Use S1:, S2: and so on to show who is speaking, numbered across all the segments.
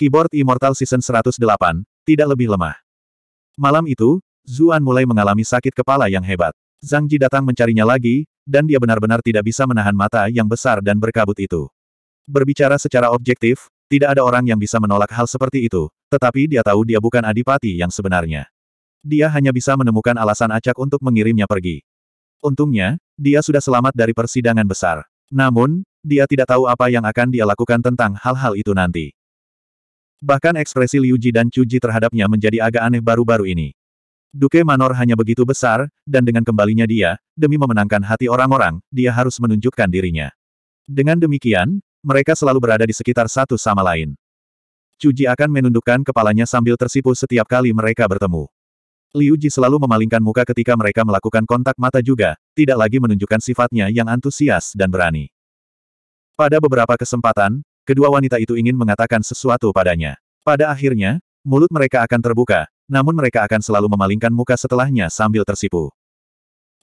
S1: Keyboard Immortal Season 108, tidak lebih lemah. Malam itu, Zuan mulai mengalami sakit kepala yang hebat. Zhang Ji datang mencarinya lagi, dan dia benar-benar tidak bisa menahan mata yang besar dan berkabut itu. Berbicara secara objektif, tidak ada orang yang bisa menolak hal seperti itu, tetapi dia tahu dia bukan adipati yang sebenarnya. Dia hanya bisa menemukan alasan acak untuk mengirimnya pergi. Untungnya, dia sudah selamat dari persidangan besar. Namun, dia tidak tahu apa yang akan dia lakukan tentang hal-hal itu nanti. Bahkan ekspresi Liu Ji dan Chu Ji terhadapnya menjadi agak aneh baru-baru ini. Duke Manor hanya begitu besar, dan dengan kembalinya dia, demi memenangkan hati orang-orang, dia harus menunjukkan dirinya. Dengan demikian, mereka selalu berada di sekitar satu sama lain. Chu Ji akan menundukkan kepalanya sambil tersipu setiap kali mereka bertemu. Liu Ji selalu memalingkan muka ketika mereka melakukan kontak mata juga, tidak lagi menunjukkan sifatnya yang antusias dan berani. Pada beberapa kesempatan, kedua wanita itu ingin mengatakan sesuatu padanya. Pada akhirnya, mulut mereka akan terbuka, namun mereka akan selalu memalingkan muka setelahnya sambil tersipu.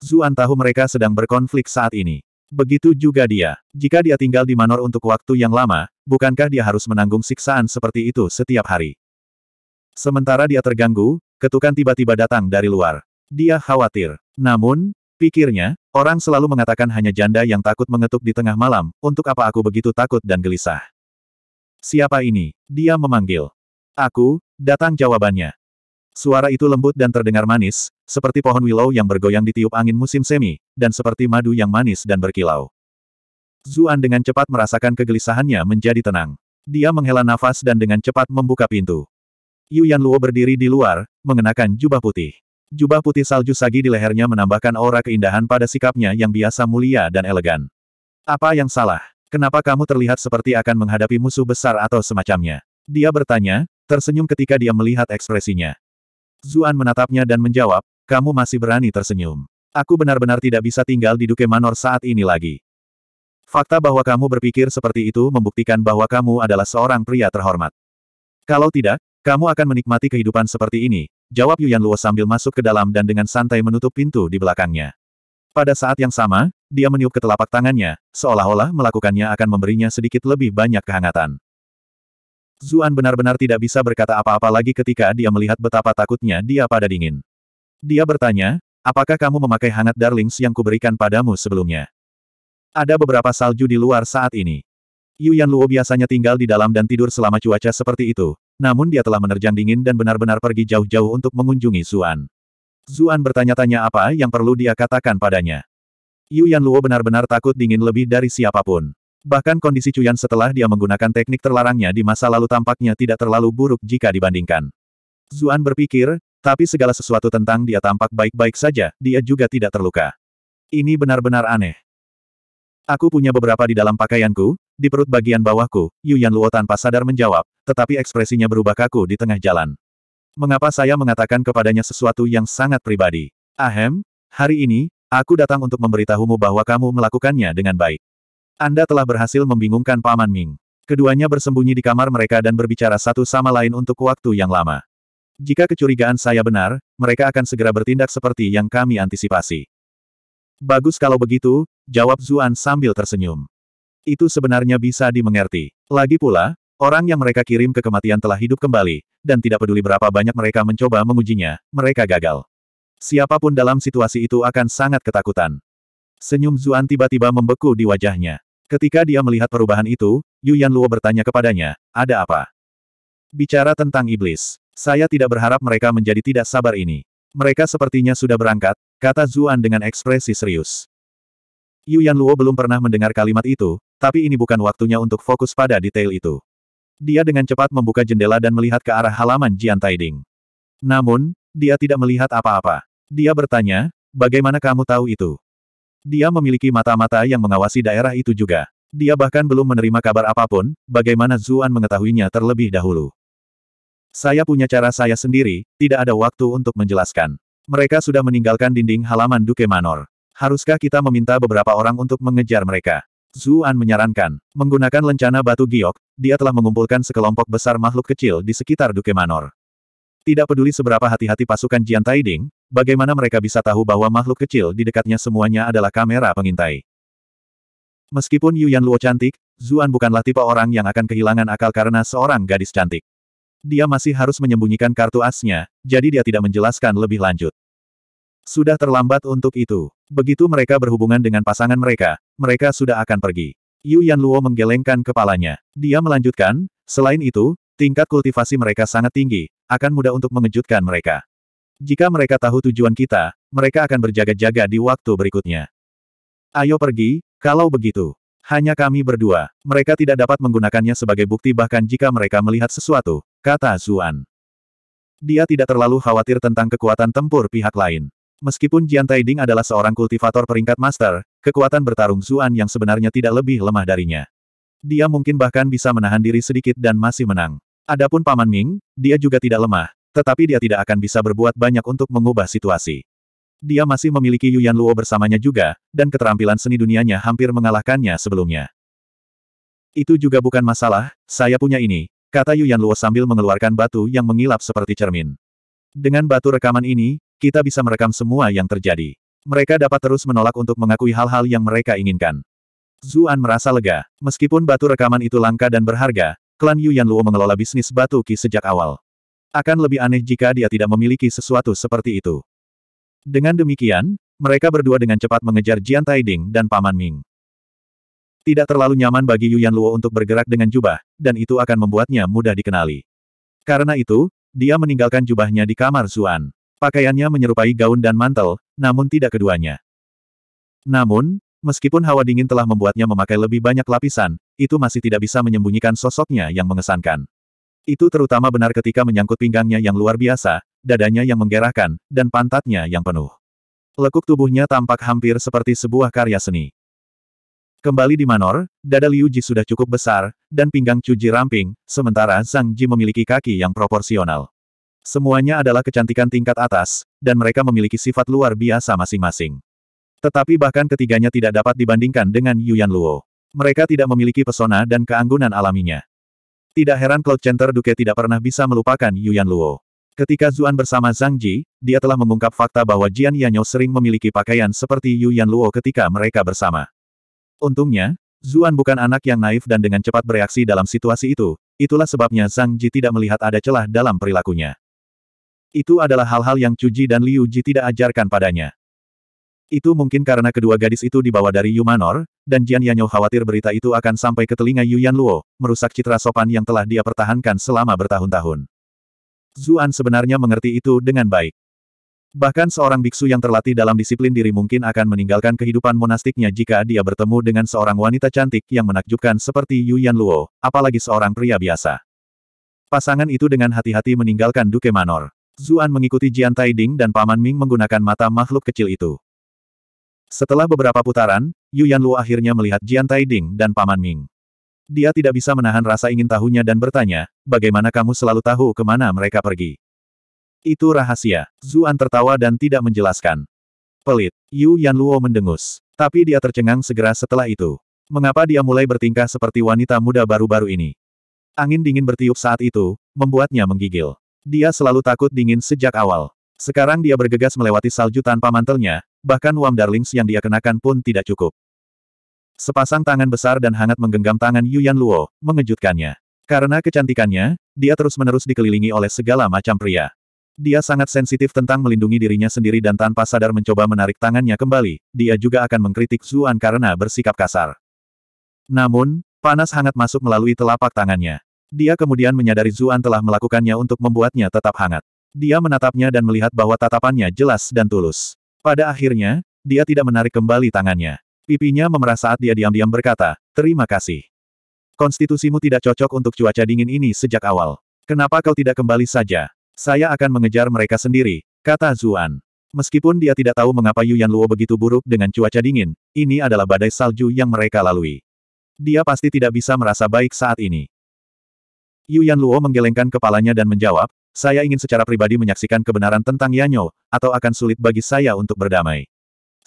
S1: Zuan tahu mereka sedang berkonflik saat ini. Begitu juga dia. Jika dia tinggal di Manor untuk waktu yang lama, bukankah dia harus menanggung siksaan seperti itu setiap hari? Sementara dia terganggu, ketukan tiba-tiba datang dari luar. Dia khawatir. Namun, pikirnya, orang selalu mengatakan hanya janda yang takut mengetuk di tengah malam, untuk apa aku begitu takut dan gelisah. Siapa ini? Dia memanggil. Aku, datang jawabannya. Suara itu lembut dan terdengar manis, seperti pohon willow yang bergoyang di tiup angin musim semi, dan seperti madu yang manis dan berkilau. Zuan dengan cepat merasakan kegelisahannya menjadi tenang. Dia menghela nafas dan dengan cepat membuka pintu. Yu Yan Luo berdiri di luar, mengenakan jubah putih. Jubah putih salju sagi di lehernya menambahkan aura keindahan pada sikapnya yang biasa mulia dan elegan. Apa yang salah? Kenapa kamu terlihat seperti akan menghadapi musuh besar atau semacamnya? Dia bertanya, tersenyum ketika dia melihat ekspresinya. Zuan menatapnya dan menjawab, kamu masih berani tersenyum. Aku benar-benar tidak bisa tinggal di Duke Manor saat ini lagi. Fakta bahwa kamu berpikir seperti itu membuktikan bahwa kamu adalah seorang pria terhormat. Kalau tidak, kamu akan menikmati kehidupan seperti ini, jawab Yuan Luo sambil masuk ke dalam dan dengan santai menutup pintu di belakangnya. Pada saat yang sama, dia meniup ke telapak tangannya, seolah-olah melakukannya akan memberinya sedikit lebih banyak kehangatan. Zuan benar-benar tidak bisa berkata apa-apa lagi ketika dia melihat betapa takutnya dia pada dingin. Dia bertanya, apakah kamu memakai hangat darlings yang kuberikan padamu sebelumnya? Ada beberapa salju di luar saat ini. Yuan Luo biasanya tinggal di dalam dan tidur selama cuaca seperti itu, namun dia telah menerjang dingin dan benar-benar pergi jauh-jauh untuk mengunjungi Zuan. Zuan bertanya-tanya apa yang perlu dia katakan padanya. Yu Luo benar-benar takut dingin lebih dari siapapun. Bahkan kondisi Cuyan setelah dia menggunakan teknik terlarangnya di masa lalu tampaknya tidak terlalu buruk jika dibandingkan. Zuan berpikir, tapi segala sesuatu tentang dia tampak baik-baik saja, dia juga tidak terluka. Ini benar-benar aneh. Aku punya beberapa di dalam pakaianku, di perut bagian bawahku, Yu Luo tanpa sadar menjawab, tetapi ekspresinya berubah kaku di tengah jalan. Mengapa saya mengatakan kepadanya sesuatu yang sangat pribadi? Ahem, hari ini, aku datang untuk memberitahumu bahwa kamu melakukannya dengan baik. Anda telah berhasil membingungkan Paman Ming. Keduanya bersembunyi di kamar mereka dan berbicara satu sama lain untuk waktu yang lama. Jika kecurigaan saya benar, mereka akan segera bertindak seperti yang kami antisipasi. Bagus kalau begitu, jawab Zuan sambil tersenyum. Itu sebenarnya bisa dimengerti. Lagi pula, Orang yang mereka kirim ke kematian telah hidup kembali, dan tidak peduli berapa banyak mereka mencoba mengujinya, mereka gagal. Siapapun dalam situasi itu akan sangat ketakutan. Senyum Zuan tiba-tiba membeku di wajahnya. Ketika dia melihat perubahan itu, Yu Luo bertanya kepadanya, ada apa? Bicara tentang iblis. Saya tidak berharap mereka menjadi tidak sabar ini. Mereka sepertinya sudah berangkat, kata Zuan dengan ekspresi serius. Yu Luo belum pernah mendengar kalimat itu, tapi ini bukan waktunya untuk fokus pada detail itu. Dia dengan cepat membuka jendela dan melihat ke arah halaman Jian Taiding. Namun, dia tidak melihat apa-apa. Dia bertanya, bagaimana kamu tahu itu? Dia memiliki mata-mata yang mengawasi daerah itu juga. Dia bahkan belum menerima kabar apapun, bagaimana Zuan mengetahuinya terlebih dahulu. Saya punya cara saya sendiri, tidak ada waktu untuk menjelaskan. Mereka sudah meninggalkan dinding halaman Duke Manor. Haruskah kita meminta beberapa orang untuk mengejar mereka? Zuan menyarankan, menggunakan lencana batu giok, dia telah mengumpulkan sekelompok besar makhluk kecil di sekitar Duke Manor. Tidak peduli seberapa hati-hati pasukan Jian Taiding, bagaimana mereka bisa tahu bahwa makhluk kecil di dekatnya semuanya adalah kamera pengintai. Meskipun Yuan Luo cantik, Zuan bukanlah tipe orang yang akan kehilangan akal karena seorang gadis cantik. Dia masih harus menyembunyikan kartu asnya, jadi dia tidak menjelaskan lebih lanjut. Sudah terlambat untuk itu. Begitu mereka berhubungan dengan pasangan mereka, mereka sudah akan pergi. Yu Yan Luo menggelengkan kepalanya. Dia melanjutkan, selain itu, tingkat kultivasi mereka sangat tinggi, akan mudah untuk mengejutkan mereka. Jika mereka tahu tujuan kita, mereka akan berjaga-jaga di waktu berikutnya. Ayo pergi, kalau begitu. Hanya kami berdua. Mereka tidak dapat menggunakannya sebagai bukti bahkan jika mereka melihat sesuatu, kata Zuan. Dia tidak terlalu khawatir tentang kekuatan tempur pihak lain. Meskipun Jian Taiding adalah seorang kultivator peringkat master, kekuatan bertarung Zuan yang sebenarnya tidak lebih lemah darinya. Dia mungkin bahkan bisa menahan diri sedikit dan masih menang. Adapun Paman Ming, dia juga tidak lemah, tetapi dia tidak akan bisa berbuat banyak untuk mengubah situasi. Dia masih memiliki Yuan Luo bersamanya juga, dan keterampilan seni dunianya hampir mengalahkannya sebelumnya. Itu juga bukan masalah, saya punya ini, kata Yuan Luo sambil mengeluarkan batu yang mengilap seperti cermin. Dengan batu rekaman ini, kita bisa merekam semua yang terjadi. Mereka dapat terus menolak untuk mengakui hal-hal yang mereka inginkan. Zuan merasa lega. Meskipun batu rekaman itu langka dan berharga, klan Yuan Luo mengelola bisnis batu ki sejak awal. Akan lebih aneh jika dia tidak memiliki sesuatu seperti itu. Dengan demikian, mereka berdua dengan cepat mengejar Jian Taiding dan Paman Ming. Tidak terlalu nyaman bagi Yuan Luo untuk bergerak dengan jubah, dan itu akan membuatnya mudah dikenali. Karena itu, dia meninggalkan jubahnya di kamar Zuan. Pakaiannya menyerupai gaun dan mantel, namun tidak keduanya. Namun, meskipun hawa dingin telah membuatnya memakai lebih banyak lapisan, itu masih tidak bisa menyembunyikan sosoknya yang mengesankan. Itu terutama benar ketika menyangkut pinggangnya yang luar biasa, dadanya yang menggerahkan, dan pantatnya yang penuh. Lekuk tubuhnya tampak hampir seperti sebuah karya seni. Kembali di Manor, dada Liu Ji sudah cukup besar, dan pinggang Cuji ramping, sementara Zhang Ji memiliki kaki yang proporsional. Semuanya adalah kecantikan tingkat atas, dan mereka memiliki sifat luar biasa masing-masing. Tetapi bahkan ketiganya tidak dapat dibandingkan dengan Yuan Luo. Mereka tidak memiliki pesona dan keanggunan alaminya. Tidak heran Cloud Center Duke tidak pernah bisa melupakan Yuan Luo. Ketika Zuan bersama Zhang Ji, dia telah mengungkap fakta bahwa Jian Yanyo sering memiliki pakaian seperti Yuan Luo ketika mereka bersama. Untungnya, Zuan bukan anak yang naif dan dengan cepat bereaksi dalam situasi itu, itulah sebabnya Zhang Ji tidak melihat ada celah dalam perilakunya. Itu adalah hal-hal yang Cuji dan Liu Ji tidak ajarkan padanya. Itu mungkin karena kedua gadis itu dibawa dari Yumanor, dan Jian Yanyo khawatir berita itu akan sampai ke telinga Yuyan Luo, merusak citra sopan yang telah dia pertahankan selama bertahun-tahun. Zuan sebenarnya mengerti itu dengan baik. Bahkan seorang biksu yang terlatih dalam disiplin diri mungkin akan meninggalkan kehidupan monastiknya jika dia bertemu dengan seorang wanita cantik yang menakjubkan seperti Yuyan Luo, apalagi seorang pria biasa. Pasangan itu dengan hati-hati meninggalkan Duke Manor. Zuan mengikuti Jian Taiding dan Paman Ming menggunakan mata makhluk kecil itu. Setelah beberapa putaran, Yu Yanlu akhirnya melihat Jian Taiding dan Paman Ming. Dia tidak bisa menahan rasa ingin tahunya dan bertanya, bagaimana kamu selalu tahu kemana mereka pergi? Itu rahasia. Zuan tertawa dan tidak menjelaskan. Pelit. Yu Yanluo mendengus. Tapi dia tercengang segera setelah itu. Mengapa dia mulai bertingkah seperti wanita muda baru-baru ini? Angin dingin bertiup saat itu, membuatnya menggigil. Dia selalu takut dingin sejak awal. Sekarang dia bergegas melewati salju tanpa mantelnya, bahkan Wam Darlings yang dia kenakan pun tidak cukup. Sepasang tangan besar dan hangat menggenggam tangan Yuan Luo, mengejutkannya. Karena kecantikannya, dia terus-menerus dikelilingi oleh segala macam pria. Dia sangat sensitif tentang melindungi dirinya sendiri dan tanpa sadar mencoba menarik tangannya kembali, dia juga akan mengkritik Zuan karena bersikap kasar. Namun, panas hangat masuk melalui telapak tangannya. Dia kemudian menyadari Zuan telah melakukannya untuk membuatnya tetap hangat. Dia menatapnya dan melihat bahwa tatapannya jelas dan tulus. Pada akhirnya, dia tidak menarik kembali tangannya. Pipinya memerah saat dia diam-diam berkata, terima kasih. Konstitusimu tidak cocok untuk cuaca dingin ini sejak awal. Kenapa kau tidak kembali saja? Saya akan mengejar mereka sendiri, kata Zuan. Meskipun dia tidak tahu mengapa Yuan Luo begitu buruk dengan cuaca dingin, ini adalah badai salju yang mereka lalui. Dia pasti tidak bisa merasa baik saat ini. Yu Yan Luo menggelengkan kepalanya dan menjawab, saya ingin secara pribadi menyaksikan kebenaran tentang Yanyo, atau akan sulit bagi saya untuk berdamai.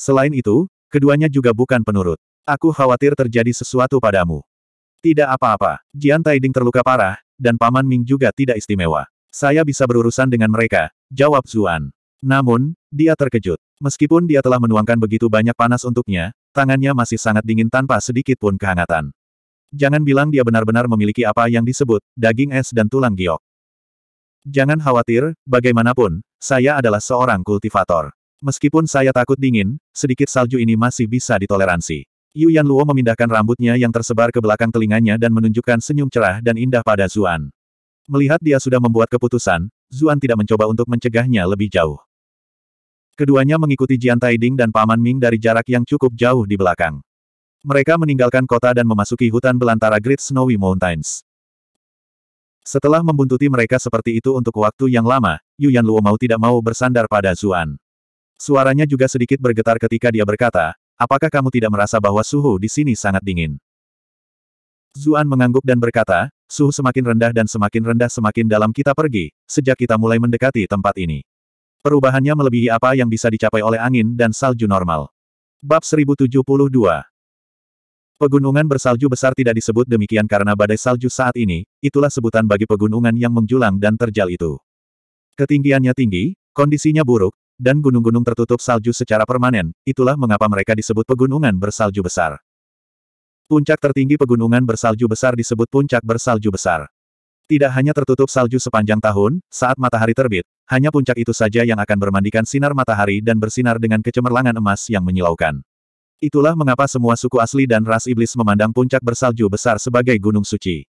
S1: Selain itu, keduanya juga bukan penurut. Aku khawatir terjadi sesuatu padamu. Tidak apa-apa, Jian Taiding terluka parah, dan Paman Ming juga tidak istimewa. Saya bisa berurusan dengan mereka, jawab Zuan. Namun, dia terkejut. Meskipun dia telah menuangkan begitu banyak panas untuknya, tangannya masih sangat dingin tanpa sedikit pun kehangatan. Jangan bilang dia benar-benar memiliki apa yang disebut, daging es dan tulang giok. Jangan khawatir, bagaimanapun, saya adalah seorang kultivator. Meskipun saya takut dingin, sedikit salju ini masih bisa ditoleransi. Yu Luo memindahkan rambutnya yang tersebar ke belakang telinganya dan menunjukkan senyum cerah dan indah pada Zuan. Melihat dia sudah membuat keputusan, Zuan tidak mencoba untuk mencegahnya lebih jauh. Keduanya mengikuti Jian Taiding dan Paman Ming dari jarak yang cukup jauh di belakang. Mereka meninggalkan kota dan memasuki hutan belantara Great Snowy Mountains. Setelah membuntuti mereka seperti itu untuk waktu yang lama, Yuan Luo mau tidak mau bersandar pada Zuan. Suaranya juga sedikit bergetar ketika dia berkata, apakah kamu tidak merasa bahwa suhu di sini sangat dingin? Zuan mengangguk dan berkata, suhu semakin rendah dan semakin rendah semakin dalam kita pergi, sejak kita mulai mendekati tempat ini. Perubahannya melebihi apa yang bisa dicapai oleh angin dan salju normal. Bab 1072 Pegunungan bersalju besar tidak disebut demikian karena badai salju saat ini, itulah sebutan bagi pegunungan yang menjulang dan terjal itu. Ketinggiannya tinggi, kondisinya buruk, dan gunung-gunung tertutup salju secara permanen, itulah mengapa mereka disebut pegunungan bersalju besar. Puncak tertinggi pegunungan bersalju besar disebut puncak bersalju besar. Tidak hanya tertutup salju sepanjang tahun, saat matahari terbit, hanya puncak itu saja yang akan bermandikan sinar matahari dan bersinar dengan kecemerlangan emas yang menyilaukan. Itulah mengapa semua suku asli dan ras iblis memandang puncak bersalju besar sebagai gunung suci.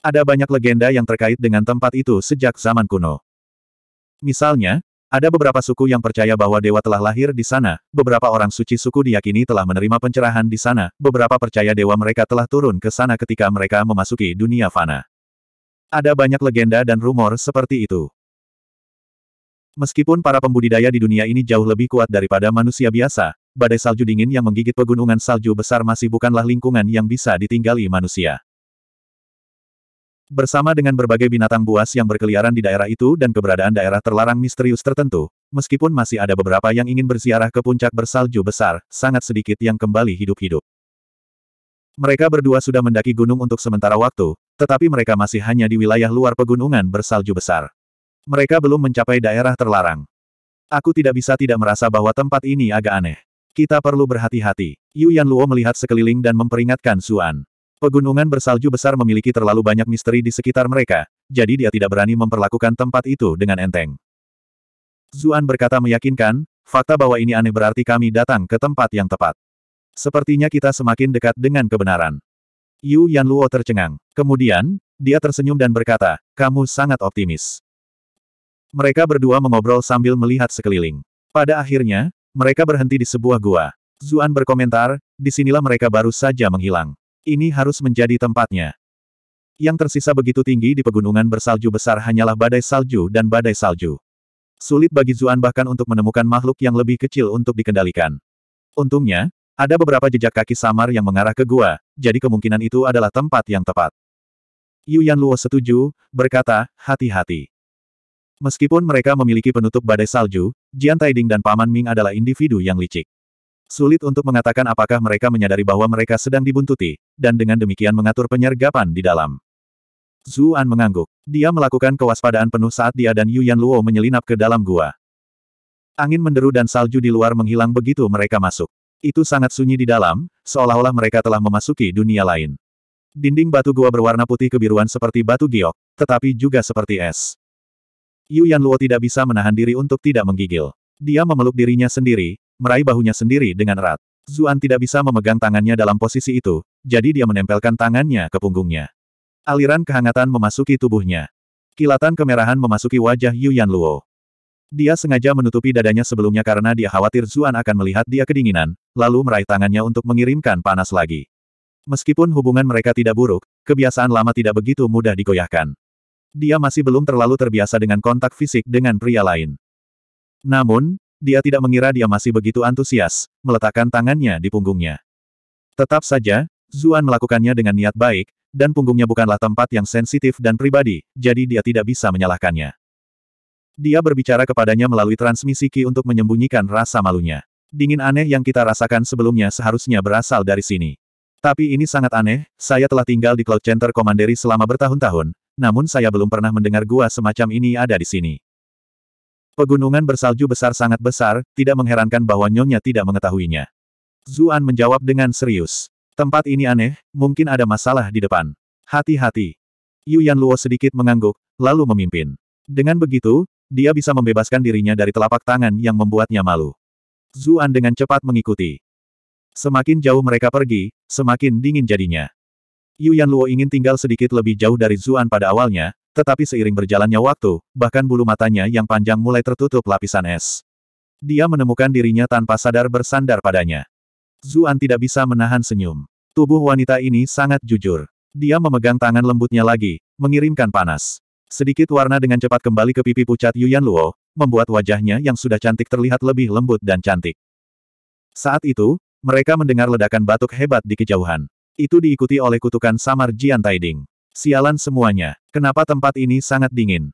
S1: Ada banyak legenda yang terkait dengan tempat itu sejak zaman kuno. Misalnya, ada beberapa suku yang percaya bahwa dewa telah lahir di sana, beberapa orang suci suku diyakini telah menerima pencerahan di sana, beberapa percaya dewa mereka telah turun ke sana ketika mereka memasuki dunia fana. Ada banyak legenda dan rumor seperti itu. Meskipun para pembudidaya di dunia ini jauh lebih kuat daripada manusia biasa, badai salju dingin yang menggigit pegunungan salju besar masih bukanlah lingkungan yang bisa ditinggali manusia. Bersama dengan berbagai binatang buas yang berkeliaran di daerah itu dan keberadaan daerah terlarang misterius tertentu, meskipun masih ada beberapa yang ingin berziarah ke puncak bersalju besar, sangat sedikit yang kembali hidup-hidup. Mereka berdua sudah mendaki gunung untuk sementara waktu, tetapi mereka masih hanya di wilayah luar pegunungan bersalju besar. Mereka belum mencapai daerah terlarang. Aku tidak bisa tidak merasa bahwa tempat ini agak aneh. Kita perlu berhati-hati. Yu Yan Luo melihat sekeliling dan memperingatkan Xuan. Pegunungan bersalju besar memiliki terlalu banyak misteri di sekitar mereka, jadi dia tidak berani memperlakukan tempat itu dengan enteng. Zuan berkata meyakinkan, fakta bahwa ini aneh berarti kami datang ke tempat yang tepat. Sepertinya kita semakin dekat dengan kebenaran. Yu Yan Luo tercengang. Kemudian, dia tersenyum dan berkata, kamu sangat optimis. Mereka berdua mengobrol sambil melihat sekeliling. Pada akhirnya, mereka berhenti di sebuah gua. Zuan berkomentar, disinilah mereka baru saja menghilang. Ini harus menjadi tempatnya. Yang tersisa begitu tinggi di pegunungan bersalju besar hanyalah badai salju dan badai salju. Sulit bagi Zuan bahkan untuk menemukan makhluk yang lebih kecil untuk dikendalikan. Untungnya, ada beberapa jejak kaki samar yang mengarah ke gua, jadi kemungkinan itu adalah tempat yang tepat. Yu Yan Luo setuju, berkata, hati-hati. Meskipun mereka memiliki penutup badai salju, Jian Taiding dan Paman Ming adalah individu yang licik. Sulit untuk mengatakan apakah mereka menyadari bahwa mereka sedang dibuntuti, dan dengan demikian mengatur penyergapan di dalam. Zuan mengangguk. Dia melakukan kewaspadaan penuh saat dia dan Yuan Luo menyelinap ke dalam gua. Angin menderu dan salju di luar menghilang begitu mereka masuk. Itu sangat sunyi di dalam, seolah-olah mereka telah memasuki dunia lain. Dinding batu gua berwarna putih kebiruan seperti batu giok, tetapi juga seperti es. Yu Yan Luo tidak bisa menahan diri untuk tidak menggigil. Dia memeluk dirinya sendiri, meraih bahunya sendiri dengan erat. Zuan tidak bisa memegang tangannya dalam posisi itu, jadi dia menempelkan tangannya ke punggungnya. Aliran kehangatan memasuki tubuhnya. Kilatan kemerahan memasuki wajah Yu Yan Luo. Dia sengaja menutupi dadanya sebelumnya karena dia khawatir Zuan akan melihat dia kedinginan, lalu meraih tangannya untuk mengirimkan panas lagi. Meskipun hubungan mereka tidak buruk, kebiasaan lama tidak begitu mudah digoyahkan. Dia masih belum terlalu terbiasa dengan kontak fisik dengan pria lain. Namun, dia tidak mengira dia masih begitu antusias, meletakkan tangannya di punggungnya. Tetap saja, Zuan melakukannya dengan niat baik, dan punggungnya bukanlah tempat yang sensitif dan pribadi, jadi dia tidak bisa menyalahkannya. Dia berbicara kepadanya melalui transmisi Ki untuk menyembunyikan rasa malunya. Dingin aneh yang kita rasakan sebelumnya seharusnya berasal dari sini. Tapi ini sangat aneh, saya telah tinggal di Cloud Center Komanderi selama bertahun-tahun, namun saya belum pernah mendengar gua semacam ini ada di sini. Pegunungan bersalju besar sangat besar, tidak mengherankan bahwa Nyonya tidak mengetahuinya. Zuan menjawab dengan serius. Tempat ini aneh, mungkin ada masalah di depan. Hati-hati. Yuan Luo sedikit mengangguk, lalu memimpin. Dengan begitu, dia bisa membebaskan dirinya dari telapak tangan yang membuatnya malu. Zuan dengan cepat mengikuti. Semakin jauh mereka pergi, semakin dingin jadinya. Yu Luo ingin tinggal sedikit lebih jauh dari Zuan pada awalnya, tetapi seiring berjalannya waktu, bahkan bulu matanya yang panjang mulai tertutup lapisan es. Dia menemukan dirinya tanpa sadar bersandar padanya. Zuan tidak bisa menahan senyum. Tubuh wanita ini sangat jujur. Dia memegang tangan lembutnya lagi, mengirimkan panas. Sedikit warna dengan cepat kembali ke pipi pucat Yuan Luo, membuat wajahnya yang sudah cantik terlihat lebih lembut dan cantik. Saat itu, mereka mendengar ledakan batuk hebat di kejauhan. Itu diikuti oleh kutukan samar Jian Taiding. Sialan semuanya. Kenapa tempat ini sangat dingin?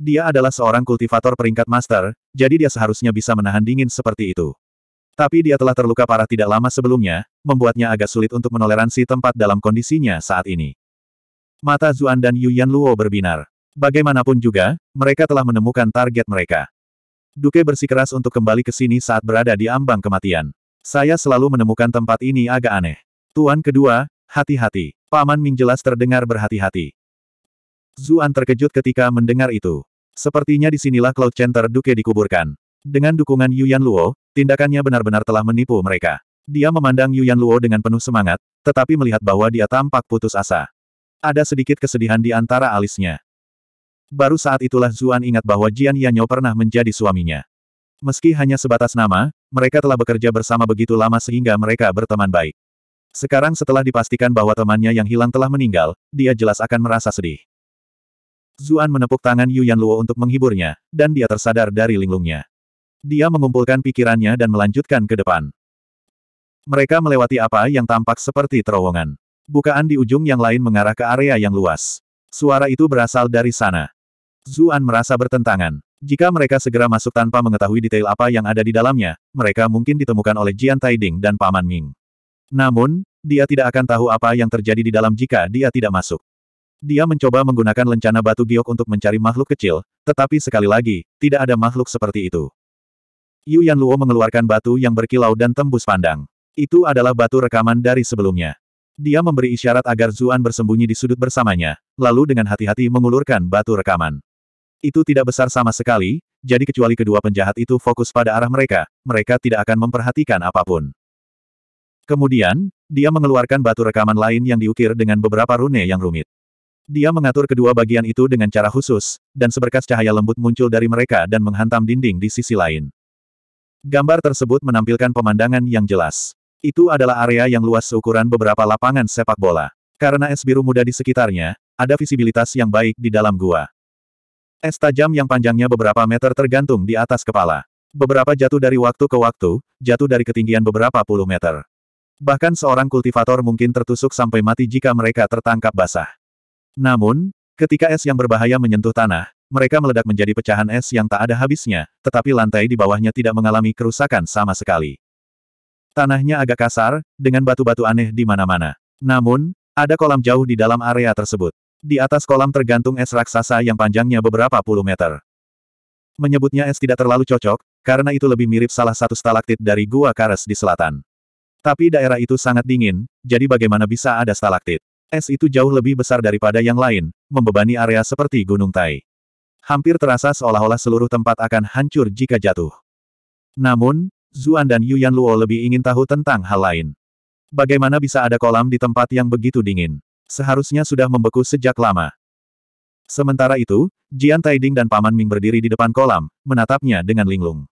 S1: Dia adalah seorang kultivator peringkat master, jadi dia seharusnya bisa menahan dingin seperti itu. Tapi dia telah terluka parah tidak lama sebelumnya, membuatnya agak sulit untuk menoleransi tempat dalam kondisinya saat ini. Mata Zuan dan Yu Yan Luo berbinar. Bagaimanapun juga, mereka telah menemukan target mereka. Duke bersikeras untuk kembali ke sini saat berada di ambang kematian. Saya selalu menemukan tempat ini agak aneh. Tuan kedua, hati-hati. Paman Ming jelas terdengar berhati-hati. Zuan terkejut ketika mendengar itu. Sepertinya disinilah Cloud Center Duke dikuburkan. Dengan dukungan Yuan Luo, tindakannya benar-benar telah menipu mereka. Dia memandang Yuan Luo dengan penuh semangat, tetapi melihat bahwa dia tampak putus asa. Ada sedikit kesedihan di antara alisnya. Baru saat itulah Zuan ingat bahwa Jian Yanyo pernah menjadi suaminya. Meski hanya sebatas nama, mereka telah bekerja bersama begitu lama sehingga mereka berteman baik. Sekarang setelah dipastikan bahwa temannya yang hilang telah meninggal, dia jelas akan merasa sedih. Zuan menepuk tangan Yuan Luo untuk menghiburnya, dan dia tersadar dari linglungnya. Dia mengumpulkan pikirannya dan melanjutkan ke depan. Mereka melewati apa yang tampak seperti terowongan. Bukaan di ujung yang lain mengarah ke area yang luas. Suara itu berasal dari sana. Zuan merasa bertentangan. Jika mereka segera masuk tanpa mengetahui detail apa yang ada di dalamnya, mereka mungkin ditemukan oleh Jian Taiding dan Paman Ming. Namun, dia tidak akan tahu apa yang terjadi di dalam jika dia tidak masuk. Dia mencoba menggunakan lencana batu giok untuk mencari makhluk kecil, tetapi sekali lagi, tidak ada makhluk seperti itu. Yu Yan Luo mengeluarkan batu yang berkilau dan tembus pandang. Itu adalah batu rekaman dari sebelumnya. Dia memberi isyarat agar Zuan bersembunyi di sudut bersamanya, lalu dengan hati-hati mengulurkan batu rekaman. Itu tidak besar sama sekali, jadi kecuali kedua penjahat itu fokus pada arah mereka, mereka tidak akan memperhatikan apapun. Kemudian, dia mengeluarkan batu rekaman lain yang diukir dengan beberapa rune yang rumit. Dia mengatur kedua bagian itu dengan cara khusus, dan seberkas cahaya lembut muncul dari mereka dan menghantam dinding di sisi lain. Gambar tersebut menampilkan pemandangan yang jelas. Itu adalah area yang luas seukuran beberapa lapangan sepak bola. Karena es biru muda di sekitarnya, ada visibilitas yang baik di dalam gua. Es tajam yang panjangnya beberapa meter tergantung di atas kepala. Beberapa jatuh dari waktu ke waktu, jatuh dari ketinggian beberapa puluh meter. Bahkan seorang kultivator mungkin tertusuk sampai mati jika mereka tertangkap basah. Namun, ketika es yang berbahaya menyentuh tanah, mereka meledak menjadi pecahan es yang tak ada habisnya, tetapi lantai di bawahnya tidak mengalami kerusakan sama sekali. Tanahnya agak kasar, dengan batu-batu aneh di mana-mana. Namun, ada kolam jauh di dalam area tersebut. Di atas kolam tergantung es raksasa yang panjangnya beberapa puluh meter. Menyebutnya es tidak terlalu cocok, karena itu lebih mirip salah satu stalaktit dari Gua Kares di selatan. Tapi daerah itu sangat dingin, jadi bagaimana bisa ada stalaktit? Es itu jauh lebih besar daripada yang lain, membebani area seperti Gunung Tai. Hampir terasa seolah-olah seluruh tempat akan hancur jika jatuh. Namun, Zuan dan Yuan Luo lebih ingin tahu tentang hal lain. Bagaimana bisa ada kolam di tempat yang begitu dingin? Seharusnya sudah membeku sejak lama. Sementara itu, Jian Taiding dan Paman Ming berdiri di depan kolam, menatapnya dengan linglung.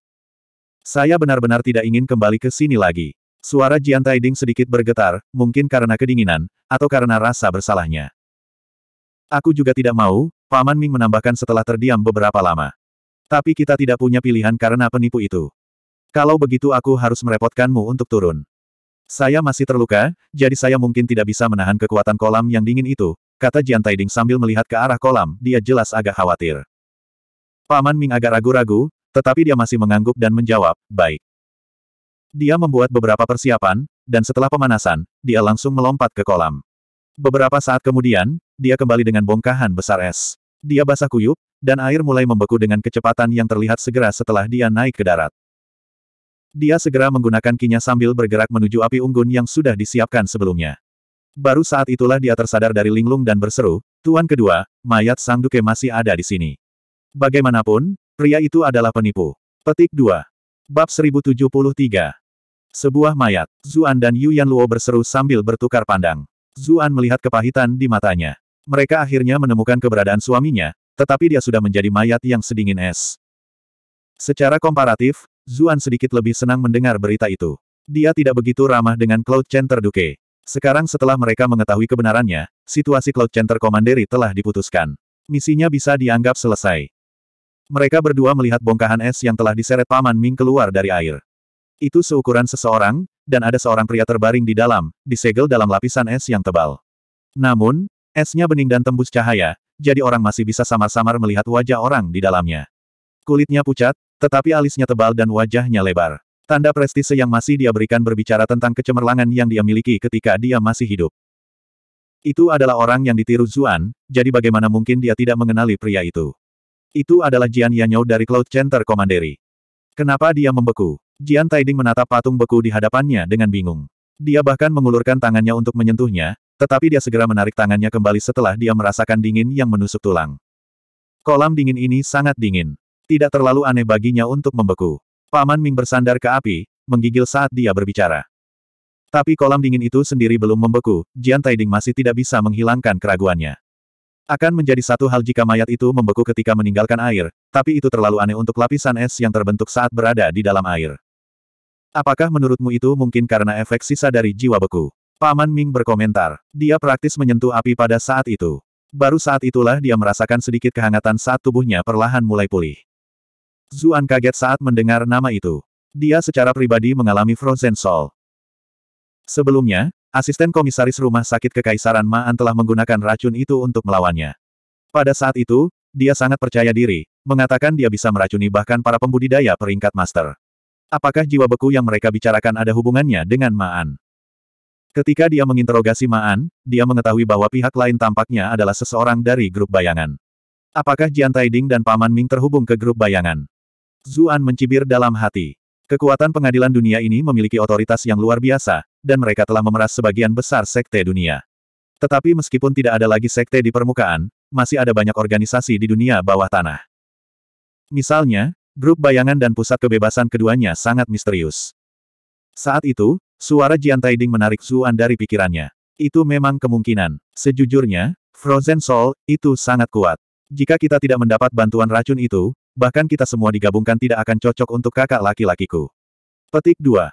S1: Saya benar-benar tidak ingin kembali ke sini lagi. Suara Jian Taiding sedikit bergetar, mungkin karena kedinginan, atau karena rasa bersalahnya. Aku juga tidak mau, Paman Ming menambahkan setelah terdiam beberapa lama. Tapi kita tidak punya pilihan karena penipu itu. Kalau begitu aku harus merepotkanmu untuk turun. Saya masih terluka, jadi saya mungkin tidak bisa menahan kekuatan kolam yang dingin itu, kata Jian Taiding sambil melihat ke arah kolam, dia jelas agak khawatir. Paman Ming agak ragu-ragu, tetapi dia masih mengangguk dan menjawab, baik. Dia membuat beberapa persiapan, dan setelah pemanasan, dia langsung melompat ke kolam. Beberapa saat kemudian, dia kembali dengan bongkahan besar es. Dia basah kuyup, dan air mulai membeku dengan kecepatan yang terlihat segera setelah dia naik ke darat. Dia segera menggunakan kinya sambil bergerak menuju api unggun yang sudah disiapkan sebelumnya. Baru saat itulah dia tersadar dari linglung dan berseru, Tuan kedua, mayat Sang Duke masih ada di sini. Bagaimanapun, pria itu adalah penipu. Petik 2. Bab 1073. Sebuah mayat. Zuan dan Yu Yan Luo berseru sambil bertukar pandang. Zuan melihat kepahitan di matanya. Mereka akhirnya menemukan keberadaan suaminya, tetapi dia sudah menjadi mayat yang sedingin es. Secara komparatif, Zuan sedikit lebih senang mendengar berita itu. Dia tidak begitu ramah dengan Cloud Chen terduke. Sekarang setelah mereka mengetahui kebenarannya, situasi Cloud Chen terkomanderi telah diputuskan. Misinya bisa dianggap selesai. Mereka berdua melihat bongkahan es yang telah diseret Paman Ming keluar dari air. Itu seukuran seseorang, dan ada seorang pria terbaring di dalam, disegel dalam lapisan es yang tebal. Namun, esnya bening dan tembus cahaya, jadi orang masih bisa samar-samar melihat wajah orang di dalamnya. Kulitnya pucat, tetapi alisnya tebal dan wajahnya lebar. Tanda prestise yang masih dia berikan berbicara tentang kecemerlangan yang dia miliki ketika dia masih hidup. Itu adalah orang yang ditiru Zuan, jadi bagaimana mungkin dia tidak mengenali pria itu. Itu adalah Jian Yanyou dari Cloud Center Commandery. Kenapa dia membeku? Jian Taiding menatap patung beku di hadapannya dengan bingung. Dia bahkan mengulurkan tangannya untuk menyentuhnya, tetapi dia segera menarik tangannya kembali setelah dia merasakan dingin yang menusuk tulang. Kolam dingin ini sangat dingin. Tidak terlalu aneh baginya untuk membeku. Paman Ming bersandar ke api, menggigil saat dia berbicara. Tapi kolam dingin itu sendiri belum membeku, Jian Taiding masih tidak bisa menghilangkan keraguannya. Akan menjadi satu hal jika mayat itu membeku ketika meninggalkan air, tapi itu terlalu aneh untuk lapisan es yang terbentuk saat berada di dalam air. Apakah menurutmu itu mungkin karena efek sisa dari jiwa beku? Paman Ming berkomentar. Dia praktis menyentuh api pada saat itu. Baru saat itulah dia merasakan sedikit kehangatan saat tubuhnya perlahan mulai pulih. Zuan kaget saat mendengar nama itu. Dia secara pribadi mengalami frozen soul. Sebelumnya, Asisten komisaris rumah sakit Kekaisaran Maan telah menggunakan racun itu untuk melawannya. Pada saat itu, dia sangat percaya diri, mengatakan dia bisa meracuni bahkan para pembudidaya peringkat master. Apakah jiwa beku yang mereka bicarakan ada hubungannya dengan Maan? Ketika dia menginterogasi Maan, dia mengetahui bahwa pihak lain tampaknya adalah seseorang dari grup bayangan. Apakah Jian Taiding dan Paman Ming terhubung ke grup bayangan? Zuan mencibir dalam hati. Kekuatan pengadilan dunia ini memiliki otoritas yang luar biasa, dan mereka telah memeras sebagian besar sekte dunia. Tetapi meskipun tidak ada lagi sekte di permukaan, masih ada banyak organisasi di dunia bawah tanah. Misalnya, grup bayangan dan pusat kebebasan keduanya sangat misterius. Saat itu, suara Jian Taiding menarik Zuan dari pikirannya. Itu memang kemungkinan. Sejujurnya, Frozen Soul, itu sangat kuat. Jika kita tidak mendapat bantuan racun itu, bahkan kita semua digabungkan tidak akan cocok untuk kakak laki-lakiku. Petik 2.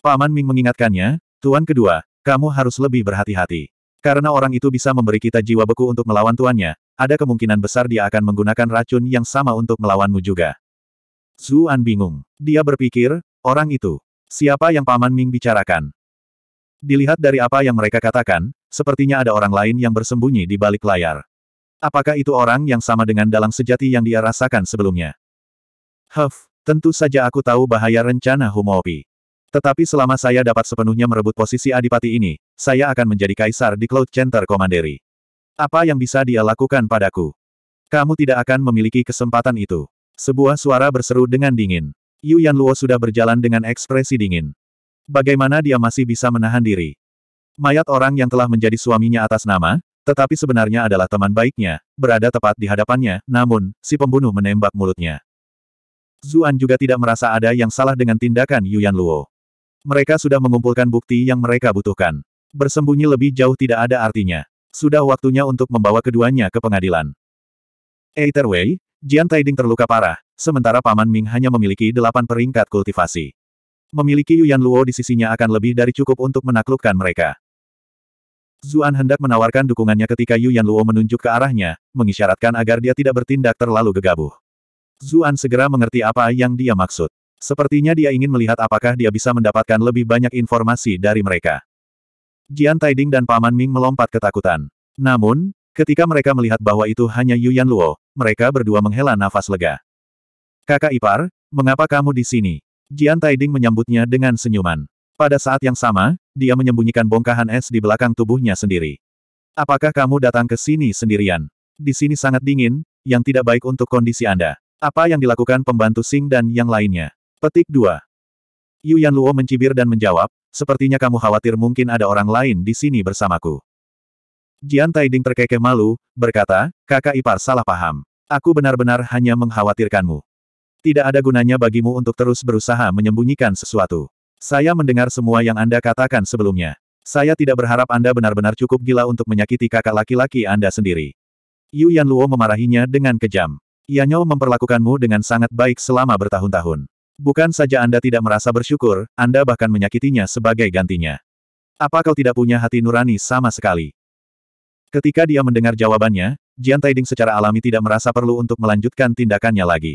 S1: Paman Ming mengingatkannya, Tuan kedua, kamu harus lebih berhati-hati. Karena orang itu bisa memberi kita jiwa beku untuk melawan tuannya, ada kemungkinan besar dia akan menggunakan racun yang sama untuk melawanmu juga. Zuan bingung. Dia berpikir, orang itu. Siapa yang Paman Ming bicarakan? Dilihat dari apa yang mereka katakan, sepertinya ada orang lain yang bersembunyi di balik layar. Apakah itu orang yang sama dengan dalang sejati yang dia rasakan sebelumnya? Huff, tentu saja aku tahu bahaya rencana Humopi. Tetapi selama saya dapat sepenuhnya merebut posisi adipati ini, saya akan menjadi kaisar di Cloud Center Komanderi. Apa yang bisa dia lakukan padaku? Kamu tidak akan memiliki kesempatan itu. Sebuah suara berseru dengan dingin. Yu Yan Luo sudah berjalan dengan ekspresi dingin. Bagaimana dia masih bisa menahan diri? Mayat orang yang telah menjadi suaminya atas nama, tetapi sebenarnya adalah teman baiknya, berada tepat di hadapannya, namun, si pembunuh menembak mulutnya. Zuan juga tidak merasa ada yang salah dengan tindakan Yuan Luo. Mereka sudah mengumpulkan bukti yang mereka butuhkan. Bersembunyi lebih jauh tidak ada artinya. Sudah waktunya untuk membawa keduanya ke pengadilan. Either way, Jian Taiding terluka parah, sementara Paman Ming hanya memiliki delapan peringkat kultivasi. Memiliki Yuan Luo di sisinya akan lebih dari cukup untuk menaklukkan mereka. Zuan hendak menawarkan dukungannya ketika Yu Luo menunjuk ke arahnya, mengisyaratkan agar dia tidak bertindak terlalu gegabah. Zuan segera mengerti apa yang dia maksud. Sepertinya dia ingin melihat apakah dia bisa mendapatkan lebih banyak informasi dari mereka. Jian Taiding dan Paman Ming melompat ketakutan. Namun, ketika mereka melihat bahwa itu hanya Yu Luo, mereka berdua menghela nafas lega. Kakak Ipar, mengapa kamu di sini? Jian Taiding menyambutnya dengan senyuman. Pada saat yang sama, dia menyembunyikan bongkahan es di belakang tubuhnya sendiri. Apakah kamu datang ke sini sendirian? Di sini sangat dingin, yang tidak baik untuk kondisi Anda. Apa yang dilakukan pembantu Sing dan yang lainnya? Petik 2. Yu Yan Luo mencibir dan menjawab, sepertinya kamu khawatir mungkin ada orang lain di sini bersamaku. Jian Taiding terkekeh malu, berkata, kakak ipar salah paham. Aku benar-benar hanya mengkhawatirkanmu. Tidak ada gunanya bagimu untuk terus berusaha menyembunyikan sesuatu. Saya mendengar semua yang Anda katakan sebelumnya. Saya tidak berharap Anda benar-benar cukup gila untuk menyakiti kakak laki-laki Anda sendiri. Yu Luo memarahinya dengan kejam. Yanyo memperlakukanmu dengan sangat baik selama bertahun-tahun. Bukan saja Anda tidak merasa bersyukur, Anda bahkan menyakitinya sebagai gantinya. Apa kau tidak punya hati nurani sama sekali? Ketika dia mendengar jawabannya, Jian Taiding secara alami tidak merasa perlu untuk melanjutkan tindakannya lagi.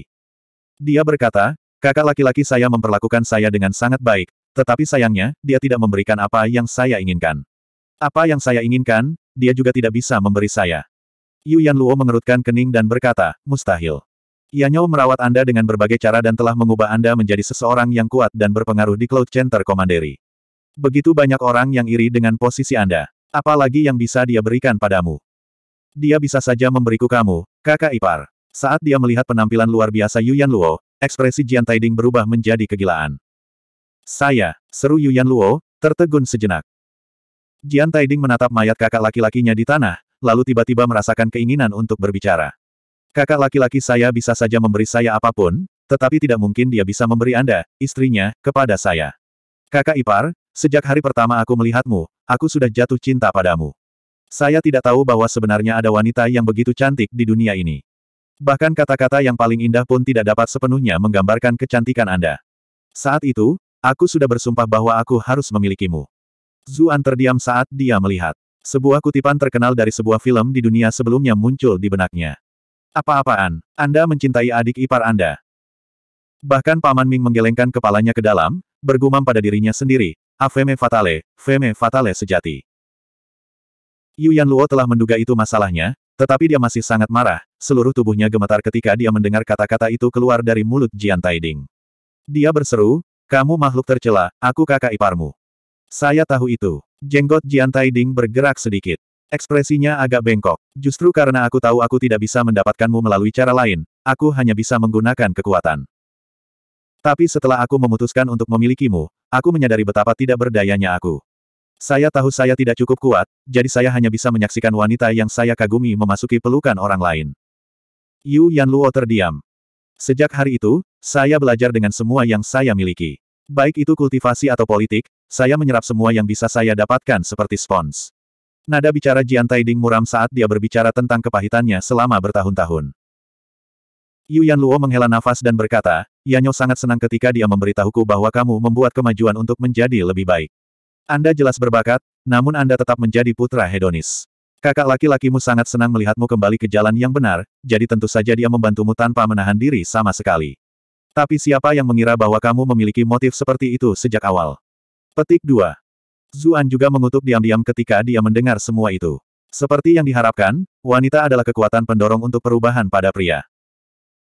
S1: Dia berkata, Kakak laki-laki saya memperlakukan saya dengan sangat baik, tetapi sayangnya, dia tidak memberikan apa yang saya inginkan. Apa yang saya inginkan, dia juga tidak bisa memberi saya. Yu Yan Luo mengerutkan kening dan berkata, mustahil. Yanyao merawat Anda dengan berbagai cara dan telah mengubah Anda menjadi seseorang yang kuat dan berpengaruh di Cloud Center Commandery. Begitu banyak orang yang iri dengan posisi Anda. Apalagi yang bisa dia berikan padamu. Dia bisa saja memberiku kamu, kakak ipar. Saat dia melihat penampilan luar biasa Yuan Luo, ekspresi Jian Taiding berubah menjadi kegilaan. Saya, seru Yuan Luo, tertegun sejenak. Jian Taiding menatap mayat kakak laki-lakinya di tanah, lalu tiba-tiba merasakan keinginan untuk berbicara. Kakak laki-laki saya bisa saja memberi saya apapun, tetapi tidak mungkin dia bisa memberi Anda, istrinya, kepada saya. Kakak ipar, sejak hari pertama aku melihatmu, aku sudah jatuh cinta padamu. Saya tidak tahu bahwa sebenarnya ada wanita yang begitu cantik di dunia ini. Bahkan kata-kata yang paling indah pun tidak dapat sepenuhnya menggambarkan kecantikan Anda. Saat itu, Aku sudah bersumpah bahwa aku harus memilikimu. Zuan terdiam saat dia melihat. Sebuah kutipan terkenal dari sebuah film di dunia sebelumnya muncul di benaknya. Apa-apaan, Anda mencintai adik ipar Anda. Bahkan Paman Ming menggelengkan kepalanya ke dalam, bergumam pada dirinya sendiri, Afeme fatale, feme fatale sejati. Yu Luo telah menduga itu masalahnya, tetapi dia masih sangat marah, seluruh tubuhnya gemetar ketika dia mendengar kata-kata itu keluar dari mulut Jian Taiding. Dia berseru, kamu makhluk tercela, aku kakak iparmu. Saya tahu itu. Jenggot Jian Taiding bergerak sedikit. Ekspresinya agak bengkok. Justru karena aku tahu aku tidak bisa mendapatkanmu melalui cara lain, aku hanya bisa menggunakan kekuatan. Tapi setelah aku memutuskan untuk memilikimu, aku menyadari betapa tidak berdayanya aku. Saya tahu saya tidak cukup kuat, jadi saya hanya bisa menyaksikan wanita yang saya kagumi memasuki pelukan orang lain. Yu Yanluo terdiam. Sejak hari itu, saya belajar dengan semua yang saya miliki. Baik itu kultivasi atau politik, saya menyerap semua yang bisa saya dapatkan seperti spons. Nada bicara Jian Taiding muram saat dia berbicara tentang kepahitannya selama bertahun-tahun. Yu Yan Luo menghela nafas dan berkata, Yanyo sangat senang ketika dia memberitahuku bahwa kamu membuat kemajuan untuk menjadi lebih baik. Anda jelas berbakat, namun Anda tetap menjadi putra hedonis. Kakak laki-lakimu sangat senang melihatmu kembali ke jalan yang benar, jadi tentu saja dia membantumu tanpa menahan diri sama sekali. Tapi siapa yang mengira bahwa kamu memiliki motif seperti itu sejak awal? Petik 2. Zuan juga mengutuk diam-diam ketika dia mendengar semua itu. Seperti yang diharapkan, wanita adalah kekuatan pendorong untuk perubahan pada pria.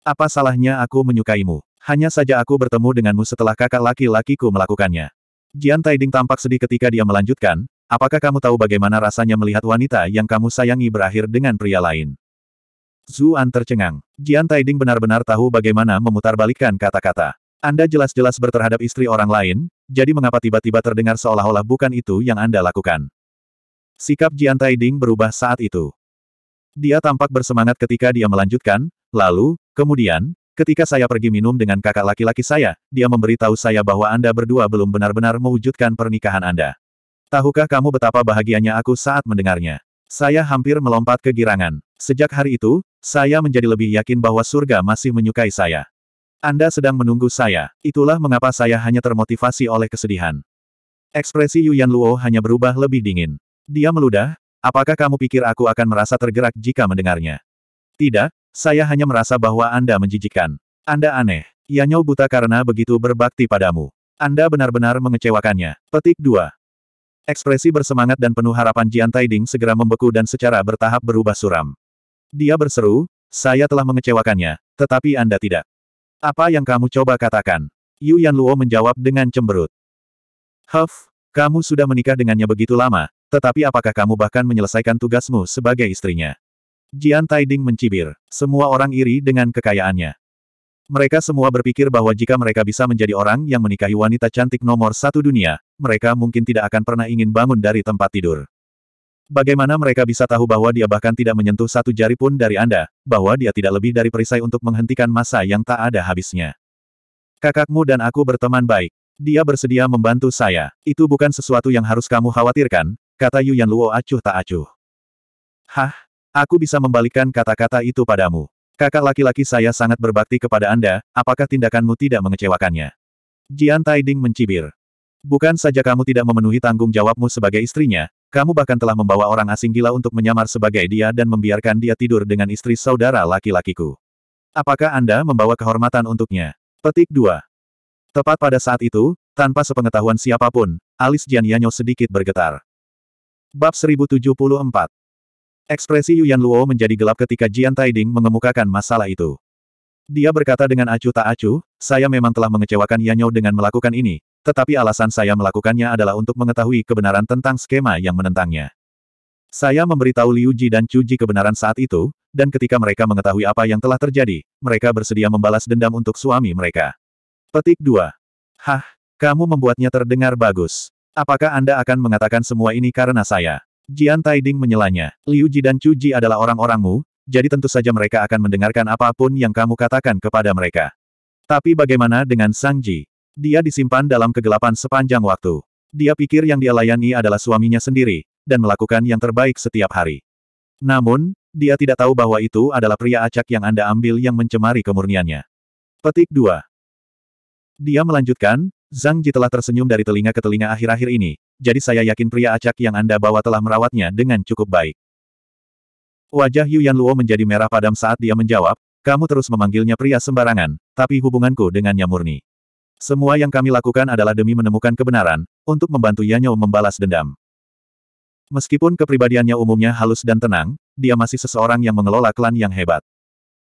S1: Apa salahnya aku menyukaimu? Hanya saja aku bertemu denganmu setelah kakak laki-lakiku melakukannya. Jian Taiding tampak sedih ketika dia melanjutkan, apakah kamu tahu bagaimana rasanya melihat wanita yang kamu sayangi berakhir dengan pria lain? Zuan tercengang. Jian Taiding benar-benar tahu bagaimana memutarbalikkan kata-kata. Anda jelas-jelas berterhadap istri orang lain, jadi mengapa tiba-tiba terdengar seolah-olah bukan itu yang Anda lakukan? Sikap Jian Taiding berubah saat itu. Dia tampak bersemangat ketika dia melanjutkan, lalu, kemudian, ketika saya pergi minum dengan kakak laki-laki saya, dia memberitahu saya bahwa Anda berdua belum benar-benar mewujudkan pernikahan Anda. Tahukah kamu betapa bahagianya aku saat mendengarnya? Saya hampir melompat ke girangan. Sejak hari itu, saya menjadi lebih yakin bahwa surga masih menyukai saya. Anda sedang menunggu saya. Itulah mengapa saya hanya termotivasi oleh kesedihan. Ekspresi Yuan Luo hanya berubah lebih dingin. Dia meludah, apakah kamu pikir aku akan merasa tergerak jika mendengarnya? Tidak, saya hanya merasa bahwa Anda menjijikkan. Anda aneh. Yanyao buta karena begitu berbakti padamu. Anda benar-benar mengecewakannya. Petik 2. Ekspresi bersemangat dan penuh harapan Jian Taiding segera membeku dan secara bertahap berubah suram. Dia berseru, saya telah mengecewakannya, tetapi Anda tidak. Apa yang kamu coba katakan? Yu Yan Luo menjawab dengan cemberut. Huff, kamu sudah menikah dengannya begitu lama, tetapi apakah kamu bahkan menyelesaikan tugasmu sebagai istrinya? Jian Taiding mencibir. Semua orang iri dengan kekayaannya. Mereka semua berpikir bahwa jika mereka bisa menjadi orang yang menikahi wanita cantik nomor satu dunia, mereka mungkin tidak akan pernah ingin bangun dari tempat tidur. Bagaimana mereka bisa tahu bahwa dia bahkan tidak menyentuh satu jari pun dari Anda, bahwa dia tidak lebih dari perisai untuk menghentikan masa yang tak ada habisnya? Kakakmu dan aku berteman baik. Dia bersedia membantu saya. Itu bukan sesuatu yang harus kamu khawatirkan, kata Yuan Luo acuh tak acuh. Hah? Aku bisa membalikkan kata-kata itu padamu. Kakak laki-laki saya sangat berbakti kepada Anda, apakah tindakanmu tidak mengecewakannya? Jian Taiding mencibir. Bukan saja kamu tidak memenuhi tanggung jawabmu sebagai istrinya, kamu bahkan telah membawa orang asing gila untuk menyamar sebagai dia dan membiarkan dia tidur dengan istri saudara laki-lakiku. Apakah Anda membawa kehormatan untuknya? Petik 2. Tepat pada saat itu, tanpa sepengetahuan siapapun, alis Jian Yanyo sedikit bergetar. Bab 1074 Ekspresi Yuan Luo menjadi gelap ketika Jian Taiding mengemukakan masalah itu. Dia berkata dengan acuh tak acuh, saya memang telah mengecewakan Yanyo dengan melakukan ini, tetapi alasan saya melakukannya adalah untuk mengetahui kebenaran tentang skema yang menentangnya. Saya memberitahu Liu Ji dan Chu Ji kebenaran saat itu, dan ketika mereka mengetahui apa yang telah terjadi, mereka bersedia membalas dendam untuk suami mereka. Petik 2. Hah, kamu membuatnya terdengar bagus. Apakah Anda akan mengatakan semua ini karena saya? Jian Taiding menyelanya. Liu Ji dan Chu Ji adalah orang-orangmu, jadi tentu saja mereka akan mendengarkan apapun yang kamu katakan kepada mereka. Tapi bagaimana dengan Sang Ji? Dia disimpan dalam kegelapan sepanjang waktu. Dia pikir yang dia layani adalah suaminya sendiri, dan melakukan yang terbaik setiap hari. Namun, dia tidak tahu bahwa itu adalah pria acak yang Anda ambil yang mencemari kemurniannya. Petik 2. Dia melanjutkan, Zhang Ji telah tersenyum dari telinga ke telinga akhir-akhir ini, jadi saya yakin pria acak yang Anda bawa telah merawatnya dengan cukup baik. Wajah Yuan Luo menjadi merah padam saat dia menjawab, kamu terus memanggilnya pria sembarangan, tapi hubunganku dengannya murni. Semua yang kami lakukan adalah demi menemukan kebenaran, untuk membantu Yanyao membalas dendam. Meskipun kepribadiannya umumnya halus dan tenang, dia masih seseorang yang mengelola klan yang hebat.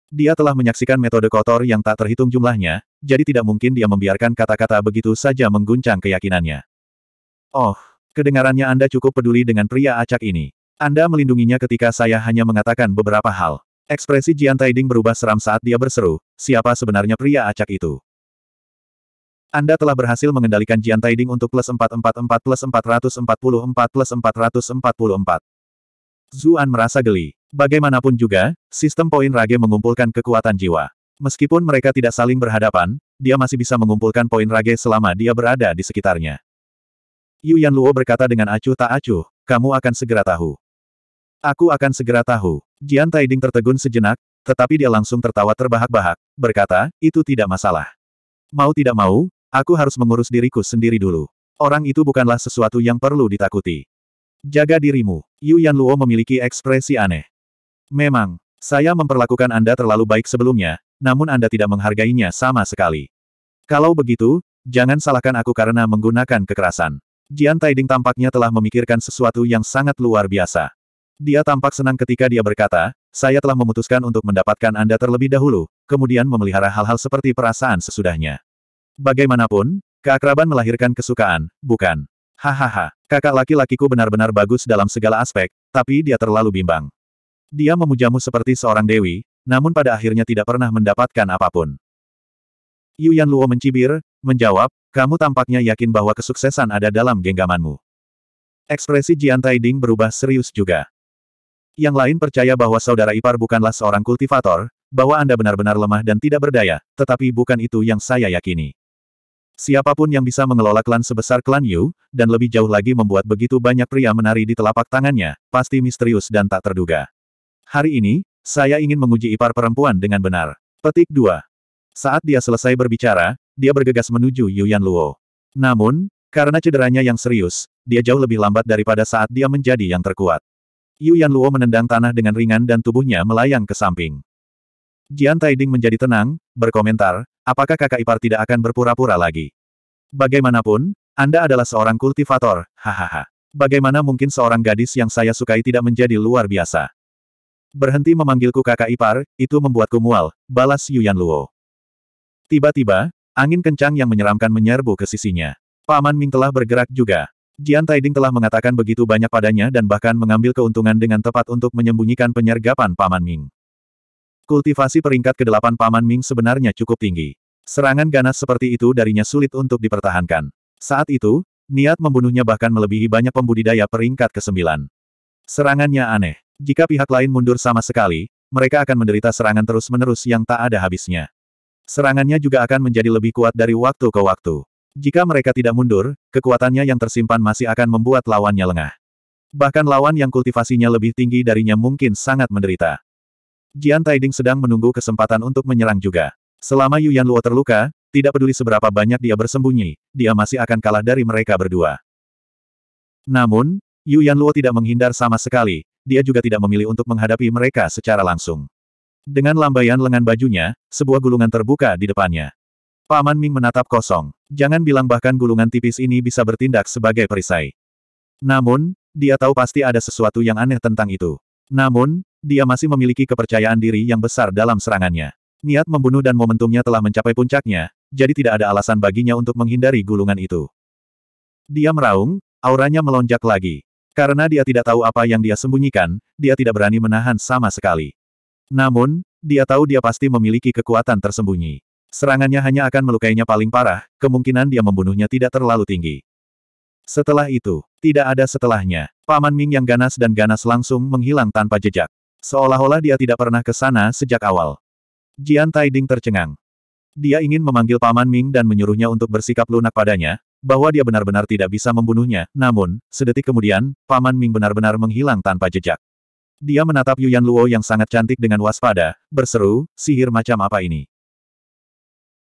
S1: Dia telah menyaksikan metode kotor yang tak terhitung jumlahnya, jadi tidak mungkin dia membiarkan kata-kata begitu saja mengguncang keyakinannya. Oh, kedengarannya Anda cukup peduli dengan pria acak ini. Anda melindunginya ketika saya hanya mengatakan beberapa hal. Ekspresi Jian Taiding berubah seram saat dia berseru, siapa sebenarnya pria acak itu? Anda telah berhasil mengendalikan Jian Taiding untuk plus 444 plus 444 plus 444. Zuan merasa geli. Bagaimanapun juga, sistem poin Rage mengumpulkan kekuatan jiwa. Meskipun mereka tidak saling berhadapan, dia masih bisa mengumpulkan poin Rage selama dia berada di sekitarnya. Yu Yan Luo berkata dengan acuh tak acuh, kamu akan segera tahu. Aku akan segera tahu. Jian Taiding tertegun sejenak, tetapi dia langsung tertawa terbahak-bahak, berkata, itu tidak masalah. Mau tidak mau, Aku harus mengurus diriku sendiri dulu. Orang itu bukanlah sesuatu yang perlu ditakuti. Jaga dirimu. Yu Yan Luo memiliki ekspresi aneh. Memang, saya memperlakukan Anda terlalu baik sebelumnya, namun Anda tidak menghargainya sama sekali. Kalau begitu, jangan salahkan aku karena menggunakan kekerasan. Jian Taiding tampaknya telah memikirkan sesuatu yang sangat luar biasa. Dia tampak senang ketika dia berkata, saya telah memutuskan untuk mendapatkan Anda terlebih dahulu, kemudian memelihara hal-hal seperti perasaan sesudahnya. Bagaimanapun, keakraban melahirkan kesukaan, bukan? Hahaha, kakak laki-lakiku benar-benar bagus dalam segala aspek, tapi dia terlalu bimbang. Dia memujamu seperti seorang dewi, namun pada akhirnya tidak pernah mendapatkan apapun. Yuan Luo mencibir, menjawab, kamu tampaknya yakin bahwa kesuksesan ada dalam genggamanmu. Ekspresi Jian Taiding berubah serius juga. Yang lain percaya bahwa saudara ipar bukanlah seorang kultivator, bahwa Anda benar-benar lemah dan tidak berdaya, tetapi bukan itu yang saya yakini. Siapapun yang bisa mengelola klan sebesar klan Yu, dan lebih jauh lagi membuat begitu banyak pria menari di telapak tangannya, pasti misterius dan tak terduga. Hari ini, saya ingin menguji ipar perempuan dengan benar. Petik 2. Saat dia selesai berbicara, dia bergegas menuju Yu Yan Luo. Namun, karena cederanya yang serius, dia jauh lebih lambat daripada saat dia menjadi yang terkuat. Yu Yan Luo menendang tanah dengan ringan dan tubuhnya melayang ke samping. Jian Taiding menjadi tenang, berkomentar, Apakah kakak ipar tidak akan berpura-pura lagi? Bagaimanapun, Anda adalah seorang kultivator, hahaha. Bagaimana mungkin seorang gadis yang saya sukai tidak menjadi luar biasa? Berhenti memanggilku kakak ipar, itu membuatku mual, balas Yuan Luo. Tiba-tiba, angin kencang yang menyeramkan menyerbu ke sisinya. Paman Ming telah bergerak juga. Jian Taiding telah mengatakan begitu banyak padanya dan bahkan mengambil keuntungan dengan tepat untuk menyembunyikan penyergapan Paman Ming. Kultivasi peringkat ke-8 Paman Ming sebenarnya cukup tinggi. Serangan ganas seperti itu darinya sulit untuk dipertahankan. Saat itu, niat membunuhnya bahkan melebihi banyak pembudidaya peringkat ke-9. Serangannya aneh. Jika pihak lain mundur sama sekali, mereka akan menderita serangan terus-menerus yang tak ada habisnya. Serangannya juga akan menjadi lebih kuat dari waktu ke waktu. Jika mereka tidak mundur, kekuatannya yang tersimpan masih akan membuat lawannya lengah. Bahkan lawan yang kultivasinya lebih tinggi darinya mungkin sangat menderita. Jian Taiding sedang menunggu kesempatan untuk menyerang juga. Selama Yu Luo terluka, tidak peduli seberapa banyak dia bersembunyi, dia masih akan kalah dari mereka berdua. Namun, Yu Luo tidak menghindar sama sekali, dia juga tidak memilih untuk menghadapi mereka secara langsung. Dengan lambaian lengan bajunya, sebuah gulungan terbuka di depannya. Paman Ming menatap kosong. Jangan bilang bahkan gulungan tipis ini bisa bertindak sebagai perisai. Namun, dia tahu pasti ada sesuatu yang aneh tentang itu. Namun, dia masih memiliki kepercayaan diri yang besar dalam serangannya. Niat membunuh dan momentumnya telah mencapai puncaknya, jadi tidak ada alasan baginya untuk menghindari gulungan itu. Dia meraung, auranya melonjak lagi. Karena dia tidak tahu apa yang dia sembunyikan, dia tidak berani menahan sama sekali. Namun, dia tahu dia pasti memiliki kekuatan tersembunyi. Serangannya hanya akan melukainya paling parah, kemungkinan dia membunuhnya tidak terlalu tinggi. Setelah itu, tidak ada setelahnya. Paman Ming yang ganas dan ganas langsung menghilang tanpa jejak. Seolah-olah dia tidak pernah ke sana sejak awal. Jian Taiding tercengang. Dia ingin memanggil Paman Ming dan menyuruhnya untuk bersikap lunak padanya, bahwa dia benar-benar tidak bisa membunuhnya, namun, sedetik kemudian, Paman Ming benar-benar menghilang tanpa jejak. Dia menatap Yuan Luo yang sangat cantik dengan waspada, berseru, sihir macam apa ini?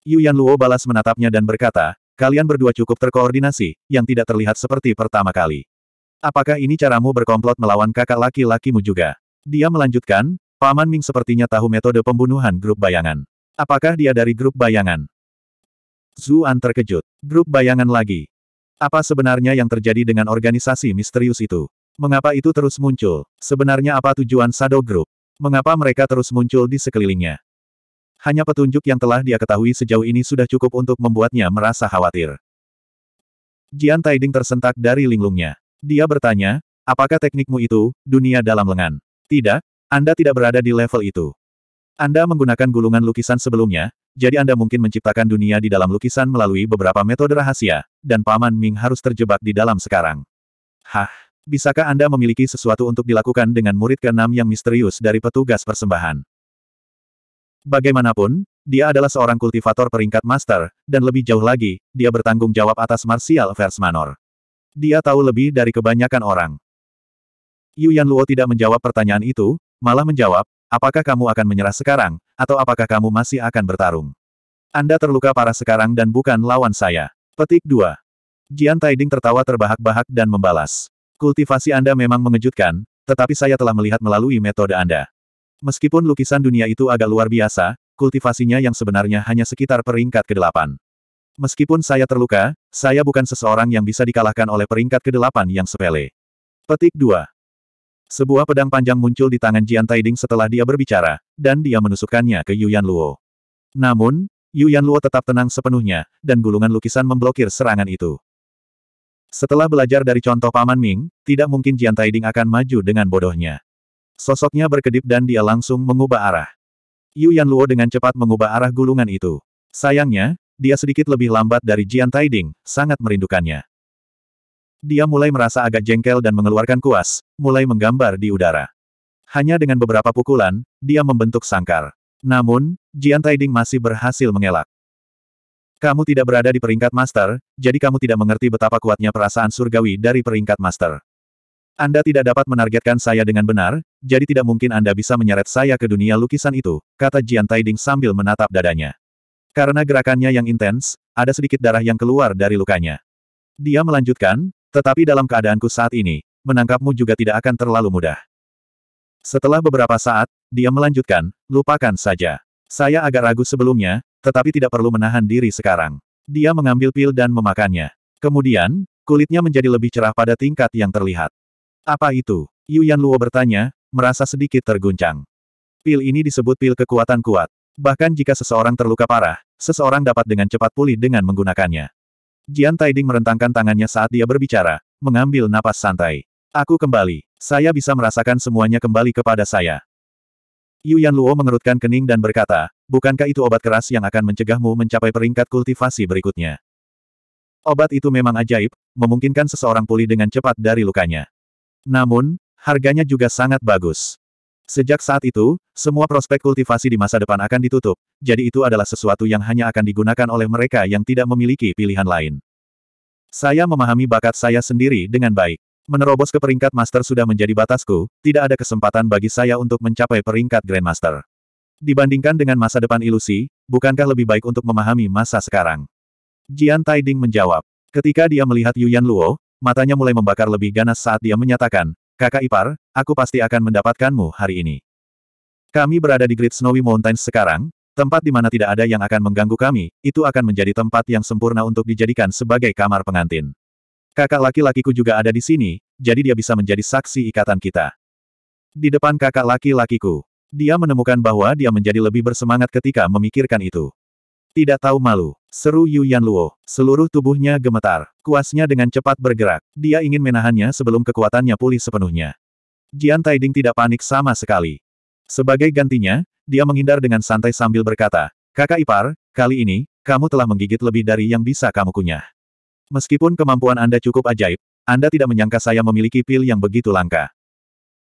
S1: Yuan Luo balas menatapnya dan berkata, kalian berdua cukup terkoordinasi, yang tidak terlihat seperti pertama kali. Apakah ini caramu berkomplot melawan kakak laki-lakimu juga? Dia melanjutkan, Paman Ming sepertinya tahu metode pembunuhan grup bayangan. Apakah dia dari grup bayangan? Zuan terkejut. Grup bayangan lagi. Apa sebenarnya yang terjadi dengan organisasi misterius itu? Mengapa itu terus muncul? Sebenarnya apa tujuan Shadow Group? Mengapa mereka terus muncul di sekelilingnya? Hanya petunjuk yang telah dia ketahui sejauh ini sudah cukup untuk membuatnya merasa khawatir. Jian Taiding tersentak dari linglungnya. Dia bertanya, apakah teknikmu itu, dunia dalam lengan? Tidak, Anda tidak berada di level itu. Anda menggunakan gulungan lukisan sebelumnya, jadi Anda mungkin menciptakan dunia di dalam lukisan melalui beberapa metode rahasia, dan Paman Ming harus terjebak di dalam sekarang. Hah, bisakah Anda memiliki sesuatu untuk dilakukan dengan murid keenam yang misterius dari petugas persembahan? Bagaimanapun, dia adalah seorang kultivator peringkat master, dan lebih jauh lagi, dia bertanggung jawab atas Martial Vers Manor. Dia tahu lebih dari kebanyakan orang. Yu Luo tidak menjawab pertanyaan itu, malah menjawab, apakah kamu akan menyerah sekarang, atau apakah kamu masih akan bertarung? Anda terluka parah sekarang dan bukan lawan saya. Petik 2. Jian Taiding tertawa terbahak-bahak dan membalas. Kultivasi Anda memang mengejutkan, tetapi saya telah melihat melalui metode Anda. Meskipun lukisan dunia itu agak luar biasa, kultivasinya yang sebenarnya hanya sekitar peringkat ke-8. Meskipun saya terluka, saya bukan seseorang yang bisa dikalahkan oleh peringkat ke-8 yang sepele. Petik 2. Sebuah pedang panjang muncul di tangan Jian Taiding setelah dia berbicara, dan dia menusukkannya ke Yuan Luo. Namun, Yuan Luo tetap tenang sepenuhnya, dan gulungan lukisan memblokir serangan itu. Setelah belajar dari contoh Paman Ming, tidak mungkin Jian Taiding akan maju dengan bodohnya. Sosoknya berkedip dan dia langsung mengubah arah. Yuan Luo dengan cepat mengubah arah gulungan itu. Sayangnya, dia sedikit lebih lambat dari Jian Taiding, sangat merindukannya. Dia mulai merasa agak jengkel dan mengeluarkan kuas, mulai menggambar di udara. Hanya dengan beberapa pukulan, dia membentuk sangkar. Namun, Jian Taiding masih berhasil mengelak. Kamu tidak berada di peringkat master, jadi kamu tidak mengerti betapa kuatnya perasaan surgawi dari peringkat master. Anda tidak dapat menargetkan saya dengan benar, jadi tidak mungkin Anda bisa menyeret saya ke dunia lukisan itu, kata Jian Taiding sambil menatap dadanya. Karena gerakannya yang intens, ada sedikit darah yang keluar dari lukanya. Dia melanjutkan, tetapi dalam keadaanku saat ini, menangkapmu juga tidak akan terlalu mudah. Setelah beberapa saat, dia melanjutkan, lupakan saja. Saya agak ragu sebelumnya, tetapi tidak perlu menahan diri sekarang. Dia mengambil pil dan memakannya. Kemudian, kulitnya menjadi lebih cerah pada tingkat yang terlihat. Apa itu? Yu Yan Luo bertanya, merasa sedikit terguncang. Pil ini disebut pil kekuatan kuat. Bahkan jika seseorang terluka parah, seseorang dapat dengan cepat pulih dengan menggunakannya. Jian Taiding merentangkan tangannya saat dia berbicara, mengambil napas santai. Aku kembali. Saya bisa merasakan semuanya kembali kepada saya. Yu Yan Luo mengerutkan kening dan berkata, bukankah itu obat keras yang akan mencegahmu mencapai peringkat kultivasi berikutnya? Obat itu memang ajaib, memungkinkan seseorang pulih dengan cepat dari lukanya. Namun, harganya juga sangat bagus. Sejak saat itu, semua prospek kultivasi di masa depan akan ditutup, jadi itu adalah sesuatu yang hanya akan digunakan oleh mereka yang tidak memiliki pilihan lain. Saya memahami bakat saya sendiri dengan baik. Menerobos ke peringkat master sudah menjadi batasku, tidak ada kesempatan bagi saya untuk mencapai peringkat grandmaster. Dibandingkan dengan masa depan ilusi, bukankah lebih baik untuk memahami masa sekarang? Jian Taiding menjawab. Ketika dia melihat Yuyan Luo, matanya mulai membakar lebih ganas saat dia menyatakan, Kakak ipar, aku pasti akan mendapatkanmu hari ini. Kami berada di Great Snowy Mountains sekarang, tempat di mana tidak ada yang akan mengganggu kami, itu akan menjadi tempat yang sempurna untuk dijadikan sebagai kamar pengantin. Kakak laki-lakiku juga ada di sini, jadi dia bisa menjadi saksi ikatan kita. Di depan kakak laki-lakiku, dia menemukan bahwa dia menjadi lebih bersemangat ketika memikirkan itu. Tidak tahu malu, seru Yu Luo, Seluruh tubuhnya gemetar, kuasnya dengan cepat bergerak. Dia ingin menahannya sebelum kekuatannya pulih sepenuhnya. Jian Taiding tidak panik sama sekali. Sebagai gantinya, dia menghindar dengan santai sambil berkata, Kakak Ipar, kali ini, kamu telah menggigit lebih dari yang bisa kamu kunyah. Meskipun kemampuan Anda cukup ajaib, Anda tidak menyangka saya memiliki pil yang begitu langka.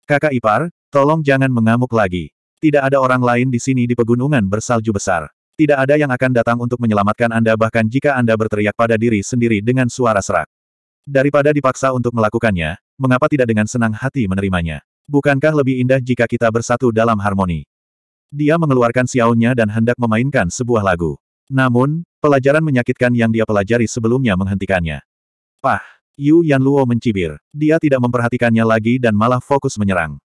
S1: Kakak Ipar, tolong jangan mengamuk lagi. Tidak ada orang lain di sini di pegunungan bersalju besar. Tidak ada yang akan datang untuk menyelamatkan Anda bahkan jika Anda berteriak pada diri sendiri dengan suara serak. Daripada dipaksa untuk melakukannya, mengapa tidak dengan senang hati menerimanya? Bukankah lebih indah jika kita bersatu dalam harmoni? Dia mengeluarkan siaunya dan hendak memainkan sebuah lagu. Namun, pelajaran menyakitkan yang dia pelajari sebelumnya menghentikannya. Pah! Yu Yan Luo mencibir. Dia tidak memperhatikannya lagi dan malah fokus menyerang.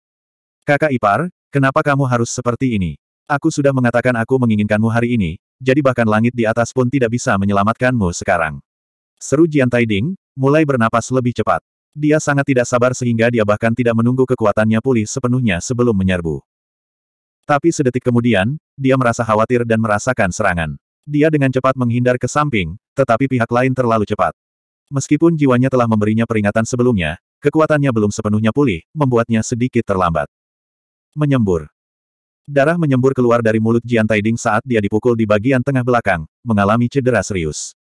S1: Kakak ipar, kenapa kamu harus seperti ini? Aku sudah mengatakan aku menginginkanmu hari ini, jadi bahkan langit di atas pun tidak bisa menyelamatkanmu sekarang. Seru Jian Taiding, mulai bernapas lebih cepat. Dia sangat tidak sabar sehingga dia bahkan tidak menunggu kekuatannya pulih sepenuhnya sebelum menyerbu. Tapi sedetik kemudian, dia merasa khawatir dan merasakan serangan. Dia dengan cepat menghindar ke samping, tetapi pihak lain terlalu cepat. Meskipun jiwanya telah memberinya peringatan sebelumnya, kekuatannya belum sepenuhnya pulih, membuatnya sedikit terlambat. Menyembur. Darah menyembur keluar dari mulut Jian Taiding saat dia dipukul di bagian tengah belakang, mengalami cedera serius.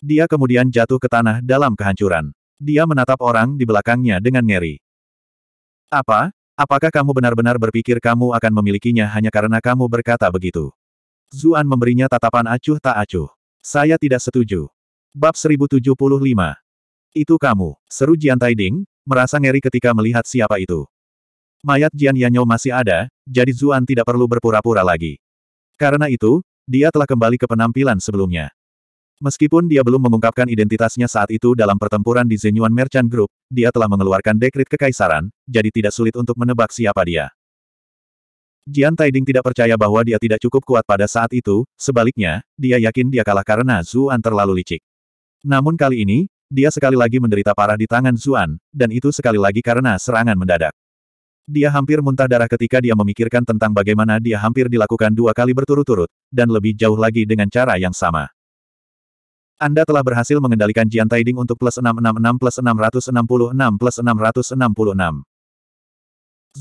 S1: Dia kemudian jatuh ke tanah dalam kehancuran. Dia menatap orang di belakangnya dengan ngeri. Apa? Apakah kamu benar-benar berpikir kamu akan memilikinya hanya karena kamu berkata begitu? Zuan memberinya tatapan acuh tak acuh. Saya tidak setuju. Bab 1075. Itu kamu, seru Jian Taiding, merasa ngeri ketika melihat siapa itu. Mayat Jian Yanyo masih ada, jadi Zuan tidak perlu berpura-pura lagi. Karena itu, dia telah kembali ke penampilan sebelumnya. Meskipun dia belum mengungkapkan identitasnya saat itu dalam pertempuran di Zenyuan Merchant Group, dia telah mengeluarkan dekrit kekaisaran, jadi tidak sulit untuk menebak siapa dia. Jian Taiding tidak percaya bahwa dia tidak cukup kuat pada saat itu, sebaliknya, dia yakin dia kalah karena Zuan terlalu licik. Namun kali ini, dia sekali lagi menderita parah di tangan Zuan, dan itu sekali lagi karena serangan mendadak. Dia hampir muntah darah ketika dia memikirkan tentang bagaimana dia hampir dilakukan dua kali berturut-turut, dan lebih jauh lagi dengan cara yang sama. Anda telah berhasil mengendalikan Jian Taiding untuk plus 666 plus 666 plus 666.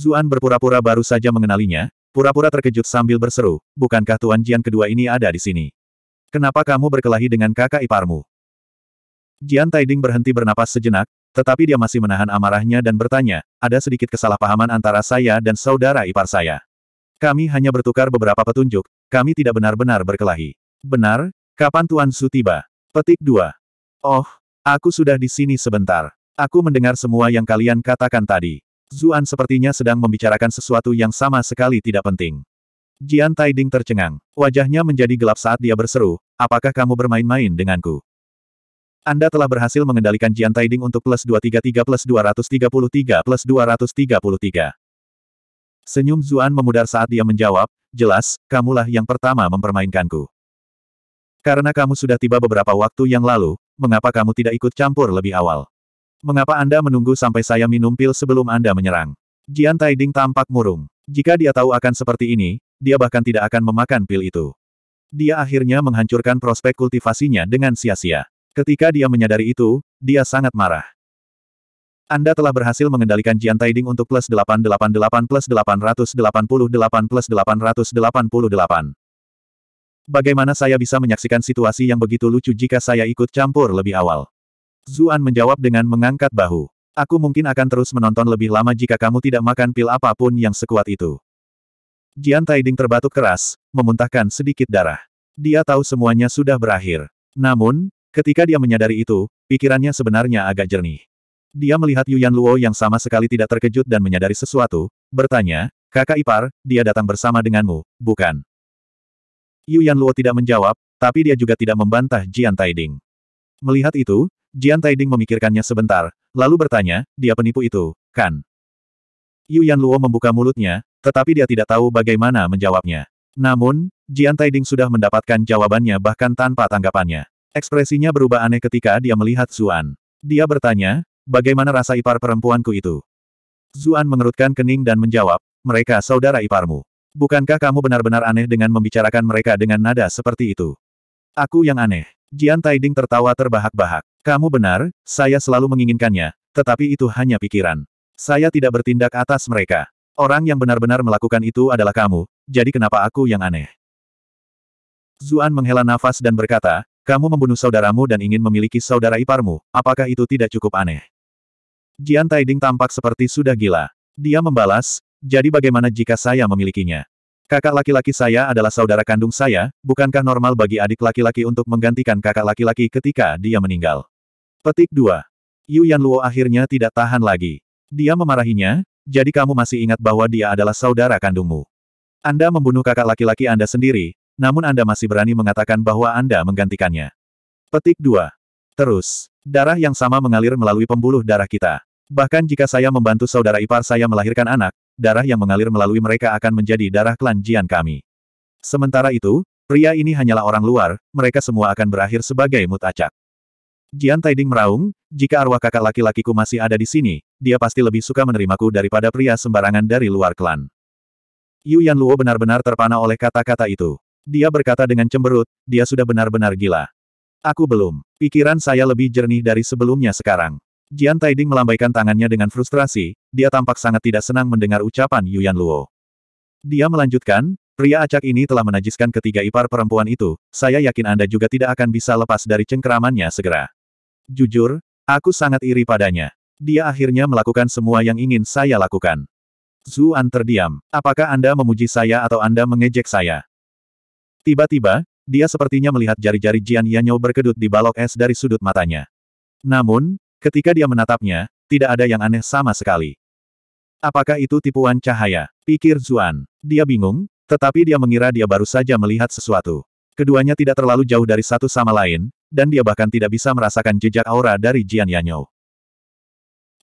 S1: Zuan berpura-pura baru saja mengenalinya, pura-pura terkejut sambil berseru, bukankah Tuan Jian kedua ini ada di sini? Kenapa kamu berkelahi dengan kakak iparmu? Jian Taiding berhenti bernapas sejenak, tetapi dia masih menahan amarahnya dan bertanya, ada sedikit kesalahpahaman antara saya dan saudara ipar saya. Kami hanya bertukar beberapa petunjuk, kami tidak benar-benar berkelahi. Benar? Kapan Tuan Su tiba? Petik 2. Oh, aku sudah di sini sebentar. Aku mendengar semua yang kalian katakan tadi. Zuan sepertinya sedang membicarakan sesuatu yang sama sekali tidak penting. Jian Taiding tercengang. Wajahnya menjadi gelap saat dia berseru, apakah kamu bermain-main denganku? Anda telah berhasil mengendalikan Jian Taiding untuk plus 233 plus 233 plus 233. Senyum Zuan memudar saat dia menjawab, jelas, kamulah yang pertama mempermainkanku. Karena kamu sudah tiba beberapa waktu yang lalu, mengapa kamu tidak ikut campur lebih awal? Mengapa Anda menunggu sampai saya minum pil sebelum Anda menyerang? Jian Taiding tampak murung. Jika dia tahu akan seperti ini, dia bahkan tidak akan memakan pil itu. Dia akhirnya menghancurkan prospek kultivasinya dengan sia-sia. Ketika dia menyadari itu, dia sangat marah. Anda telah berhasil mengendalikan Jian Taiding untuk plus 888 plus 888 plus 888. Bagaimana saya bisa menyaksikan situasi yang begitu lucu jika saya ikut campur lebih awal? Zuan menjawab dengan mengangkat bahu. Aku mungkin akan terus menonton lebih lama jika kamu tidak makan pil apapun yang sekuat itu. Jian Taiding terbatuk keras, memuntahkan sedikit darah. Dia tahu semuanya sudah berakhir. Namun, Ketika dia menyadari itu, pikirannya sebenarnya agak jernih. Dia melihat Yuan Luo yang sama sekali tidak terkejut dan menyadari sesuatu, bertanya, kakak ipar, dia datang bersama denganmu, bukan? Yuan Luo tidak menjawab, tapi dia juga tidak membantah Jian Taiding. Melihat itu, Jian Taiding memikirkannya sebentar, lalu bertanya, dia penipu itu, kan? Yuan Luo membuka mulutnya, tetapi dia tidak tahu bagaimana menjawabnya. Namun, Jian Taiding sudah mendapatkan jawabannya bahkan tanpa tanggapannya. Ekspresinya berubah aneh ketika dia melihat Zuan. Dia bertanya, bagaimana rasa ipar perempuanku itu? Zuan mengerutkan kening dan menjawab, mereka saudara iparmu. Bukankah kamu benar-benar aneh dengan membicarakan mereka dengan nada seperti itu? Aku yang aneh. Jian Taiding tertawa terbahak-bahak. Kamu benar, saya selalu menginginkannya, tetapi itu hanya pikiran. Saya tidak bertindak atas mereka. Orang yang benar-benar melakukan itu adalah kamu, jadi kenapa aku yang aneh? Zuan menghela nafas dan berkata, kamu membunuh saudaramu dan ingin memiliki saudara iparmu, apakah itu tidak cukup aneh? Jian Taiding tampak seperti sudah gila. Dia membalas, jadi bagaimana jika saya memilikinya? Kakak laki-laki saya adalah saudara kandung saya, bukankah normal bagi adik laki-laki untuk menggantikan kakak laki-laki ketika dia meninggal? Petik 2. Yu Luo akhirnya tidak tahan lagi. Dia memarahinya, jadi kamu masih ingat bahwa dia adalah saudara kandungmu. Anda membunuh kakak laki-laki Anda sendiri, namun Anda masih berani mengatakan bahwa Anda menggantikannya. Petik 2. Terus, darah yang sama mengalir melalui pembuluh darah kita. Bahkan jika saya membantu saudara ipar saya melahirkan anak, darah yang mengalir melalui mereka akan menjadi darah klan Jian kami. Sementara itu, pria ini hanyalah orang luar, mereka semua akan berakhir sebagai mutacak. Jian Taiding meraung, jika arwah kakak laki-lakiku masih ada di sini, dia pasti lebih suka menerimaku daripada pria sembarangan dari luar klan. Yu Yan Luo benar-benar terpana oleh kata-kata itu. Dia berkata dengan cemberut, dia sudah benar-benar gila. Aku belum. Pikiran saya lebih jernih dari sebelumnya sekarang. Jian Taiding melambaikan tangannya dengan frustrasi, dia tampak sangat tidak senang mendengar ucapan Yuan Luo. Dia melanjutkan, pria acak ini telah menajiskan ketiga ipar perempuan itu, saya yakin Anda juga tidak akan bisa lepas dari cengkeramannya segera. Jujur, aku sangat iri padanya. Dia akhirnya melakukan semua yang ingin saya lakukan. Zuan terdiam. Apakah Anda memuji saya atau Anda mengejek saya? Tiba-tiba, dia sepertinya melihat jari-jari Jian Yanyo berkedut di balok es dari sudut matanya. Namun, ketika dia menatapnya, tidak ada yang aneh sama sekali. Apakah itu tipuan cahaya? Pikir Zuan. Dia bingung, tetapi dia mengira dia baru saja melihat sesuatu. Keduanya tidak terlalu jauh dari satu sama lain, dan dia bahkan tidak bisa merasakan jejak aura dari Jian Yanyo.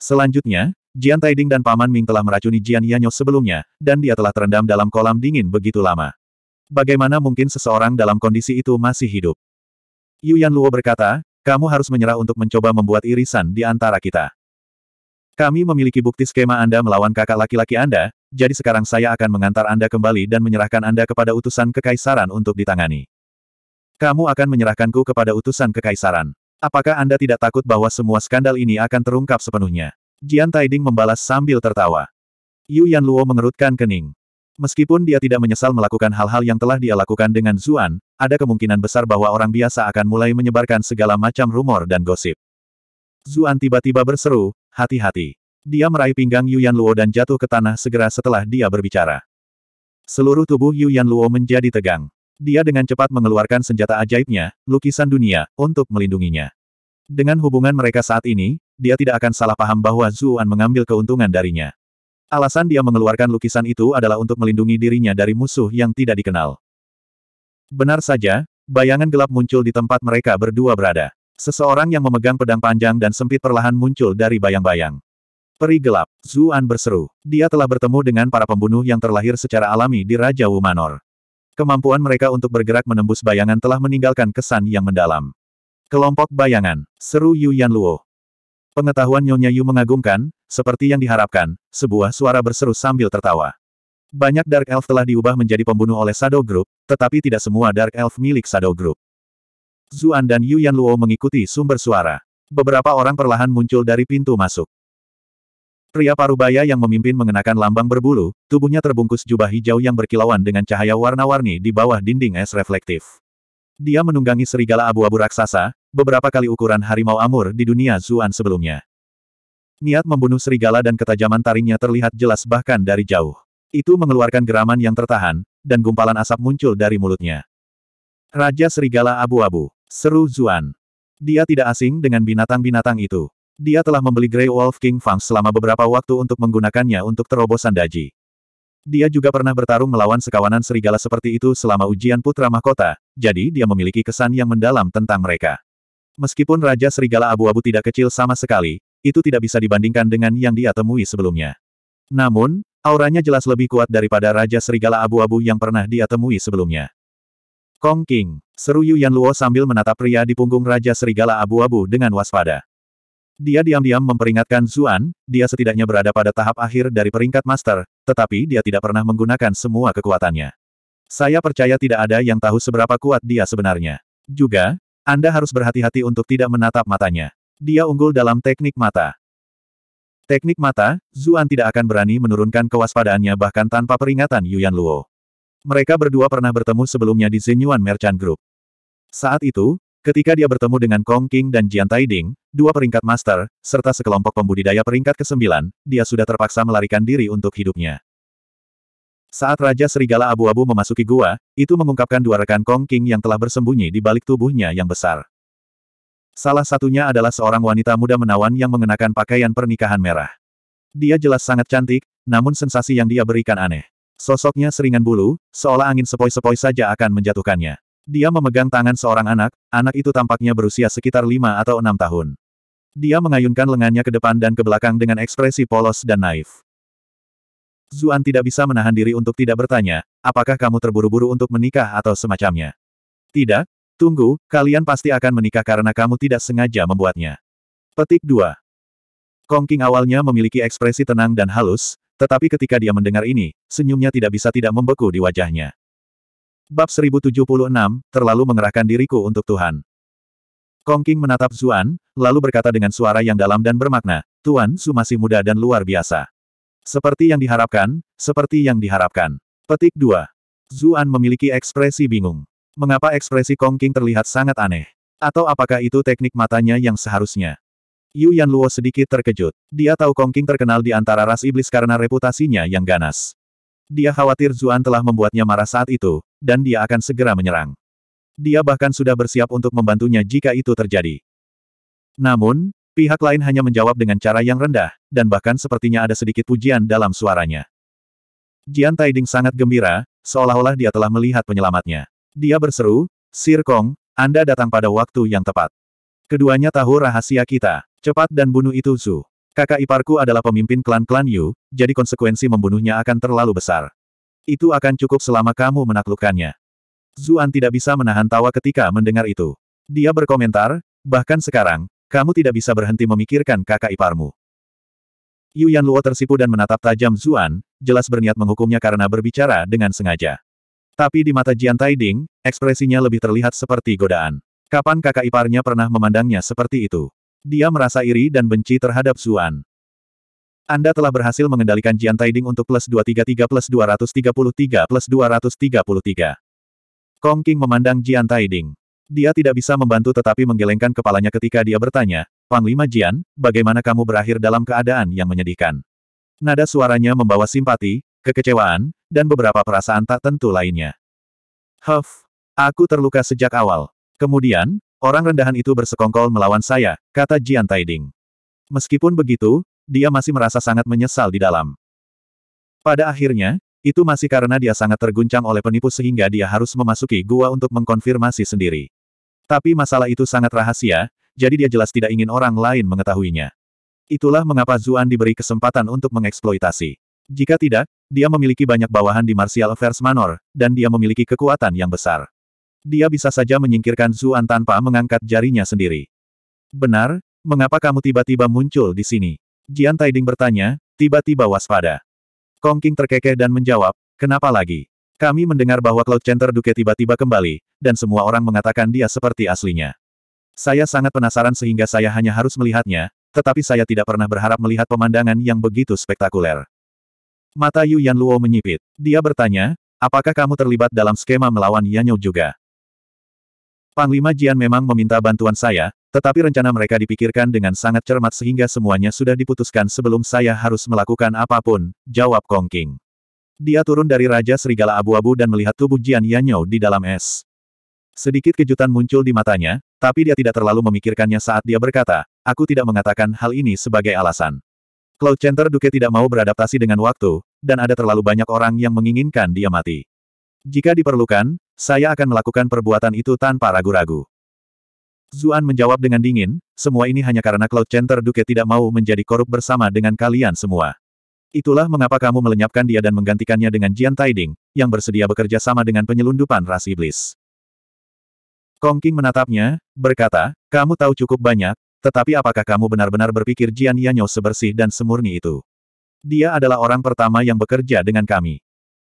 S1: Selanjutnya, Jian Taiding dan Paman Ming telah meracuni Jian Yanyo sebelumnya, dan dia telah terendam dalam kolam dingin begitu lama. Bagaimana mungkin seseorang dalam kondisi itu masih hidup? Yu Yan Luo berkata, kamu harus menyerah untuk mencoba membuat irisan di antara kita. Kami memiliki bukti skema Anda melawan kakak laki-laki Anda, jadi sekarang saya akan mengantar Anda kembali dan menyerahkan Anda kepada utusan kekaisaran untuk ditangani. Kamu akan menyerahkanku kepada utusan kekaisaran. Apakah Anda tidak takut bahwa semua skandal ini akan terungkap sepenuhnya? Jian Taiding membalas sambil tertawa. Yu Yan Luo mengerutkan kening. Meskipun dia tidak menyesal melakukan hal-hal yang telah dia lakukan dengan Zuan, ada kemungkinan besar bahwa orang biasa akan mulai menyebarkan segala macam rumor dan gosip. Zuan tiba-tiba berseru, hati-hati. Dia meraih pinggang Yuan Luo dan jatuh ke tanah segera setelah dia berbicara. Seluruh tubuh Yuan Luo menjadi tegang. Dia dengan cepat mengeluarkan senjata ajaibnya, lukisan dunia, untuk melindunginya. Dengan hubungan mereka saat ini, dia tidak akan salah paham bahwa Zuan mengambil keuntungan darinya. Alasan dia mengeluarkan lukisan itu adalah untuk melindungi dirinya dari musuh yang tidak dikenal. Benar saja, bayangan gelap muncul di tempat mereka berdua berada. Seseorang yang memegang pedang panjang dan sempit perlahan muncul dari bayang-bayang. Peri gelap, Zuan berseru. Dia telah bertemu dengan para pembunuh yang terlahir secara alami di Raja Wu Manor. Kemampuan mereka untuk bergerak menembus bayangan telah meninggalkan kesan yang mendalam. Kelompok bayangan, seru Yu Yan Luo. Pengetahuan Nyonya Yu mengagumkan, seperti yang diharapkan, sebuah suara berseru sambil tertawa. Banyak Dark Elf telah diubah menjadi pembunuh oleh Shadow Group, tetapi tidak semua Dark Elf milik Shadow Group. Zuan dan Yu Luo mengikuti sumber suara. Beberapa orang perlahan muncul dari pintu masuk. Pria parubaya yang memimpin mengenakan lambang berbulu, tubuhnya terbungkus jubah hijau yang berkilauan dengan cahaya warna-warni di bawah dinding es reflektif. Dia menunggangi serigala abu-abu raksasa, beberapa kali ukuran harimau Amur di dunia Zuan sebelumnya. Niat membunuh serigala dan ketajaman taringnya terlihat jelas bahkan dari jauh. Itu mengeluarkan geraman yang tertahan, dan gumpalan asap muncul dari mulutnya. Raja Serigala Abu-Abu, seru Zuan. Dia tidak asing dengan binatang-binatang itu. Dia telah membeli Grey Wolf King Fang selama beberapa waktu untuk menggunakannya untuk terobosan daji. Dia juga pernah bertarung melawan sekawanan serigala seperti itu selama ujian putra mahkota, jadi dia memiliki kesan yang mendalam tentang mereka. Meskipun Raja Serigala Abu-Abu tidak kecil sama sekali, itu tidak bisa dibandingkan dengan yang dia temui sebelumnya. Namun, auranya jelas lebih kuat daripada Raja Serigala Abu-Abu yang pernah dia temui sebelumnya. Kong King, seru Yu Yan Luo sambil menatap pria di punggung Raja Serigala Abu-Abu dengan waspada. Dia diam-diam memperingatkan Zuan, dia setidaknya berada pada tahap akhir dari peringkat master, tetapi dia tidak pernah menggunakan semua kekuatannya. Saya percaya tidak ada yang tahu seberapa kuat dia sebenarnya. Juga, anda harus berhati-hati untuk tidak menatap matanya. Dia unggul dalam teknik mata. Teknik mata, Zuan tidak akan berani menurunkan kewaspadaannya bahkan tanpa peringatan Yuan Luo. Mereka berdua pernah bertemu sebelumnya di Zenyuan Merchant Group. Saat itu, ketika dia bertemu dengan Kong King dan Jian Taiding, dua peringkat master, serta sekelompok pembudidaya peringkat ke-9, dia sudah terpaksa melarikan diri untuk hidupnya. Saat Raja Serigala Abu-Abu memasuki gua, itu mengungkapkan dua rekan Kong King yang telah bersembunyi di balik tubuhnya yang besar. Salah satunya adalah seorang wanita muda menawan yang mengenakan pakaian pernikahan merah. Dia jelas sangat cantik, namun sensasi yang dia berikan aneh. Sosoknya seringan bulu, seolah angin sepoi-sepoi saja akan menjatuhkannya. Dia memegang tangan seorang anak, anak itu tampaknya berusia sekitar lima atau enam tahun. Dia mengayunkan lengannya ke depan dan ke belakang dengan ekspresi polos dan naif. Zuan tidak bisa menahan diri untuk tidak bertanya, apakah kamu terburu-buru untuk menikah atau semacamnya. Tidak, tunggu, kalian pasti akan menikah karena kamu tidak sengaja membuatnya. Petik 2. Kong King awalnya memiliki ekspresi tenang dan halus, tetapi ketika dia mendengar ini, senyumnya tidak bisa tidak membeku di wajahnya. Bab 1076, terlalu mengerahkan diriku untuk Tuhan. Kong King menatap Zuan, lalu berkata dengan suara yang dalam dan bermakna, Tuan Su masih muda dan luar biasa. Seperti yang diharapkan, seperti yang diharapkan. Petik 2. Zuan memiliki ekspresi bingung. Mengapa ekspresi Kong King terlihat sangat aneh? Atau apakah itu teknik matanya yang seharusnya? Yu Yan Luo sedikit terkejut. Dia tahu Kong King terkenal di antara ras iblis karena reputasinya yang ganas. Dia khawatir Zuan telah membuatnya marah saat itu, dan dia akan segera menyerang. Dia bahkan sudah bersiap untuk membantunya jika itu terjadi. Namun, Pihak lain hanya menjawab dengan cara yang rendah, dan bahkan sepertinya ada sedikit pujian dalam suaranya. Jian Taiding sangat gembira, seolah-olah dia telah melihat penyelamatnya. Dia berseru, Sir Kong, Anda datang pada waktu yang tepat. Keduanya tahu rahasia kita. Cepat dan bunuh itu Zhu. Kakak iparku adalah pemimpin klan-klan Yu, jadi konsekuensi membunuhnya akan terlalu besar. Itu akan cukup selama kamu menaklukkannya. Zuan tidak bisa menahan tawa ketika mendengar itu. Dia berkomentar, bahkan sekarang, kamu tidak bisa berhenti memikirkan kakak iparmu. Yu Yan Luo tersipu dan menatap tajam Zuan, jelas berniat menghukumnya karena berbicara dengan sengaja. Tapi di mata Jian Taiding, ekspresinya lebih terlihat seperti godaan. Kapan kakak iparnya pernah memandangnya seperti itu? Dia merasa iri dan benci terhadap Zuan. Anda telah berhasil mengendalikan Jian Taiding untuk plus 233 plus 233 plus 233. Kong King memandang Jian Taiding. Dia tidak bisa membantu tetapi menggelengkan kepalanya ketika dia bertanya, Panglima Jian, bagaimana kamu berakhir dalam keadaan yang menyedihkan? Nada suaranya membawa simpati, kekecewaan, dan beberapa perasaan tak tentu lainnya. Huff, aku terluka sejak awal. Kemudian, orang rendahan itu bersekongkol melawan saya, kata Jian Taiding. Meskipun begitu, dia masih merasa sangat menyesal di dalam. Pada akhirnya, itu masih karena dia sangat terguncang oleh penipu sehingga dia harus memasuki gua untuk mengkonfirmasi sendiri. Tapi masalah itu sangat rahasia, jadi dia jelas tidak ingin orang lain mengetahuinya. Itulah mengapa Zuan diberi kesempatan untuk mengeksploitasi. Jika tidak, dia memiliki banyak bawahan di Martial Affairs Manor, dan dia memiliki kekuatan yang besar. Dia bisa saja menyingkirkan Zuan tanpa mengangkat jarinya sendiri. Benar, mengapa kamu tiba-tiba muncul di sini? Jian Taiding bertanya, tiba-tiba waspada. Kongking terkekeh dan menjawab, kenapa lagi? Kami mendengar bahwa Cloud Center Duke tiba-tiba kembali, dan semua orang mengatakan dia seperti aslinya. Saya sangat penasaran sehingga saya hanya harus melihatnya, tetapi saya tidak pernah berharap melihat pemandangan yang begitu spektakuler. Mata Yu Yan Luo menyipit. Dia bertanya, apakah kamu terlibat dalam skema melawan Yanyou juga? Panglima Jian memang meminta bantuan saya, tetapi rencana mereka dipikirkan dengan sangat cermat sehingga semuanya sudah diputuskan sebelum saya harus melakukan apapun, jawab Kong King. Dia turun dari Raja Serigala Abu-Abu dan melihat tubuh Jian Yanyao di dalam es. Sedikit kejutan muncul di matanya, tapi dia tidak terlalu memikirkannya saat dia berkata, aku tidak mengatakan hal ini sebagai alasan. Cloud Center Duke tidak mau beradaptasi dengan waktu, dan ada terlalu banyak orang yang menginginkan dia mati. Jika diperlukan, saya akan melakukan perbuatan itu tanpa ragu-ragu. Zuan menjawab dengan dingin, semua ini hanya karena Cloud Center Duke tidak mau menjadi korup bersama dengan kalian semua. Itulah mengapa kamu melenyapkan dia dan menggantikannya dengan Jian Taiding, yang bersedia bekerja sama dengan penyelundupan ras iblis. Kong King menatapnya, berkata, kamu tahu cukup banyak, tetapi apakah kamu benar-benar berpikir Jian Yanyo sebersih dan semurni itu? Dia adalah orang pertama yang bekerja dengan kami.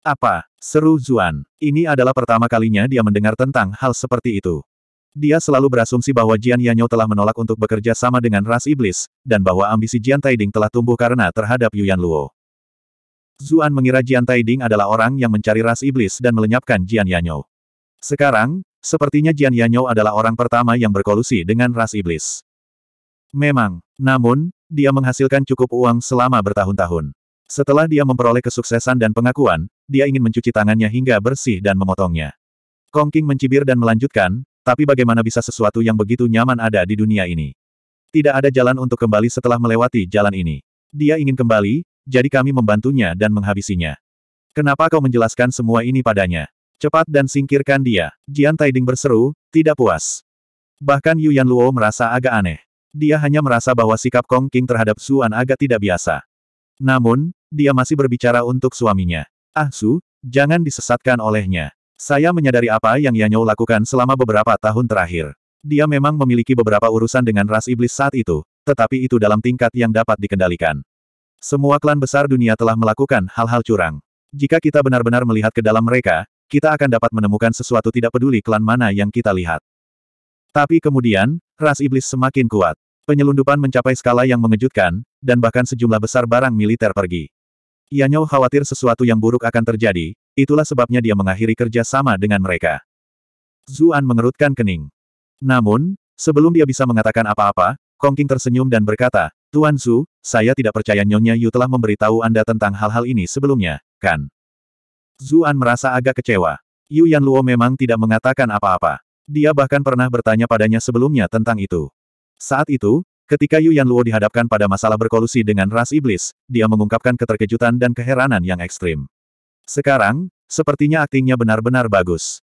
S1: Apa? Seru Zuan. Ini adalah pertama kalinya dia mendengar tentang hal seperti itu. Dia selalu berasumsi bahwa Jian Yanyo telah menolak untuk bekerja sama dengan ras iblis, dan bahwa ambisi Jian Taiding telah tumbuh karena terhadap Yuan Luo. Zuan mengira Jian Taiding adalah orang yang mencari ras iblis dan melenyapkan Jian Yanyo. Sekarang, sepertinya Jian Yanyo adalah orang pertama yang berkolusi dengan ras iblis. Memang, namun, dia menghasilkan cukup uang selama bertahun-tahun. Setelah dia memperoleh kesuksesan dan pengakuan, dia ingin mencuci tangannya hingga bersih dan memotongnya. Kongking mencibir dan melanjutkan, tapi bagaimana bisa sesuatu yang begitu nyaman ada di dunia ini? Tidak ada jalan untuk kembali setelah melewati jalan ini. Dia ingin kembali, jadi kami membantunya dan menghabisinya. Kenapa kau menjelaskan semua ini padanya? Cepat dan singkirkan dia. Jian Taiding berseru, tidak puas. Bahkan Yu Yan Luo merasa agak aneh. Dia hanya merasa bahwa sikap Kong King terhadap Suan agak tidak biasa. Namun, dia masih berbicara untuk suaminya. Ah Su, jangan disesatkan olehnya. Saya menyadari apa yang Yanyou lakukan selama beberapa tahun terakhir. Dia memang memiliki beberapa urusan dengan ras iblis saat itu, tetapi itu dalam tingkat yang dapat dikendalikan. Semua klan besar dunia telah melakukan hal-hal curang. Jika kita benar-benar melihat ke dalam mereka, kita akan dapat menemukan sesuatu tidak peduli klan mana yang kita lihat. Tapi kemudian, ras iblis semakin kuat. Penyelundupan mencapai skala yang mengejutkan, dan bahkan sejumlah besar barang militer pergi. Yanyao khawatir sesuatu yang buruk akan terjadi, itulah sebabnya dia mengakhiri kerja sama dengan mereka. Zuan mengerutkan kening. Namun, sebelum dia bisa mengatakan apa-apa, Kong King tersenyum dan berkata, Tuan Zhu, saya tidak percaya Nyonya Yu telah memberitahu Anda tentang hal-hal ini sebelumnya, kan? Zuan merasa agak kecewa. Yu Yan Luo memang tidak mengatakan apa-apa. Dia bahkan pernah bertanya padanya sebelumnya tentang itu. Saat itu, Ketika Yu Yan Luo dihadapkan pada masalah berkolusi dengan ras iblis, dia mengungkapkan keterkejutan dan keheranan yang ekstrim. Sekarang, sepertinya aktingnya benar-benar bagus.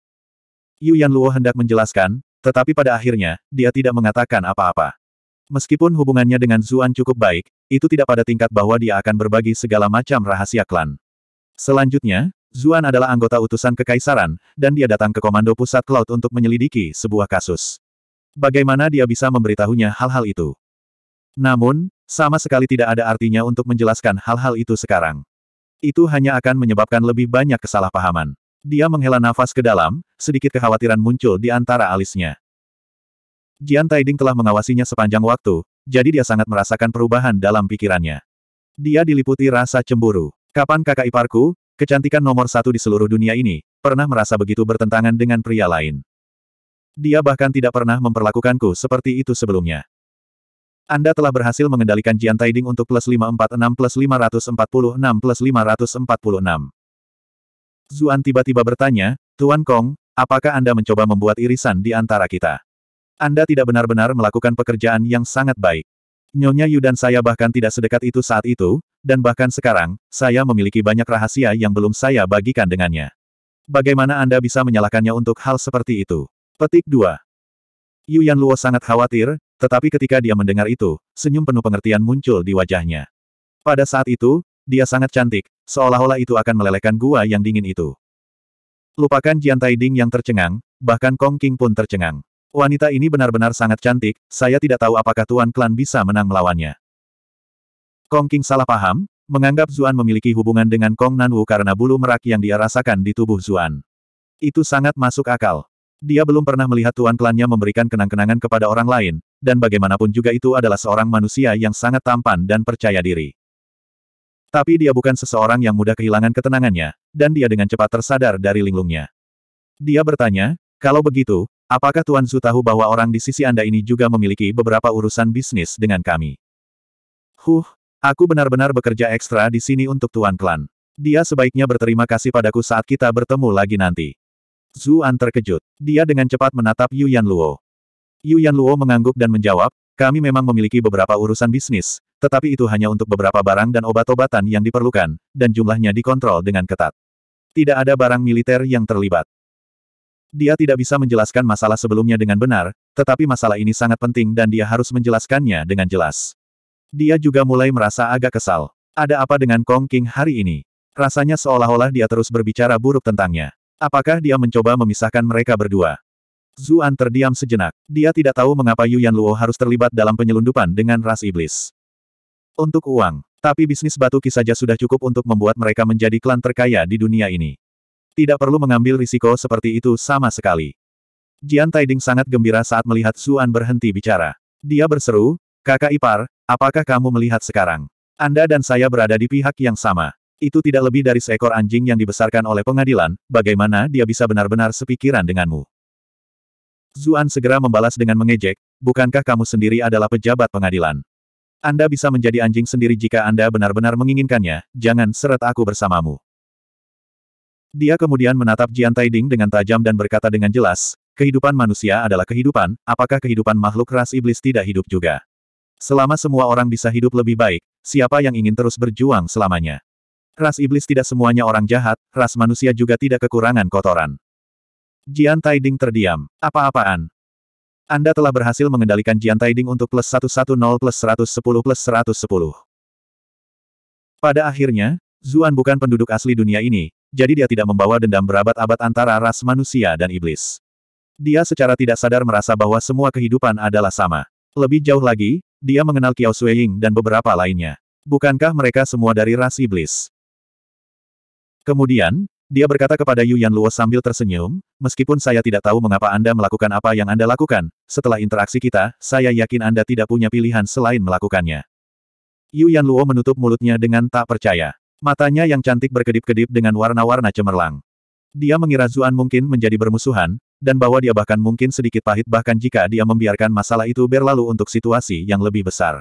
S1: Yu Yan Luo hendak menjelaskan, tetapi pada akhirnya, dia tidak mengatakan apa-apa. Meskipun hubungannya dengan Zuan cukup baik, itu tidak pada tingkat bahwa dia akan berbagi segala macam rahasia klan. Selanjutnya, Zuan adalah anggota utusan kekaisaran, dan dia datang ke Komando Pusat Cloud untuk menyelidiki sebuah kasus. Bagaimana dia bisa memberitahunya hal-hal itu? Namun, sama sekali tidak ada artinya untuk menjelaskan hal-hal itu sekarang. Itu hanya akan menyebabkan lebih banyak kesalahpahaman. Dia menghela nafas ke dalam, sedikit kekhawatiran muncul di antara alisnya. Jian Taiding telah mengawasinya sepanjang waktu, jadi dia sangat merasakan perubahan dalam pikirannya. Dia diliputi rasa cemburu. Kapan kakak iparku, kecantikan nomor satu di seluruh dunia ini, pernah merasa begitu bertentangan dengan pria lain? Dia bahkan tidak pernah memperlakukanku seperti itu sebelumnya. Anda telah berhasil mengendalikan Jian Taiding untuk plus 546 plus 546 plus 546. Zuan tiba-tiba bertanya, Tuan Kong, apakah Anda mencoba membuat irisan di antara kita? Anda tidak benar-benar melakukan pekerjaan yang sangat baik. Nyonya Yu dan saya bahkan tidak sedekat itu saat itu, dan bahkan sekarang, saya memiliki banyak rahasia yang belum saya bagikan dengannya. Bagaimana Anda bisa menyalahkannya untuk hal seperti itu? Petik 2. Yu Yan Luo sangat khawatir, tetapi ketika dia mendengar itu, senyum penuh pengertian muncul di wajahnya. Pada saat itu, dia sangat cantik, seolah-olah itu akan melelehkan gua yang dingin itu. Lupakan Jian Tai yang tercengang, bahkan Kong King pun tercengang. Wanita ini benar-benar sangat cantik, saya tidak tahu apakah Tuan Klan bisa menang melawannya. Kong King salah paham, menganggap Zuan memiliki hubungan dengan Kong Nanwu karena bulu merak yang dia rasakan di tubuh Zuan. Itu sangat masuk akal. Dia belum pernah melihat Tuan Klannya memberikan kenang-kenangan kepada orang lain, dan bagaimanapun juga itu adalah seorang manusia yang sangat tampan dan percaya diri. Tapi dia bukan seseorang yang mudah kehilangan ketenangannya, dan dia dengan cepat tersadar dari linglungnya. Dia bertanya, kalau begitu, apakah Tuan Zhu tahu bahwa orang di sisi Anda ini juga memiliki beberapa urusan bisnis dengan kami? Huh, aku benar-benar bekerja ekstra di sini untuk Tuan Klan. Dia sebaiknya berterima kasih padaku saat kita bertemu lagi nanti. Zuan terkejut. Dia dengan cepat menatap Yu Yan Luo. Yu Luo mengangguk dan menjawab, kami memang memiliki beberapa urusan bisnis, tetapi itu hanya untuk beberapa barang dan obat-obatan yang diperlukan, dan jumlahnya dikontrol dengan ketat. Tidak ada barang militer yang terlibat. Dia tidak bisa menjelaskan masalah sebelumnya dengan benar, tetapi masalah ini sangat penting dan dia harus menjelaskannya dengan jelas. Dia juga mulai merasa agak kesal. Ada apa dengan Kong King hari ini? Rasanya seolah-olah dia terus berbicara buruk tentangnya. Apakah dia mencoba memisahkan mereka berdua? Zuan terdiam sejenak. Dia tidak tahu mengapa Yuan Luo harus terlibat dalam penyelundupan dengan ras iblis. Untuk uang, tapi bisnis batu ki saja sudah cukup untuk membuat mereka menjadi klan terkaya di dunia ini. Tidak perlu mengambil risiko seperti itu sama sekali. Jian Taiding sangat gembira saat melihat Zuan berhenti bicara. Dia berseru, kakak ipar, apakah kamu melihat sekarang? Anda dan saya berada di pihak yang sama. Itu tidak lebih dari seekor anjing yang dibesarkan oleh pengadilan, bagaimana dia bisa benar-benar sepikiran denganmu? Zuan segera membalas dengan mengejek, bukankah kamu sendiri adalah pejabat pengadilan? Anda bisa menjadi anjing sendiri jika Anda benar-benar menginginkannya, jangan seret aku bersamamu. Dia kemudian menatap Jian Taiding dengan tajam dan berkata dengan jelas, kehidupan manusia adalah kehidupan, apakah kehidupan makhluk ras iblis tidak hidup juga? Selama semua orang bisa hidup lebih baik, siapa yang ingin terus berjuang selamanya? Ras iblis tidak semuanya orang jahat, ras manusia juga tidak kekurangan kotoran. Jian Taiding terdiam. Apa-apaan? Anda telah berhasil mengendalikan Jian Taiding untuk plus 110 plus 110 plus 110. Pada akhirnya, Zuan bukan penduduk asli dunia ini, jadi dia tidak membawa dendam berabad-abad antara ras manusia dan iblis. Dia secara tidak sadar merasa bahwa semua kehidupan adalah sama. Lebih jauh lagi, dia mengenal Kiao Sueying dan beberapa lainnya. Bukankah mereka semua dari ras iblis? Kemudian, dia berkata kepada Yu Yan Luo sambil tersenyum, meskipun saya tidak tahu mengapa Anda melakukan apa yang Anda lakukan, setelah interaksi kita, saya yakin Anda tidak punya pilihan selain melakukannya. Yu Yan Luo menutup mulutnya dengan tak percaya. Matanya yang cantik berkedip-kedip dengan warna-warna cemerlang. Dia mengira Zuan mungkin menjadi bermusuhan, dan bahwa dia bahkan mungkin sedikit pahit bahkan jika dia membiarkan masalah itu berlalu untuk situasi yang lebih besar.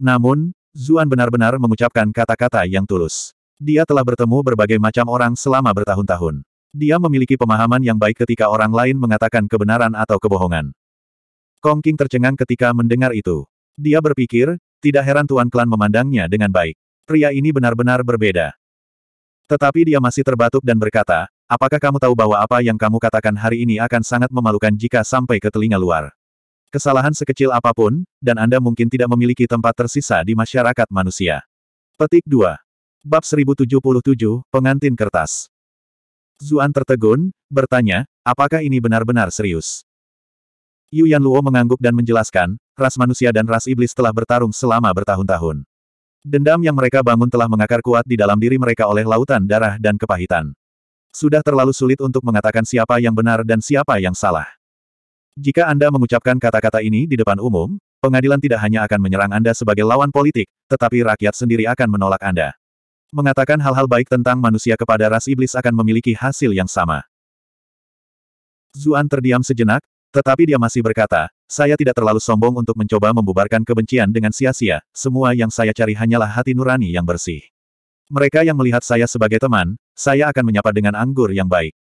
S1: Namun, Zuan benar-benar mengucapkan kata-kata yang tulus. Dia telah bertemu berbagai macam orang selama bertahun-tahun. Dia memiliki pemahaman yang baik ketika orang lain mengatakan kebenaran atau kebohongan. Kong King tercengang ketika mendengar itu. Dia berpikir, tidak heran Tuan Klan memandangnya dengan baik. Pria ini benar-benar berbeda. Tetapi dia masih terbatuk dan berkata, apakah kamu tahu bahwa apa yang kamu katakan hari ini akan sangat memalukan jika sampai ke telinga luar? Kesalahan sekecil apapun, dan Anda mungkin tidak memiliki tempat tersisa di masyarakat manusia. Petik 2. Bab 1077, Pengantin Kertas Zuan tertegun, bertanya, apakah ini benar-benar serius? Yu Yan Luo mengangguk dan menjelaskan, ras manusia dan ras iblis telah bertarung selama bertahun-tahun. Dendam yang mereka bangun telah mengakar kuat di dalam diri mereka oleh lautan darah dan kepahitan. Sudah terlalu sulit untuk mengatakan siapa yang benar dan siapa yang salah. Jika Anda mengucapkan kata-kata ini di depan umum, pengadilan tidak hanya akan menyerang Anda sebagai lawan politik, tetapi rakyat sendiri akan menolak Anda. Mengatakan hal-hal baik tentang manusia kepada ras iblis akan memiliki hasil yang sama. Zuan terdiam sejenak, tetapi dia masih berkata, saya tidak terlalu sombong untuk mencoba membubarkan kebencian dengan sia-sia, semua yang saya cari hanyalah hati nurani yang bersih. Mereka yang melihat saya sebagai teman, saya akan menyapa dengan anggur yang baik.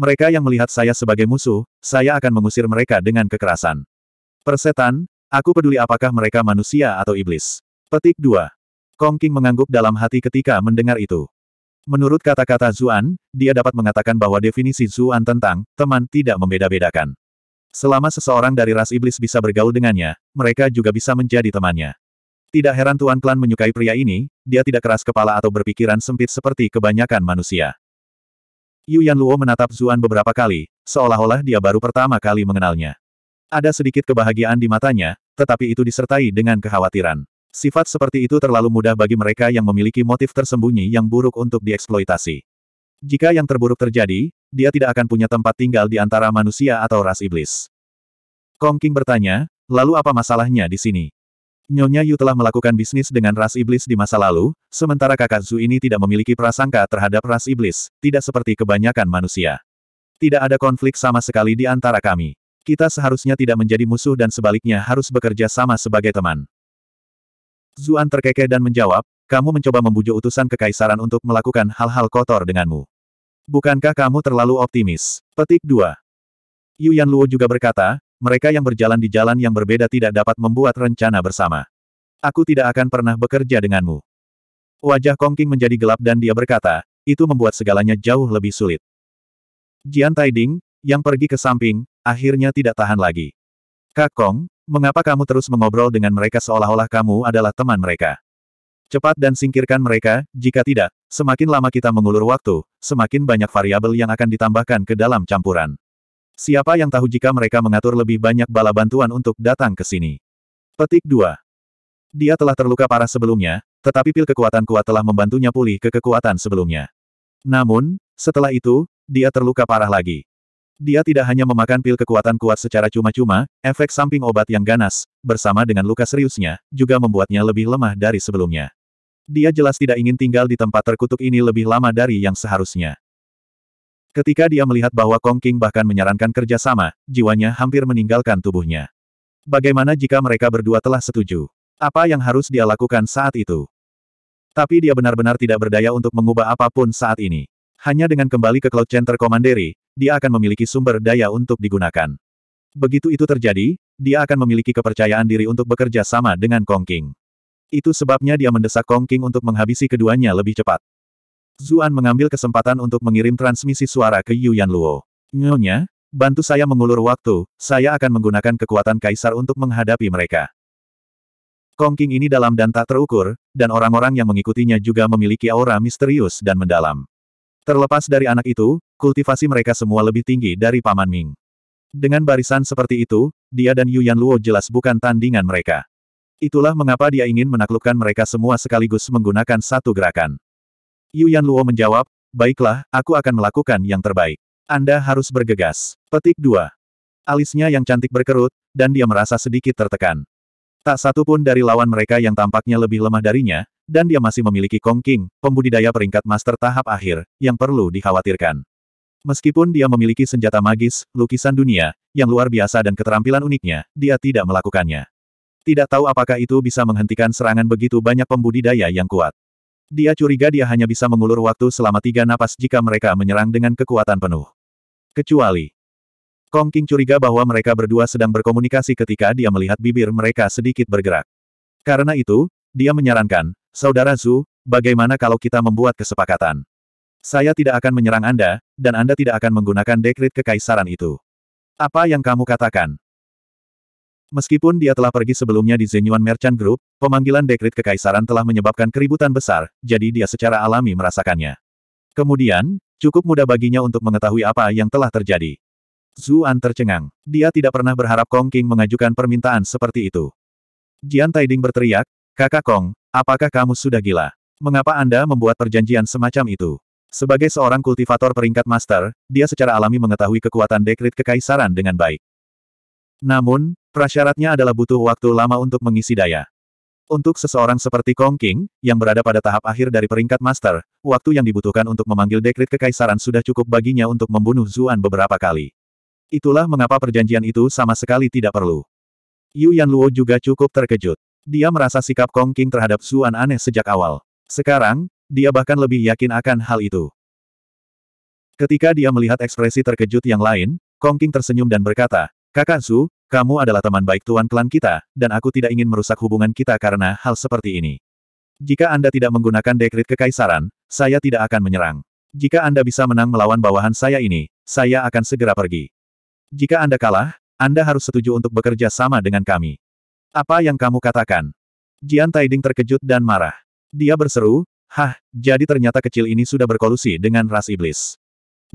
S1: Mereka yang melihat saya sebagai musuh, saya akan mengusir mereka dengan kekerasan. Persetan, aku peduli apakah mereka manusia atau iblis. Petik 2. Kong King mengangguk dalam hati ketika mendengar itu. Menurut kata-kata Zuan, dia dapat mengatakan bahwa definisi Zuan tentang teman tidak membeda-bedakan. Selama seseorang dari ras iblis bisa bergaul dengannya, mereka juga bisa menjadi temannya. Tidak heran Tuan Klan menyukai pria ini, dia tidak keras kepala atau berpikiran sempit seperti kebanyakan manusia. Yu Luo menatap Zuan beberapa kali, seolah-olah dia baru pertama kali mengenalnya. Ada sedikit kebahagiaan di matanya, tetapi itu disertai dengan kekhawatiran. Sifat seperti itu terlalu mudah bagi mereka yang memiliki motif tersembunyi yang buruk untuk dieksploitasi. Jika yang terburuk terjadi, dia tidak akan punya tempat tinggal di antara manusia atau ras iblis. Kong King bertanya, lalu apa masalahnya di sini? Nyonya Yu telah melakukan bisnis dengan ras iblis di masa lalu, sementara kakak Zhu ini tidak memiliki prasangka terhadap ras iblis, tidak seperti kebanyakan manusia. Tidak ada konflik sama sekali di antara kami. Kita seharusnya tidak menjadi musuh dan sebaliknya harus bekerja sama sebagai teman. Zuan terkekeh dan menjawab, kamu mencoba membujuk utusan kekaisaran untuk melakukan hal-hal kotor denganmu. Bukankah kamu terlalu optimis? Petik 2. Yan Luo juga berkata, mereka yang berjalan di jalan yang berbeda tidak dapat membuat rencana bersama. Aku tidak akan pernah bekerja denganmu. Wajah Kong King menjadi gelap dan dia berkata, itu membuat segalanya jauh lebih sulit. Jian Taiding, yang pergi ke samping, akhirnya tidak tahan lagi. Kak Kong, Mengapa kamu terus mengobrol dengan mereka seolah-olah kamu adalah teman mereka? Cepat dan singkirkan mereka, jika tidak, semakin lama kita mengulur waktu, semakin banyak variabel yang akan ditambahkan ke dalam campuran. Siapa yang tahu jika mereka mengatur lebih banyak bala bantuan untuk datang ke sini? Petik 2. Dia telah terluka parah sebelumnya, tetapi pil kekuatan kuat telah membantunya pulih ke kekuatan sebelumnya. Namun, setelah itu, dia terluka parah lagi. Dia tidak hanya memakan pil kekuatan kuat secara cuma-cuma, efek samping obat yang ganas, bersama dengan luka seriusnya, juga membuatnya lebih lemah dari sebelumnya. Dia jelas tidak ingin tinggal di tempat terkutuk ini lebih lama dari yang seharusnya. Ketika dia melihat bahwa Kong King bahkan menyarankan kerjasama, jiwanya hampir meninggalkan tubuhnya. Bagaimana jika mereka berdua telah setuju? Apa yang harus dia lakukan saat itu? Tapi dia benar-benar tidak berdaya untuk mengubah apapun saat ini. Hanya dengan kembali ke Cloud Center Commandery, dia akan memiliki sumber daya untuk digunakan. Begitu itu terjadi, dia akan memiliki kepercayaan diri untuk bekerja sama dengan Kong King. Itu sebabnya dia mendesak Kong King untuk menghabisi keduanya lebih cepat. Zuan mengambil kesempatan untuk mengirim transmisi suara ke Yuan Luo. Nyonya, bantu saya mengulur waktu, saya akan menggunakan kekuatan kaisar untuk menghadapi mereka. Kong King ini dalam dan tak terukur, dan orang-orang yang mengikutinya juga memiliki aura misterius dan mendalam. Terlepas dari anak itu, kultivasi mereka semua lebih tinggi dari Paman Ming. Dengan barisan seperti itu, dia dan Yuan Luo jelas bukan tandingan mereka. Itulah mengapa dia ingin menaklukkan mereka semua sekaligus menggunakan satu gerakan. Yuan Luo menjawab, Baiklah, aku akan melakukan yang terbaik. Anda harus bergegas. Petik 2. Alisnya yang cantik berkerut, dan dia merasa sedikit tertekan. Tak satu pun dari lawan mereka yang tampaknya lebih lemah darinya, dan dia masih memiliki Kong King, pembudidaya peringkat master tahap akhir, yang perlu dikhawatirkan. Meskipun dia memiliki senjata magis, lukisan dunia, yang luar biasa dan keterampilan uniknya, dia tidak melakukannya. Tidak tahu apakah itu bisa menghentikan serangan begitu banyak pembudidaya yang kuat. Dia curiga dia hanya bisa mengulur waktu selama tiga napas jika mereka menyerang dengan kekuatan penuh. Kecuali, Kong King curiga bahwa mereka berdua sedang berkomunikasi ketika dia melihat bibir mereka sedikit bergerak. Karena itu, dia menyarankan, Saudara Zhu, bagaimana kalau kita membuat kesepakatan? Saya tidak akan menyerang Anda, dan Anda tidak akan menggunakan dekrit kekaisaran itu. Apa yang kamu katakan? Meskipun dia telah pergi sebelumnya di Zenyuan Merchant Group, pemanggilan dekrit kekaisaran telah menyebabkan keributan besar, jadi dia secara alami merasakannya. Kemudian, cukup mudah baginya untuk mengetahui apa yang telah terjadi. Zuan tercengang. Dia tidak pernah berharap Kong King mengajukan permintaan seperti itu. Jian Taiding berteriak, Kakak Kong, apakah kamu sudah gila? Mengapa Anda membuat perjanjian semacam itu? Sebagai seorang kultivator peringkat master, dia secara alami mengetahui kekuatan dekrit kekaisaran dengan baik. Namun, prasyaratnya adalah butuh waktu lama untuk mengisi daya. Untuk seseorang seperti Kong King, yang berada pada tahap akhir dari peringkat master, waktu yang dibutuhkan untuk memanggil dekrit kekaisaran sudah cukup baginya untuk membunuh Zuan beberapa kali. Itulah mengapa perjanjian itu sama sekali tidak perlu. Yu Yan Luo juga cukup terkejut. Dia merasa sikap Kong King terhadap an aneh sejak awal. Sekarang, dia bahkan lebih yakin akan hal itu. Ketika dia melihat ekspresi terkejut yang lain, Kong King tersenyum dan berkata, Kakak Su, kamu adalah teman baik tuan klan kita, dan aku tidak ingin merusak hubungan kita karena hal seperti ini. Jika Anda tidak menggunakan dekrit kekaisaran, saya tidak akan menyerang. Jika Anda bisa menang melawan bawahan saya ini, saya akan segera pergi. Jika Anda kalah, Anda harus setuju untuk bekerja sama dengan kami. Apa yang kamu katakan? Jian Taiding terkejut dan marah. Dia berseru, Hah, jadi ternyata kecil ini sudah berkolusi dengan ras iblis.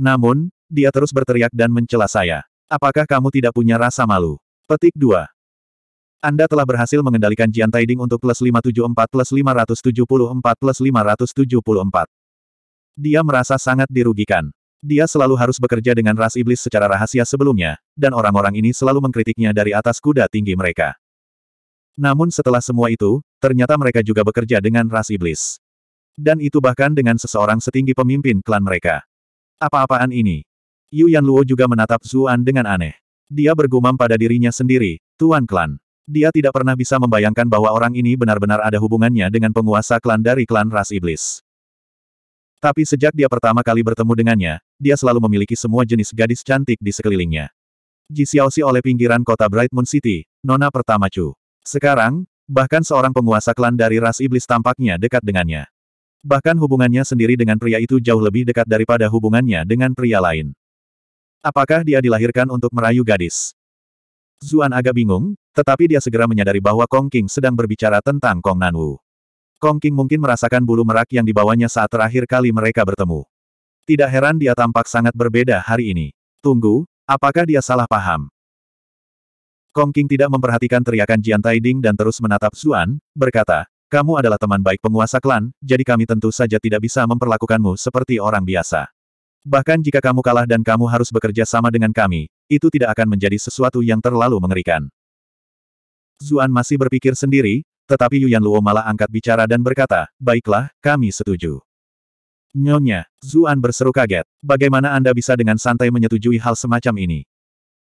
S1: Namun, dia terus berteriak dan mencela saya. Apakah kamu tidak punya rasa malu? Petik 2. Anda telah berhasil mengendalikan Jian Taiding untuk plus 574 plus 574 plus 574. Dia merasa sangat dirugikan. Dia selalu harus bekerja dengan ras iblis secara rahasia sebelumnya, dan orang-orang ini selalu mengkritiknya dari atas kuda tinggi mereka. Namun setelah semua itu, ternyata mereka juga bekerja dengan ras iblis. Dan itu bahkan dengan seseorang setinggi pemimpin klan mereka. Apa-apaan ini? Yu Yan Luo juga menatap Zuan dengan aneh. Dia bergumam pada dirinya sendiri, Tuan Klan. Dia tidak pernah bisa membayangkan bahwa orang ini benar-benar ada hubungannya dengan penguasa klan dari klan ras iblis. Tapi sejak dia pertama kali bertemu dengannya, dia selalu memiliki semua jenis gadis cantik di sekelilingnya. Ji Xiaoxi oleh pinggiran kota Bright Moon City, nona pertama Chu. Sekarang, bahkan seorang penguasa klan dari ras iblis tampaknya dekat dengannya. Bahkan hubungannya sendiri dengan pria itu jauh lebih dekat daripada hubungannya dengan pria lain. Apakah dia dilahirkan untuk merayu gadis? Zuan agak bingung, tetapi dia segera menyadari bahwa Kong King sedang berbicara tentang Kong Nanwu. Kong King mungkin merasakan bulu merak yang dibawanya saat terakhir kali mereka bertemu. Tidak heran dia tampak sangat berbeda hari ini. Tunggu, apakah dia salah paham? Kong King tidak memperhatikan teriakan Jian Taiding dan terus menatap Zuan, berkata, kamu adalah teman baik penguasa klan, jadi kami tentu saja tidak bisa memperlakukanmu seperti orang biasa. Bahkan jika kamu kalah dan kamu harus bekerja sama dengan kami, itu tidak akan menjadi sesuatu yang terlalu mengerikan. Zuan masih berpikir sendiri, tetapi Yuan Luo malah angkat bicara dan berkata, baiklah, kami setuju. Nyonya, Zuan berseru kaget. Bagaimana Anda bisa dengan santai menyetujui hal semacam ini?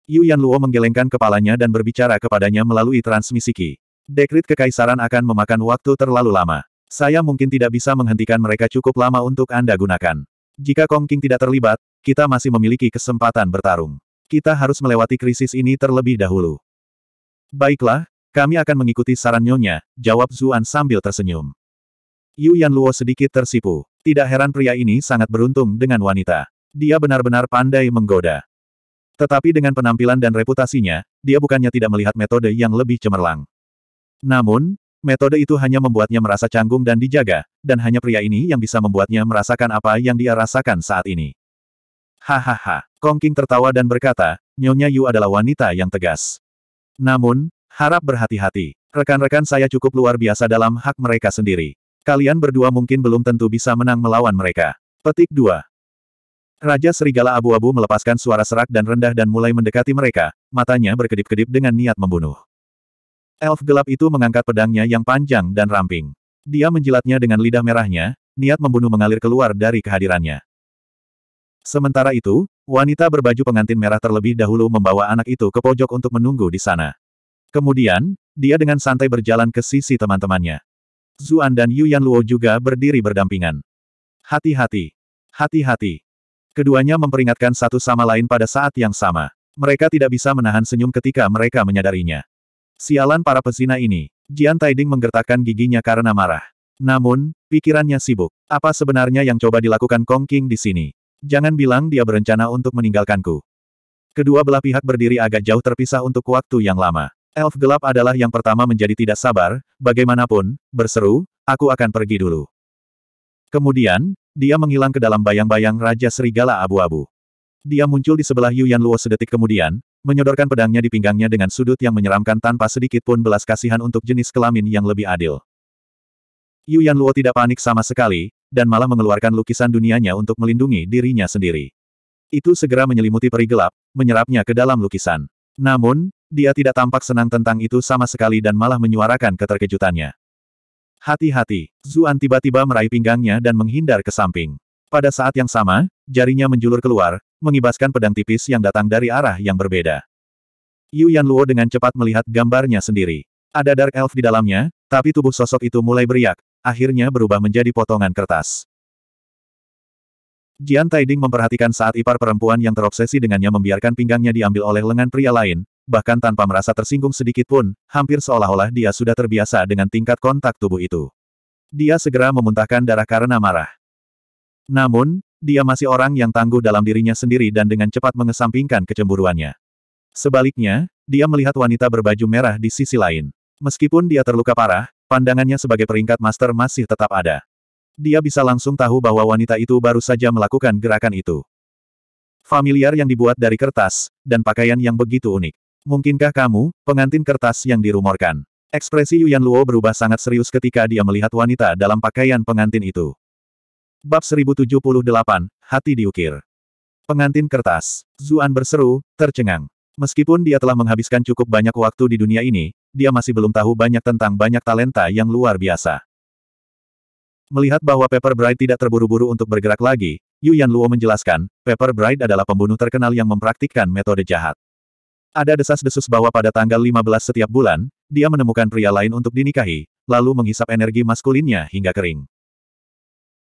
S1: Yuan Luo menggelengkan kepalanya dan berbicara kepadanya melalui transmisi Ki. Dekrit kekaisaran akan memakan waktu terlalu lama. Saya mungkin tidak bisa menghentikan mereka cukup lama untuk Anda gunakan. Jika Kong King tidak terlibat, kita masih memiliki kesempatan bertarung. Kita harus melewati krisis ini terlebih dahulu. Baiklah, kami akan mengikuti saran Nyonya, jawab Zuan sambil tersenyum. Yu Luo sedikit tersipu. Tidak heran pria ini sangat beruntung dengan wanita. Dia benar-benar pandai menggoda. Tetapi dengan penampilan dan reputasinya, dia bukannya tidak melihat metode yang lebih cemerlang. Namun, metode itu hanya membuatnya merasa canggung dan dijaga, dan hanya pria ini yang bisa membuatnya merasakan apa yang dia rasakan saat ini. Hahaha, Kongking tertawa dan berkata, Nyonya Yu adalah wanita yang tegas. Namun, Harap berhati-hati. Rekan-rekan saya cukup luar biasa dalam hak mereka sendiri. Kalian berdua mungkin belum tentu bisa menang melawan mereka. Petik 2. Raja Serigala Abu-Abu melepaskan suara serak dan rendah dan mulai mendekati mereka, matanya berkedip-kedip dengan niat membunuh. Elf gelap itu mengangkat pedangnya yang panjang dan ramping. Dia menjilatnya dengan lidah merahnya, niat membunuh mengalir keluar dari kehadirannya. Sementara itu, wanita berbaju pengantin merah terlebih dahulu membawa anak itu ke pojok untuk menunggu di sana. Kemudian, dia dengan santai berjalan ke sisi teman-temannya. Zuan dan Yuan Luo juga berdiri berdampingan. Hati-hati. Hati-hati. Keduanya memperingatkan satu sama lain pada saat yang sama. Mereka tidak bisa menahan senyum ketika mereka menyadarinya. Sialan para pezina ini. Jian Taiding menggertakkan giginya karena marah. Namun, pikirannya sibuk. Apa sebenarnya yang coba dilakukan Kong King di sini? Jangan bilang dia berencana untuk meninggalkanku. Kedua belah pihak berdiri agak jauh terpisah untuk waktu yang lama. Elf gelap adalah yang pertama menjadi tidak sabar, bagaimanapun, berseru, aku akan pergi dulu. Kemudian, dia menghilang ke dalam bayang-bayang Raja Serigala Abu-Abu. Dia muncul di sebelah Yuan Luo sedetik kemudian, menyodorkan pedangnya di pinggangnya dengan sudut yang menyeramkan tanpa sedikit pun belas kasihan untuk jenis kelamin yang lebih adil. Yuan Luo tidak panik sama sekali, dan malah mengeluarkan lukisan dunianya untuk melindungi dirinya sendiri. Itu segera menyelimuti peri gelap, menyerapnya ke dalam lukisan. Namun, dia tidak tampak senang tentang itu sama sekali dan malah menyuarakan keterkejutannya. Hati-hati, Zuan tiba-tiba meraih pinggangnya dan menghindar ke samping. Pada saat yang sama, jarinya menjulur keluar, mengibaskan pedang tipis yang datang dari arah yang berbeda. Yu Yan Luo dengan cepat melihat gambarnya sendiri. Ada Dark Elf di dalamnya, tapi tubuh sosok itu mulai beriak, akhirnya berubah menjadi potongan kertas. Jian Taiding memperhatikan saat ipar perempuan yang terobsesi dengannya membiarkan pinggangnya diambil oleh lengan pria lain, bahkan tanpa merasa tersinggung sedikit pun, hampir seolah-olah dia sudah terbiasa dengan tingkat kontak tubuh itu. Dia segera memuntahkan darah karena marah. Namun, dia masih orang yang tangguh dalam dirinya sendiri dan dengan cepat mengesampingkan kecemburuannya. Sebaliknya, dia melihat wanita berbaju merah di sisi lain. Meskipun dia terluka parah, pandangannya sebagai peringkat master masih tetap ada. Dia bisa langsung tahu bahwa wanita itu baru saja melakukan gerakan itu familiar yang dibuat dari kertas, dan pakaian yang begitu unik. Mungkinkah kamu, pengantin kertas yang dirumorkan? Ekspresi Yuan Luo berubah sangat serius ketika dia melihat wanita dalam pakaian pengantin itu. Bab 1078, Hati Diukir Pengantin kertas, Zuan berseru, tercengang. Meskipun dia telah menghabiskan cukup banyak waktu di dunia ini, dia masih belum tahu banyak tentang banyak talenta yang luar biasa. Melihat bahwa Pepper Bride tidak terburu-buru untuk bergerak lagi, Yu Luo menjelaskan, Pepper Bride adalah pembunuh terkenal yang mempraktikkan metode jahat. Ada desas-desus bahwa pada tanggal 15 setiap bulan, dia menemukan pria lain untuk dinikahi, lalu menghisap energi maskulinnya hingga kering.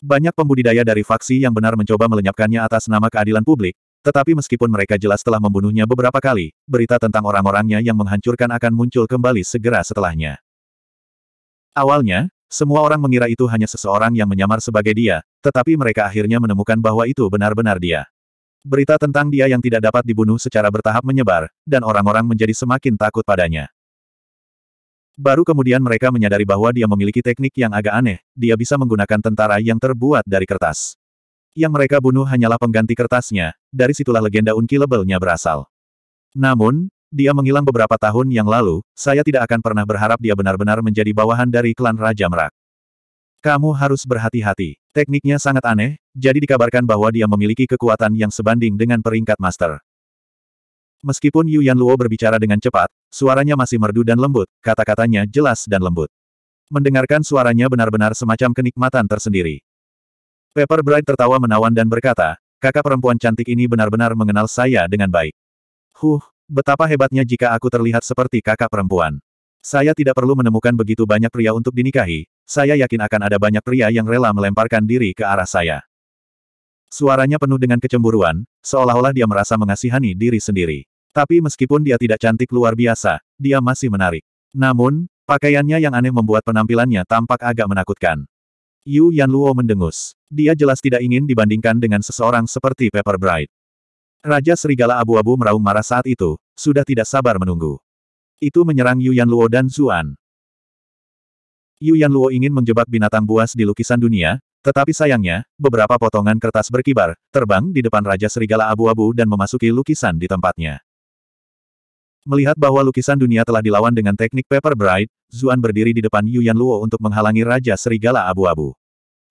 S1: Banyak pembudidaya dari faksi yang benar mencoba melenyapkannya atas nama keadilan publik, tetapi meskipun mereka jelas telah membunuhnya beberapa kali, berita tentang orang-orangnya yang menghancurkan akan muncul kembali segera setelahnya. Awalnya, semua orang mengira itu hanya seseorang yang menyamar sebagai dia, tetapi mereka akhirnya menemukan bahwa itu benar-benar dia. Berita tentang dia yang tidak dapat dibunuh secara bertahap menyebar, dan orang-orang menjadi semakin takut padanya. Baru kemudian mereka menyadari bahwa dia memiliki teknik yang agak aneh, dia bisa menggunakan tentara yang terbuat dari kertas. Yang mereka bunuh hanyalah pengganti kertasnya, dari situlah legenda unkillable-nya berasal. Namun, dia menghilang beberapa tahun yang lalu, saya tidak akan pernah berharap dia benar-benar menjadi bawahan dari klan Raja Merak. Kamu harus berhati-hati. Tekniknya sangat aneh, jadi dikabarkan bahwa dia memiliki kekuatan yang sebanding dengan peringkat master. Meskipun Yu Yan Luo berbicara dengan cepat, suaranya masih merdu dan lembut, kata-katanya jelas dan lembut. Mendengarkan suaranya benar-benar semacam kenikmatan tersendiri. Pepper Bright tertawa menawan dan berkata, kakak perempuan cantik ini benar-benar mengenal saya dengan baik. Huh, betapa hebatnya jika aku terlihat seperti kakak perempuan. Saya tidak perlu menemukan begitu banyak pria untuk dinikahi, saya yakin akan ada banyak pria yang rela melemparkan diri ke arah saya. Suaranya penuh dengan kecemburuan, seolah-olah dia merasa mengasihani diri sendiri. Tapi meskipun dia tidak cantik luar biasa, dia masih menarik. Namun, pakaiannya yang aneh membuat penampilannya tampak agak menakutkan. Yu Yan Luo mendengus. Dia jelas tidak ingin dibandingkan dengan seseorang seperti Pepper Bright. Raja Serigala Abu-Abu meraung marah saat itu, sudah tidak sabar menunggu. Itu menyerang Yuan Luo dan Zuan. Yuan Luo ingin menjebak binatang buas di lukisan dunia, tetapi sayangnya, beberapa potongan kertas berkibar, terbang di depan Raja Serigala Abu-Abu dan memasuki lukisan di tempatnya. Melihat bahwa lukisan dunia telah dilawan dengan teknik paper bright, Zuan berdiri di depan Yuan Luo untuk menghalangi Raja Serigala Abu-Abu.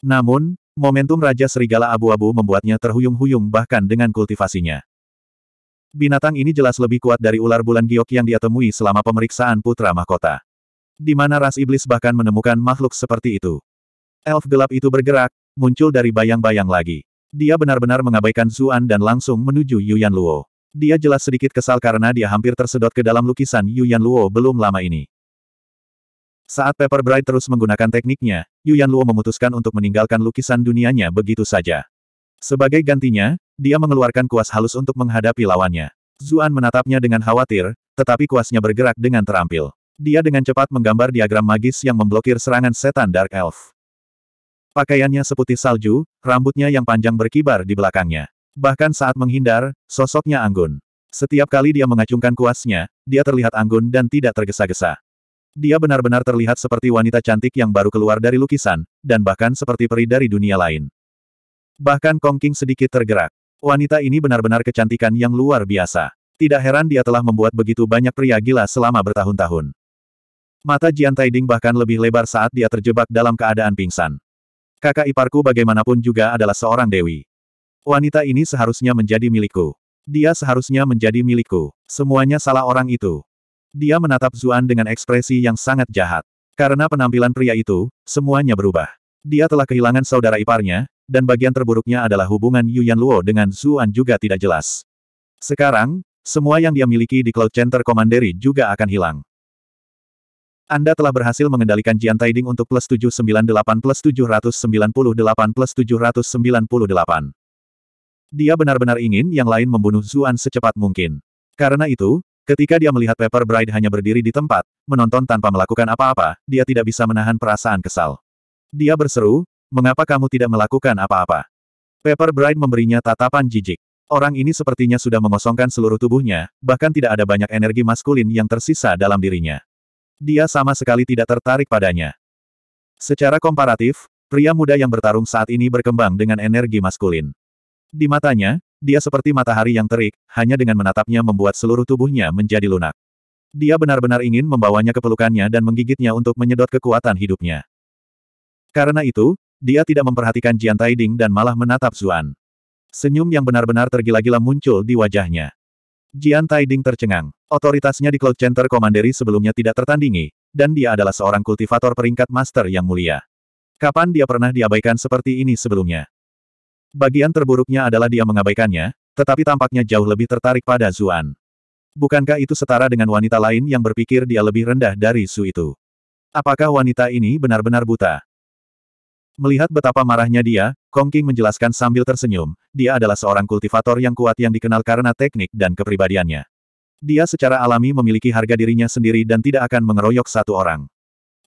S1: Namun, momentum Raja Serigala Abu-Abu membuatnya terhuyung-huyung bahkan dengan kultivasinya. Binatang ini jelas lebih kuat dari ular bulan giok yang dia temui selama pemeriksaan putra mahkota. Di mana ras iblis bahkan menemukan makhluk seperti itu. Elf gelap itu bergerak, muncul dari bayang-bayang lagi. Dia benar-benar mengabaikan Zuan dan langsung menuju Yuan Luo. Dia jelas sedikit kesal karena dia hampir tersedot ke dalam lukisan Yuan Luo belum lama ini. Saat Pepper Bright terus menggunakan tekniknya, Yuan Luo memutuskan untuk meninggalkan lukisan dunianya begitu saja. Sebagai gantinya, dia mengeluarkan kuas halus untuk menghadapi lawannya. Zuan menatapnya dengan khawatir, tetapi kuasnya bergerak dengan terampil. Dia dengan cepat menggambar diagram magis yang memblokir serangan setan Dark Elf. Pakaiannya seputih salju, rambutnya yang panjang berkibar di belakangnya. Bahkan saat menghindar, sosoknya anggun. Setiap kali dia mengacungkan kuasnya, dia terlihat anggun dan tidak tergesa-gesa. Dia benar-benar terlihat seperti wanita cantik yang baru keluar dari lukisan, dan bahkan seperti peri dari dunia lain. Bahkan Kong King sedikit tergerak. Wanita ini benar-benar kecantikan yang luar biasa. Tidak heran dia telah membuat begitu banyak pria gila selama bertahun-tahun. Mata Jian Taiding bahkan lebih lebar saat dia terjebak dalam keadaan pingsan. Kakak iparku bagaimanapun juga adalah seorang dewi. Wanita ini seharusnya menjadi milikku. Dia seharusnya menjadi milikku. Semuanya salah orang itu. Dia menatap Zuan dengan ekspresi yang sangat jahat. Karena penampilan pria itu, semuanya berubah. Dia telah kehilangan saudara iparnya, dan bagian terburuknya adalah hubungan Yuan Luo dengan Zuan juga tidak jelas. Sekarang, semua yang dia miliki di Cloud Center Commandery juga akan hilang. Anda telah berhasil mengendalikan Jian Taiding untuk plus 798 plus 798 plus 798. Dia benar-benar ingin yang lain membunuh Zuan secepat mungkin. Karena itu, ketika dia melihat Pepper Bride hanya berdiri di tempat, menonton tanpa melakukan apa-apa, dia tidak bisa menahan perasaan kesal. Dia berseru, Mengapa kamu tidak melakukan apa-apa? Pepper Bright memberinya tatapan jijik. Orang ini sepertinya sudah mengosongkan seluruh tubuhnya, bahkan tidak ada banyak energi maskulin yang tersisa dalam dirinya. Dia sama sekali tidak tertarik padanya. Secara komparatif, pria muda yang bertarung saat ini berkembang dengan energi maskulin. Di matanya, dia seperti matahari yang terik, hanya dengan menatapnya membuat seluruh tubuhnya menjadi lunak. Dia benar-benar ingin membawanya ke pelukannya dan menggigitnya untuk menyedot kekuatan hidupnya. Karena itu, dia tidak memperhatikan Jian Taiding dan malah menatap Zuan. Senyum yang benar-benar tergila-gila muncul di wajahnya. Jian Taiding tercengang. Otoritasnya di Cloud Center Komanderi sebelumnya tidak tertandingi, dan dia adalah seorang kultivator peringkat master yang mulia. Kapan dia pernah diabaikan seperti ini sebelumnya? Bagian terburuknya adalah dia mengabaikannya, tetapi tampaknya jauh lebih tertarik pada Zuan. Bukankah itu setara dengan wanita lain yang berpikir dia lebih rendah dari Su itu? Apakah wanita ini benar-benar buta? Melihat betapa marahnya dia, Kong King menjelaskan sambil tersenyum, dia adalah seorang kultivator yang kuat yang dikenal karena teknik dan kepribadiannya. Dia secara alami memiliki harga dirinya sendiri dan tidak akan mengeroyok satu orang.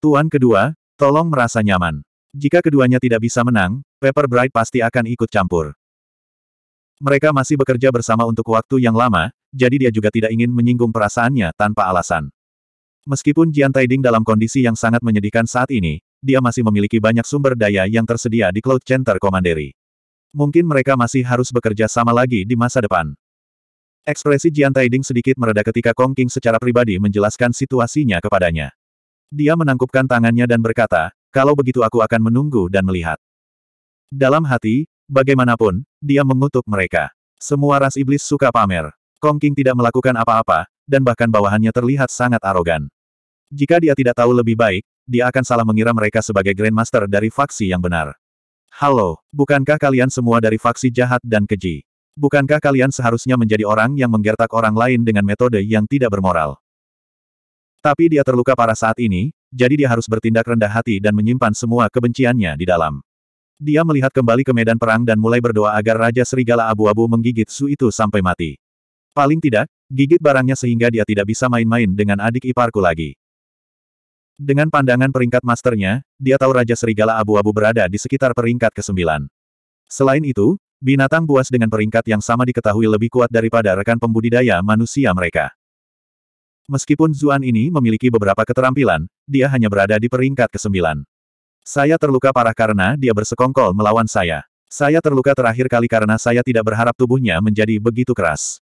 S1: Tuan kedua, tolong merasa nyaman. Jika keduanya tidak bisa menang, Pepper Bright pasti akan ikut campur. Mereka masih bekerja bersama untuk waktu yang lama, jadi dia juga tidak ingin menyinggung perasaannya tanpa alasan. Meskipun Jian Taiding dalam kondisi yang sangat menyedihkan saat ini, dia masih memiliki banyak sumber daya yang tersedia di Cloud Center Komandiri. Mungkin mereka masih harus bekerja sama lagi di masa depan. Ekspresi Jian Taiding sedikit mereda ketika Kong King secara pribadi menjelaskan situasinya kepadanya. Dia menangkupkan tangannya dan berkata, kalau begitu aku akan menunggu dan melihat. Dalam hati, bagaimanapun, dia mengutuk mereka. Semua ras iblis suka pamer. Kong King tidak melakukan apa-apa, dan bahkan bawahannya terlihat sangat arogan. Jika dia tidak tahu lebih baik, dia akan salah mengira mereka sebagai Grandmaster dari faksi yang benar. Halo, bukankah kalian semua dari faksi jahat dan keji? Bukankah kalian seharusnya menjadi orang yang menggertak orang lain dengan metode yang tidak bermoral? Tapi dia terluka parah saat ini, jadi dia harus bertindak rendah hati dan menyimpan semua kebenciannya di dalam. Dia melihat kembali ke medan perang dan mulai berdoa agar Raja Serigala Abu-Abu menggigit Su itu sampai mati. Paling tidak, gigit barangnya sehingga dia tidak bisa main-main dengan adik iparku lagi. Dengan pandangan peringkat masternya, dia tahu Raja Serigala Abu-Abu berada di sekitar peringkat ke-9. Selain itu, binatang buas dengan peringkat yang sama diketahui lebih kuat daripada rekan pembudidaya manusia mereka. Meskipun Zuan ini memiliki beberapa keterampilan, dia hanya berada di peringkat ke-9. Saya terluka parah karena dia bersekongkol melawan saya. Saya terluka terakhir kali karena saya tidak berharap tubuhnya menjadi begitu keras.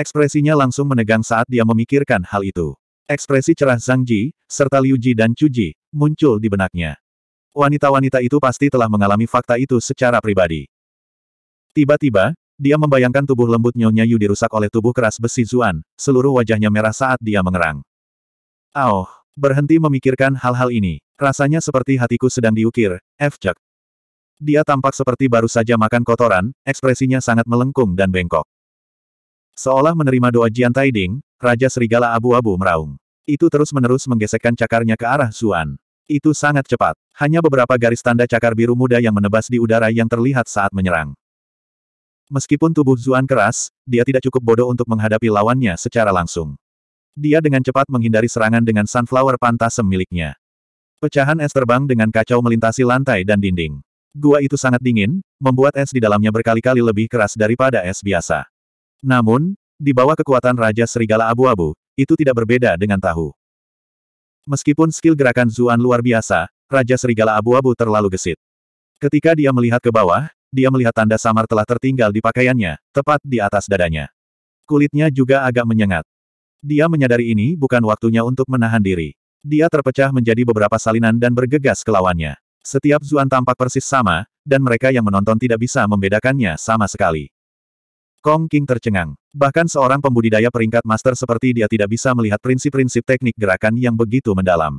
S1: Ekspresinya langsung menegang saat dia memikirkan hal itu. Ekspresi cerah Zhang Ji, serta Liu Ji dan Chu Ji, muncul di benaknya. Wanita-wanita itu pasti telah mengalami fakta itu secara pribadi. Tiba-tiba, dia membayangkan tubuh lembut Nyonya Yu dirusak oleh tubuh keras besi Zuan, seluruh wajahnya merah saat dia mengerang. Oh, berhenti memikirkan hal-hal ini. Rasanya seperti hatiku sedang diukir, efcek. Dia tampak seperti baru saja makan kotoran, ekspresinya sangat melengkung dan bengkok. Seolah menerima doa Jian Taiding, Raja Serigala Abu-Abu meraung. Itu terus-menerus menggesekkan cakarnya ke arah Zuan. Itu sangat cepat. Hanya beberapa garis tanda cakar biru muda yang menebas di udara yang terlihat saat menyerang. Meskipun tubuh Zuan keras, dia tidak cukup bodoh untuk menghadapi lawannya secara langsung. Dia dengan cepat menghindari serangan dengan sunflower pantas miliknya. Pecahan es terbang dengan kacau melintasi lantai dan dinding. Gua itu sangat dingin, membuat es di dalamnya berkali-kali lebih keras daripada es biasa. Namun, di bawah kekuatan Raja Serigala Abu-Abu, itu tidak berbeda dengan tahu. Meskipun skill gerakan Zuan luar biasa, Raja Serigala Abu-Abu terlalu gesit. Ketika dia melihat ke bawah, dia melihat tanda samar telah tertinggal di pakaiannya, tepat di atas dadanya. Kulitnya juga agak menyengat. Dia menyadari ini bukan waktunya untuk menahan diri. Dia terpecah menjadi beberapa salinan dan bergegas ke lawannya. Setiap Zuan tampak persis sama, dan mereka yang menonton tidak bisa membedakannya sama sekali. Kong King tercengang. Bahkan seorang pembudidaya peringkat master seperti dia tidak bisa melihat prinsip-prinsip teknik gerakan yang begitu mendalam.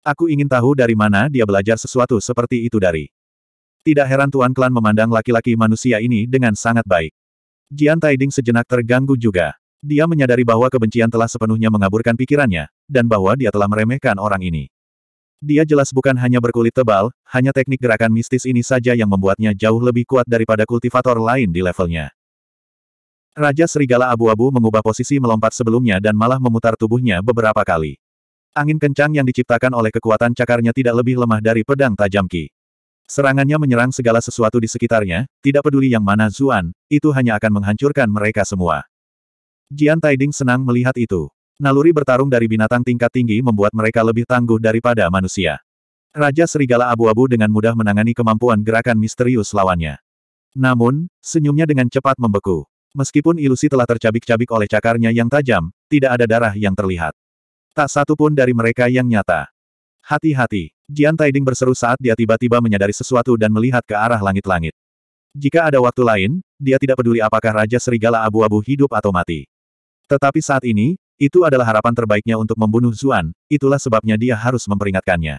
S1: Aku ingin tahu dari mana dia belajar sesuatu seperti itu dari. Tidak heran Tuan Klan memandang laki-laki manusia ini dengan sangat baik. Jian Taiding sejenak terganggu juga. Dia menyadari bahwa kebencian telah sepenuhnya mengaburkan pikirannya, dan bahwa dia telah meremehkan orang ini. Dia jelas bukan hanya berkulit tebal, hanya teknik gerakan mistis ini saja yang membuatnya jauh lebih kuat daripada kultivator lain di levelnya. Raja Serigala Abu-Abu mengubah posisi melompat sebelumnya dan malah memutar tubuhnya beberapa kali. Angin kencang yang diciptakan oleh kekuatan cakarnya tidak lebih lemah dari pedang tajam Ki. Serangannya menyerang segala sesuatu di sekitarnya, tidak peduli yang mana Zuan, itu hanya akan menghancurkan mereka semua. Jian Taiding senang melihat itu. Naluri bertarung dari binatang tingkat tinggi membuat mereka lebih tangguh daripada manusia. Raja Serigala Abu-Abu dengan mudah menangani kemampuan gerakan misterius lawannya. Namun, senyumnya dengan cepat membeku. Meskipun ilusi telah tercabik-cabik oleh cakarnya yang tajam, tidak ada darah yang terlihat. Tak satu pun dari mereka yang nyata. Hati-hati, Jian Taiding berseru saat dia tiba-tiba menyadari sesuatu dan melihat ke arah langit-langit. Jika ada waktu lain, dia tidak peduli apakah Raja Serigala Abu-Abu hidup atau mati. Tetapi saat ini, itu adalah harapan terbaiknya untuk membunuh Zuan, itulah sebabnya dia harus memperingatkannya.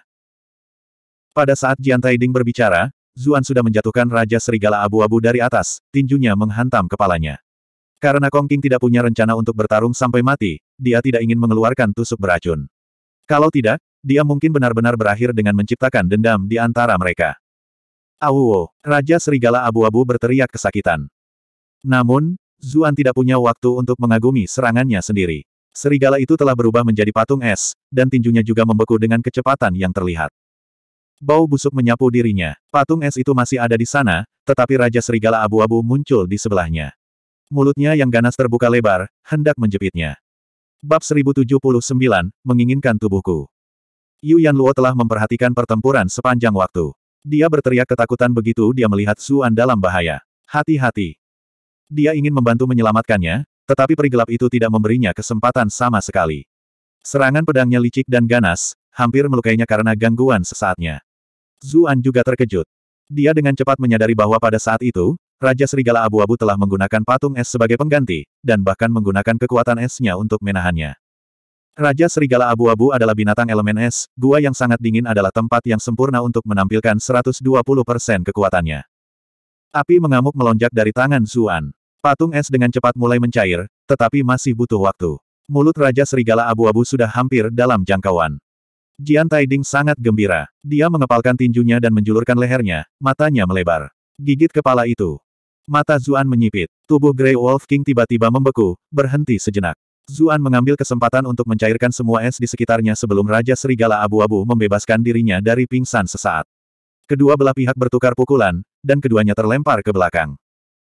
S1: Pada saat Jian Taiding berbicara, Zuan sudah menjatuhkan Raja Serigala Abu-Abu dari atas, tinjunya menghantam kepalanya. Karena Kong King tidak punya rencana untuk bertarung sampai mati, dia tidak ingin mengeluarkan tusuk beracun. Kalau tidak, dia mungkin benar-benar berakhir dengan menciptakan dendam di antara mereka. Awo, Raja Serigala Abu-Abu berteriak kesakitan. Namun, Zuan tidak punya waktu untuk mengagumi serangannya sendiri. Serigala itu telah berubah menjadi patung es, dan tinjunya juga membeku dengan kecepatan yang terlihat. Bau busuk menyapu dirinya. Patung es itu masih ada di sana, tetapi Raja Serigala Abu-Abu muncul di sebelahnya. Mulutnya yang ganas terbuka lebar, hendak menjepitnya. Bab 1079, menginginkan tubuhku. Yu Yan Luo telah memperhatikan pertempuran sepanjang waktu. Dia berteriak ketakutan begitu dia melihat Suan dalam bahaya. Hati-hati. Dia ingin membantu menyelamatkannya, tetapi perigelap itu tidak memberinya kesempatan sama sekali. Serangan pedangnya licik dan ganas, hampir melukainya karena gangguan sesaatnya. Zuan juga terkejut. Dia dengan cepat menyadari bahwa pada saat itu, Raja Serigala Abu-Abu telah menggunakan patung es sebagai pengganti, dan bahkan menggunakan kekuatan esnya untuk menahannya. Raja Serigala Abu-Abu adalah binatang elemen es, gua yang sangat dingin adalah tempat yang sempurna untuk menampilkan 120% kekuatannya. Api mengamuk melonjak dari tangan Zuan. Patung es dengan cepat mulai mencair, tetapi masih butuh waktu. Mulut Raja Serigala Abu-Abu sudah hampir dalam jangkauan. Jian Taiding sangat gembira. Dia mengepalkan tinjunya dan menjulurkan lehernya, matanya melebar. Gigit kepala itu. Mata Zuan menyipit. Tubuh Grey Wolf King tiba-tiba membeku, berhenti sejenak. Zuan mengambil kesempatan untuk mencairkan semua es di sekitarnya sebelum Raja Serigala Abu-Abu membebaskan dirinya dari pingsan sesaat. Kedua belah pihak bertukar pukulan, dan keduanya terlempar ke belakang.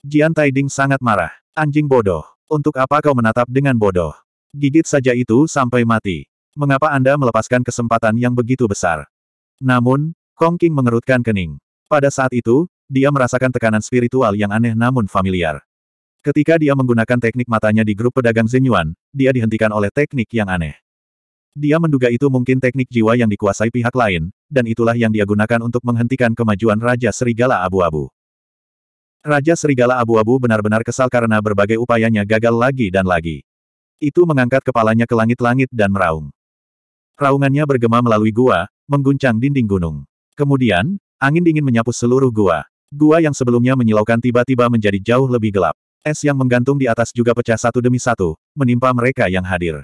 S1: Jian Taiding sangat marah. Anjing bodoh. Untuk apa kau menatap dengan bodoh? Gigit saja itu sampai mati mengapa Anda melepaskan kesempatan yang begitu besar? Namun, Kong King mengerutkan kening. Pada saat itu, dia merasakan tekanan spiritual yang aneh namun familiar. Ketika dia menggunakan teknik matanya di grup pedagang Zenyuan, dia dihentikan oleh teknik yang aneh. Dia menduga itu mungkin teknik jiwa yang dikuasai pihak lain, dan itulah yang dia gunakan untuk menghentikan kemajuan Raja Serigala Abu-Abu. Raja Serigala Abu-Abu benar-benar kesal karena berbagai upayanya gagal lagi dan lagi. Itu mengangkat kepalanya ke langit-langit dan meraung. Raungannya bergema melalui gua, mengguncang dinding gunung. Kemudian, angin dingin menyapu seluruh gua. Gua yang sebelumnya menyilaukan tiba-tiba menjadi jauh lebih gelap. Es yang menggantung di atas juga pecah satu demi satu, menimpa mereka yang hadir.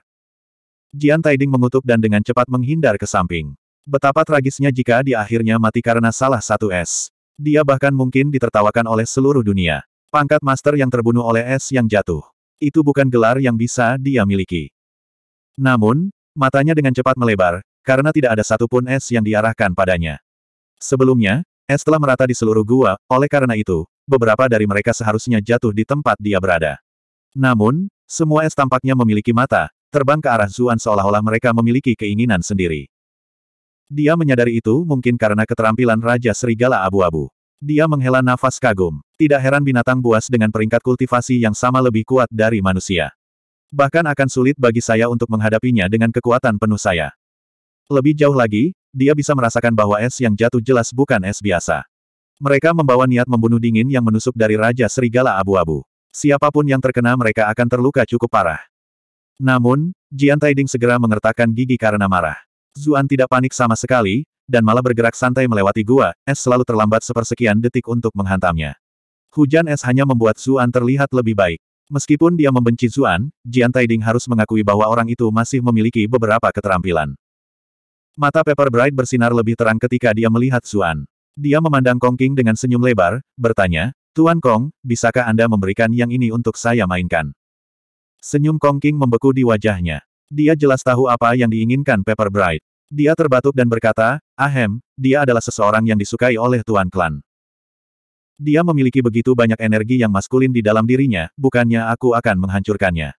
S1: Jian Taiding mengutuk dan dengan cepat menghindar ke samping. Betapa tragisnya jika dia akhirnya mati karena salah satu es. Dia bahkan mungkin ditertawakan oleh seluruh dunia. Pangkat master yang terbunuh oleh es yang jatuh. Itu bukan gelar yang bisa dia miliki. Namun, Matanya dengan cepat melebar, karena tidak ada satupun es yang diarahkan padanya. Sebelumnya, es telah merata di seluruh gua, oleh karena itu, beberapa dari mereka seharusnya jatuh di tempat dia berada. Namun, semua es tampaknya memiliki mata, terbang ke arah Zuan seolah-olah mereka memiliki keinginan sendiri. Dia menyadari itu mungkin karena keterampilan Raja Serigala Abu-Abu. Dia menghela nafas kagum. Tidak heran binatang buas dengan peringkat kultivasi yang sama lebih kuat dari manusia. Bahkan akan sulit bagi saya untuk menghadapinya dengan kekuatan penuh saya. Lebih jauh lagi, dia bisa merasakan bahwa es yang jatuh jelas bukan es biasa. Mereka membawa niat membunuh dingin yang menusuk dari Raja Serigala Abu-Abu. Siapapun yang terkena mereka akan terluka cukup parah. Namun, Jian Taiding segera mengertakkan gigi karena marah. Zuan tidak panik sama sekali, dan malah bergerak santai melewati gua, es selalu terlambat sepersekian detik untuk menghantamnya. Hujan es hanya membuat Zuan terlihat lebih baik. Meskipun dia membenci Zuan, Jian Taiding harus mengakui bahwa orang itu masih memiliki beberapa keterampilan. Mata Pepper Bright bersinar lebih terang ketika dia melihat Zuan. Dia memandang Kong King dengan senyum lebar, bertanya, Tuan Kong, bisakah Anda memberikan yang ini untuk saya mainkan? Senyum Kong King membeku di wajahnya. Dia jelas tahu apa yang diinginkan Pepper Bright. Dia terbatuk dan berkata, Ahem, dia adalah seseorang yang disukai oleh Tuan Klan. Dia memiliki begitu banyak energi yang maskulin di dalam dirinya, bukannya aku akan menghancurkannya.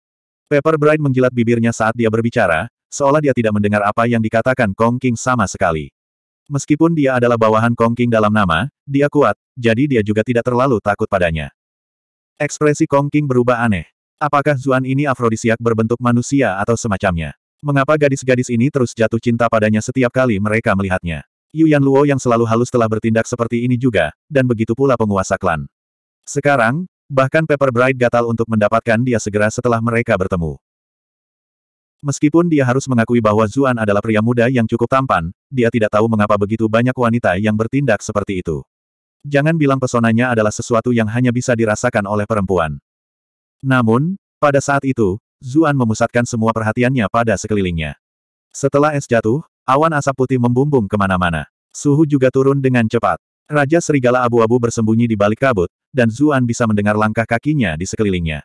S1: Pepper Bright menjilat bibirnya saat dia berbicara, seolah dia tidak mendengar apa yang dikatakan Kong King sama sekali. Meskipun dia adalah bawahan Kong King dalam nama, dia kuat, jadi dia juga tidak terlalu takut padanya. Ekspresi Kong King berubah aneh. Apakah Zuan ini afrodisiak berbentuk manusia atau semacamnya? Mengapa gadis-gadis ini terus jatuh cinta padanya setiap kali mereka melihatnya? Yuan Luo yang selalu halus telah bertindak seperti ini juga, dan begitu pula penguasa klan. Sekarang, bahkan Pepper Bright gatal untuk mendapatkan dia segera setelah mereka bertemu. Meskipun dia harus mengakui bahwa Zuan adalah pria muda yang cukup tampan, dia tidak tahu mengapa begitu banyak wanita yang bertindak seperti itu. Jangan bilang pesonanya adalah sesuatu yang hanya bisa dirasakan oleh perempuan. Namun, pada saat itu, Zuan memusatkan semua perhatiannya pada sekelilingnya. Setelah es jatuh, Awan asap putih membumbung kemana-mana. Suhu juga turun dengan cepat. Raja Serigala abu-abu bersembunyi di balik kabut, dan Zuan bisa mendengar langkah kakinya di sekelilingnya.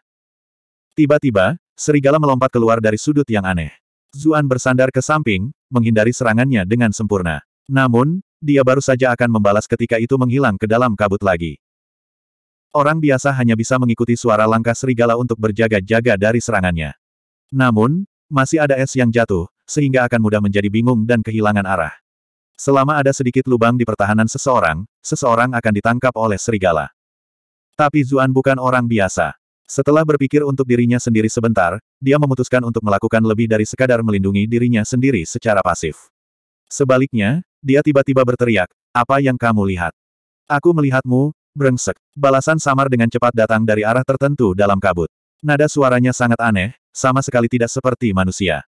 S1: Tiba-tiba, Serigala melompat keluar dari sudut yang aneh. Zuan bersandar ke samping, menghindari serangannya dengan sempurna. Namun, dia baru saja akan membalas ketika itu menghilang ke dalam kabut lagi. Orang biasa hanya bisa mengikuti suara langkah serigala untuk berjaga-jaga dari serangannya. Namun, masih ada es yang jatuh, sehingga akan mudah menjadi bingung dan kehilangan arah. Selama ada sedikit lubang di pertahanan seseorang, seseorang akan ditangkap oleh serigala. Tapi Zuan bukan orang biasa. Setelah berpikir untuk dirinya sendiri sebentar, dia memutuskan untuk melakukan lebih dari sekadar melindungi dirinya sendiri secara pasif. Sebaliknya, dia tiba-tiba berteriak, apa yang kamu lihat? Aku melihatmu, brengsek. Balasan samar dengan cepat datang dari arah tertentu dalam kabut. Nada suaranya sangat aneh, sama sekali tidak seperti manusia.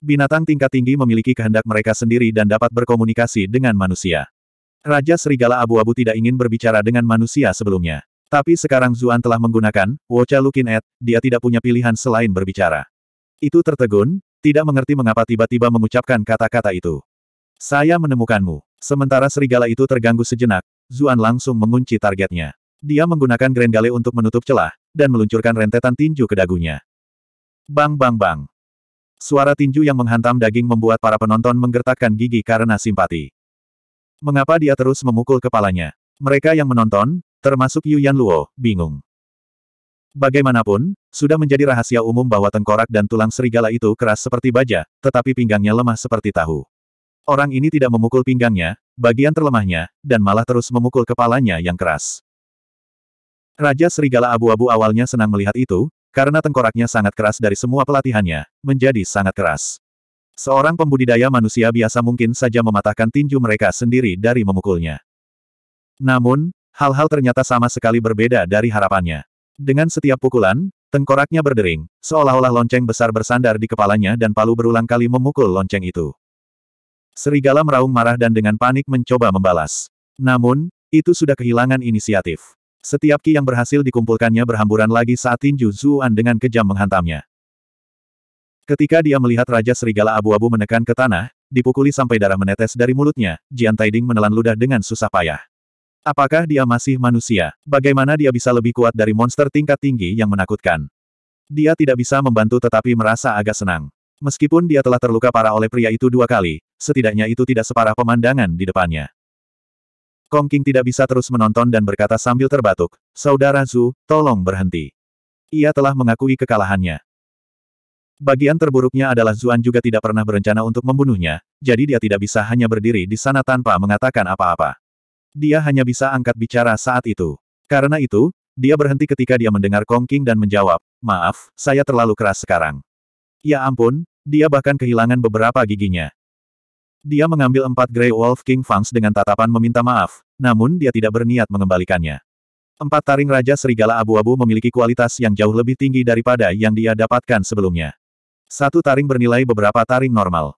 S1: Binatang tingkat tinggi memiliki kehendak mereka sendiri dan dapat berkomunikasi dengan manusia. Raja Serigala Abu-Abu tidak ingin berbicara dengan manusia sebelumnya. Tapi sekarang Zuan telah menggunakan, Wocha Lukin Ed, dia tidak punya pilihan selain berbicara. Itu tertegun, tidak mengerti mengapa tiba-tiba mengucapkan kata-kata itu. Saya menemukanmu. Sementara serigala itu terganggu sejenak, Zuan langsung mengunci targetnya. Dia menggunakan Grand untuk menutup celah, dan meluncurkan rentetan tinju ke dagunya. Bang bang bang. Suara tinju yang menghantam daging membuat para penonton menggertakkan gigi karena simpati. Mengapa dia terus memukul kepalanya? Mereka yang menonton, termasuk Yuan Luo, bingung. Bagaimanapun, sudah menjadi rahasia umum bahwa tengkorak dan tulang serigala itu keras seperti baja, tetapi pinggangnya lemah seperti tahu. Orang ini tidak memukul pinggangnya, bagian terlemahnya, dan malah terus memukul kepalanya yang keras. Raja Serigala Abu-Abu awalnya senang melihat itu, karena tengkoraknya sangat keras dari semua pelatihannya, menjadi sangat keras. Seorang pembudidaya manusia biasa mungkin saja mematahkan tinju mereka sendiri dari memukulnya. Namun, hal-hal ternyata sama sekali berbeda dari harapannya. Dengan setiap pukulan, tengkoraknya berdering, seolah-olah lonceng besar bersandar di kepalanya dan palu berulang kali memukul lonceng itu. Serigala meraung marah dan dengan panik mencoba membalas. Namun, itu sudah kehilangan inisiatif. Setiap ki yang berhasil dikumpulkannya berhamburan lagi saat Tinju Zuan dengan kejam menghantamnya. Ketika dia melihat Raja Serigala Abu-Abu menekan ke tanah, dipukuli sampai darah menetes dari mulutnya, Jian Taiding menelan ludah dengan susah payah. Apakah dia masih manusia? Bagaimana dia bisa lebih kuat dari monster tingkat tinggi yang menakutkan? Dia tidak bisa membantu tetapi merasa agak senang. Meskipun dia telah terluka parah oleh pria itu dua kali, setidaknya itu tidak separah pemandangan di depannya. Kong King tidak bisa terus menonton dan berkata sambil terbatuk, Saudara Zhu, tolong berhenti. Ia telah mengakui kekalahannya. Bagian terburuknya adalah Zuan juga tidak pernah berencana untuk membunuhnya, jadi dia tidak bisa hanya berdiri di sana tanpa mengatakan apa-apa. Dia hanya bisa angkat bicara saat itu. Karena itu, dia berhenti ketika dia mendengar Kong King dan menjawab, Maaf, saya terlalu keras sekarang. Ya ampun, dia bahkan kehilangan beberapa giginya. Dia mengambil empat Grey Wolf King Fangs dengan tatapan meminta maaf, namun dia tidak berniat mengembalikannya. Empat taring Raja Serigala Abu-Abu memiliki kualitas yang jauh lebih tinggi daripada yang dia dapatkan sebelumnya. Satu taring bernilai beberapa taring normal.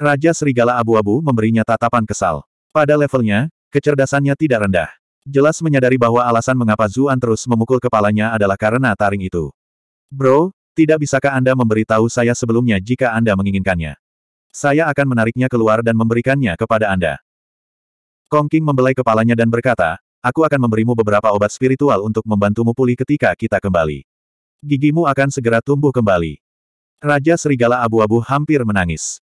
S1: Raja Serigala Abu-Abu memberinya tatapan kesal. Pada levelnya, kecerdasannya tidak rendah. Jelas menyadari bahwa alasan mengapa Zuan terus memukul kepalanya adalah karena taring itu. Bro, tidak bisakah Anda memberitahu saya sebelumnya jika Anda menginginkannya? Saya akan menariknya keluar dan memberikannya kepada Anda. Kong King membelai kepalanya dan berkata, aku akan memberimu beberapa obat spiritual untuk membantumu pulih ketika kita kembali. Gigimu akan segera tumbuh kembali. Raja Serigala Abu-Abu hampir menangis.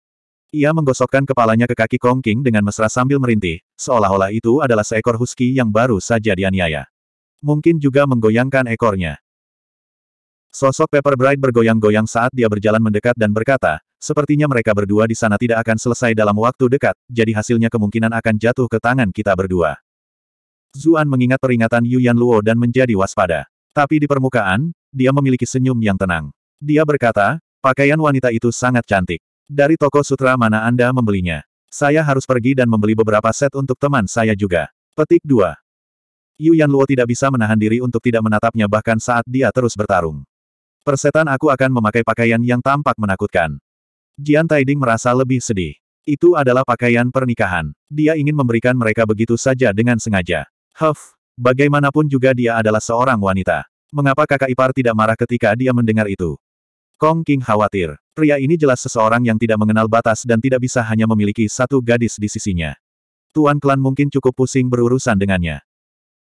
S1: Ia menggosokkan kepalanya ke kaki Kong King dengan mesra sambil merintih, seolah-olah itu adalah seekor husky yang baru saja dianiaya. Mungkin juga menggoyangkan ekornya. Sosok Pepper Bright bergoyang-goyang saat dia berjalan mendekat dan berkata, Sepertinya mereka berdua di sana tidak akan selesai dalam waktu dekat, jadi hasilnya kemungkinan akan jatuh ke tangan kita berdua. Zuan mengingat peringatan Yuan Luo dan menjadi waspada. Tapi di permukaan, dia memiliki senyum yang tenang. Dia berkata, pakaian wanita itu sangat cantik. Dari toko sutra mana Anda membelinya? Saya harus pergi dan membeli beberapa set untuk teman saya juga. Petik 2. Yuan Luo tidak bisa menahan diri untuk tidak menatapnya bahkan saat dia terus bertarung. Persetan aku akan memakai pakaian yang tampak menakutkan. Jian Taiding merasa lebih sedih. Itu adalah pakaian pernikahan. Dia ingin memberikan mereka begitu saja dengan sengaja. Huff, bagaimanapun juga dia adalah seorang wanita. Mengapa kakak ipar tidak marah ketika dia mendengar itu? Kong King khawatir. Pria ini jelas seseorang yang tidak mengenal batas dan tidak bisa hanya memiliki satu gadis di sisinya. Tuan klan mungkin cukup pusing berurusan dengannya.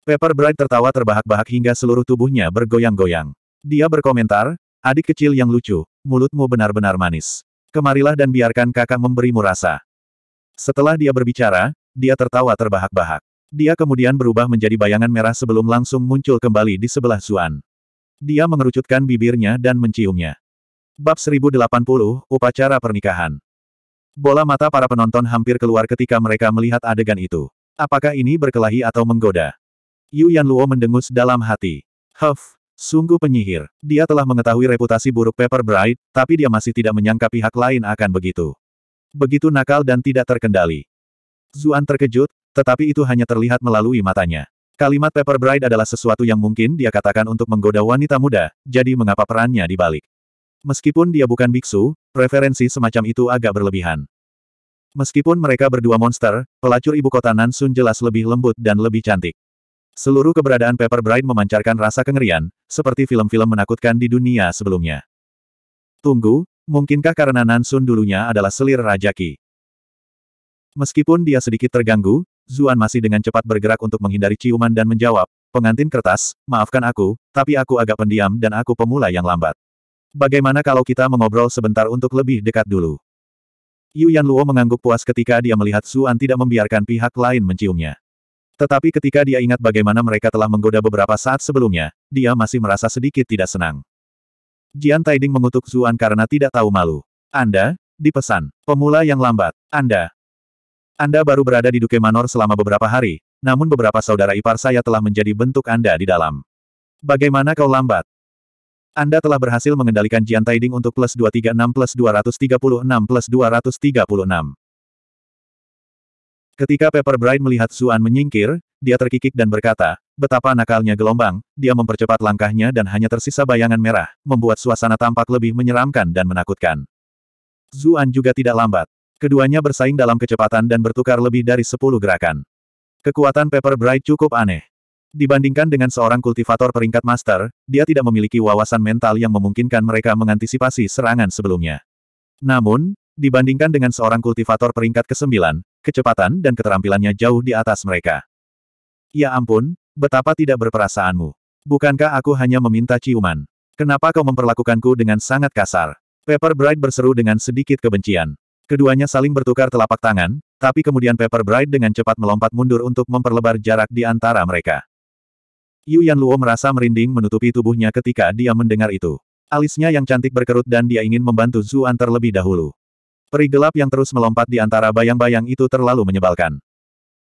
S1: Pepper Bright tertawa terbahak-bahak hingga seluruh tubuhnya bergoyang-goyang. Dia berkomentar, adik kecil yang lucu, mulutmu benar-benar manis. Kemarilah dan biarkan kakak memberimu rasa. Setelah dia berbicara, dia tertawa terbahak-bahak. Dia kemudian berubah menjadi bayangan merah sebelum langsung muncul kembali di sebelah Zuan. Dia mengerucutkan bibirnya dan menciumnya. Bab 1080, Upacara Pernikahan. Bola mata para penonton hampir keluar ketika mereka melihat adegan itu. Apakah ini berkelahi atau menggoda? Yu Yan Luo mendengus dalam hati. Huff, Sungguh penyihir. Dia telah mengetahui reputasi buruk Pepper Bright, tapi dia masih tidak menyangka pihak lain akan begitu. Begitu nakal dan tidak terkendali. Zuan terkejut, tetapi itu hanya terlihat melalui matanya. Kalimat Pepper Bright adalah sesuatu yang mungkin dia katakan untuk menggoda wanita muda, jadi mengapa perannya dibalik. Meskipun dia bukan biksu, preferensi semacam itu agak berlebihan. Meskipun mereka berdua monster, pelacur ibu kota Nansun jelas lebih lembut dan lebih cantik. Seluruh keberadaan Pepper Bright memancarkan rasa kengerian, seperti film-film menakutkan di dunia sebelumnya. Tunggu, mungkinkah karena Nansun dulunya adalah selir Raja Ki? Meskipun dia sedikit terganggu, Zuan masih dengan cepat bergerak untuk menghindari ciuman dan menjawab, pengantin kertas, maafkan aku, tapi aku agak pendiam dan aku pemula yang lambat. Bagaimana kalau kita mengobrol sebentar untuk lebih dekat dulu? Yu Yan Luo mengangguk puas ketika dia melihat Zuan tidak membiarkan pihak lain menciumnya. Tetapi ketika dia ingat bagaimana mereka telah menggoda beberapa saat sebelumnya, dia masih merasa sedikit tidak senang. Jian Taiding mengutuk Zuan karena tidak tahu malu. Anda, dipesan, pemula yang lambat, Anda. Anda baru berada di Duke Manor selama beberapa hari, namun beberapa saudara ipar saya telah menjadi bentuk Anda di dalam. Bagaimana kau lambat? Anda telah berhasil mengendalikan Jian Taiding untuk plus 236 plus 236 plus 236. Ketika Pepper Bright melihat Zuan menyingkir, dia terkikik dan berkata, betapa nakalnya gelombang, dia mempercepat langkahnya dan hanya tersisa bayangan merah, membuat suasana tampak lebih menyeramkan dan menakutkan. Zuan juga tidak lambat. Keduanya bersaing dalam kecepatan dan bertukar lebih dari 10 gerakan. Kekuatan Pepper Bright cukup aneh. Dibandingkan dengan seorang kultivator peringkat master, dia tidak memiliki wawasan mental yang memungkinkan mereka mengantisipasi serangan sebelumnya. Namun, Dibandingkan dengan seorang kultivator peringkat ke-9, Kecepatan dan keterampilannya jauh di atas mereka. Ya ampun, betapa tidak berperasaanmu. Bukankah aku hanya meminta ciuman? Kenapa kau memperlakukanku dengan sangat kasar? Pepper Bright berseru dengan sedikit kebencian. Keduanya saling bertukar telapak tangan, tapi kemudian Pepper Bright dengan cepat melompat mundur untuk memperlebar jarak di antara mereka. Yu Yan Luo merasa merinding menutupi tubuhnya ketika dia mendengar itu. Alisnya yang cantik berkerut dan dia ingin membantu Zuan terlebih dahulu. Peri gelap yang terus melompat di antara bayang-bayang itu terlalu menyebalkan.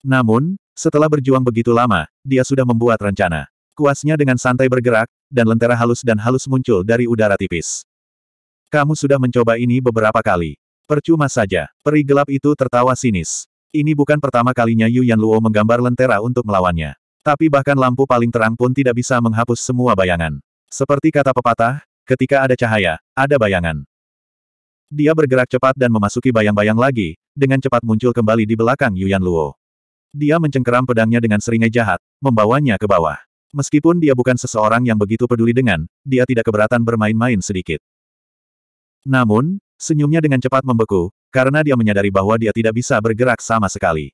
S1: Namun, setelah berjuang begitu lama, dia sudah membuat rencana. Kuasnya dengan santai bergerak, dan lentera halus dan halus muncul dari udara tipis. Kamu sudah mencoba ini beberapa kali. Percuma saja, peri gelap itu tertawa sinis. Ini bukan pertama kalinya Yu Yan Luo menggambar lentera untuk melawannya. Tapi bahkan lampu paling terang pun tidak bisa menghapus semua bayangan. Seperti kata pepatah, ketika ada cahaya, ada bayangan. Dia bergerak cepat dan memasuki bayang-bayang lagi, dengan cepat muncul kembali di belakang Yuan Luo. Dia mencengkeram pedangnya dengan seringai jahat, membawanya ke bawah. Meskipun dia bukan seseorang yang begitu peduli dengan, dia tidak keberatan bermain-main sedikit. Namun, senyumnya dengan cepat membeku, karena dia menyadari bahwa dia tidak bisa bergerak sama sekali.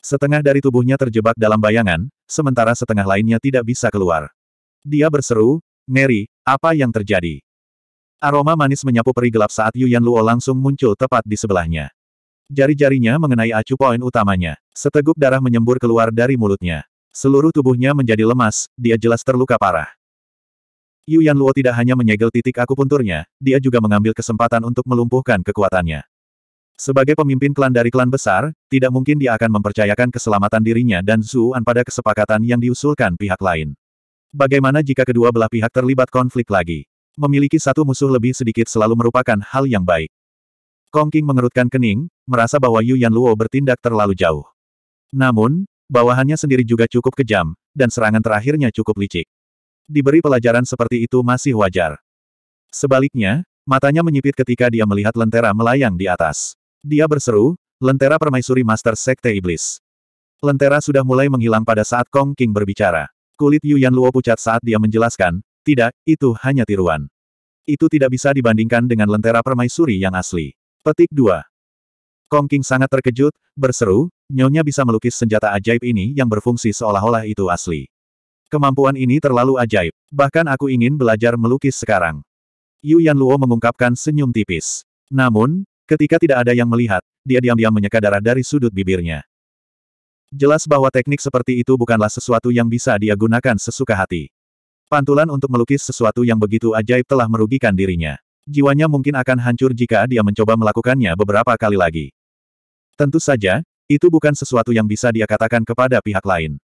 S1: Setengah dari tubuhnya terjebak dalam bayangan, sementara setengah lainnya tidak bisa keluar. Dia berseru, Neri, apa yang terjadi? Aroma manis menyapu peri gelap saat Yuan Luo langsung muncul tepat di sebelahnya. Jari-jarinya mengenai acu poin utamanya. Seteguk darah menyembur keluar dari mulutnya. Seluruh tubuhnya menjadi lemas, dia jelas terluka parah. Yuan Luo tidak hanya menyegel titik akupunturnya, dia juga mengambil kesempatan untuk melumpuhkan kekuatannya. Sebagai pemimpin klan dari klan besar, tidak mungkin dia akan mempercayakan keselamatan dirinya dan Zuan pada kesepakatan yang diusulkan pihak lain. Bagaimana jika kedua belah pihak terlibat konflik lagi? Memiliki satu musuh lebih sedikit selalu merupakan hal yang baik. Kong King mengerutkan kening, merasa bahwa Yu Yan Luo bertindak terlalu jauh. Namun, bawahannya sendiri juga cukup kejam, dan serangan terakhirnya cukup licik. Diberi pelajaran seperti itu masih wajar. Sebaliknya, matanya menyipit ketika dia melihat lentera melayang di atas. Dia berseru, lentera permaisuri Master Sekte Iblis. Lentera sudah mulai menghilang pada saat Kong King berbicara. Kulit Yu Yan Luo pucat saat dia menjelaskan, tidak, itu hanya tiruan. Itu tidak bisa dibandingkan dengan lentera permaisuri yang asli. Petik 2. Kong King sangat terkejut, berseru, nyonya bisa melukis senjata ajaib ini yang berfungsi seolah-olah itu asli. Kemampuan ini terlalu ajaib. Bahkan aku ingin belajar melukis sekarang. Yu Yan Luo mengungkapkan senyum tipis. Namun, ketika tidak ada yang melihat, dia diam-diam menyeka darah dari sudut bibirnya. Jelas bahwa teknik seperti itu bukanlah sesuatu yang bisa dia gunakan sesuka hati. Pantulan untuk melukis sesuatu yang begitu ajaib telah merugikan dirinya. Jiwanya mungkin akan hancur jika dia mencoba melakukannya beberapa kali lagi. Tentu saja, itu bukan sesuatu yang bisa dia katakan kepada pihak lain.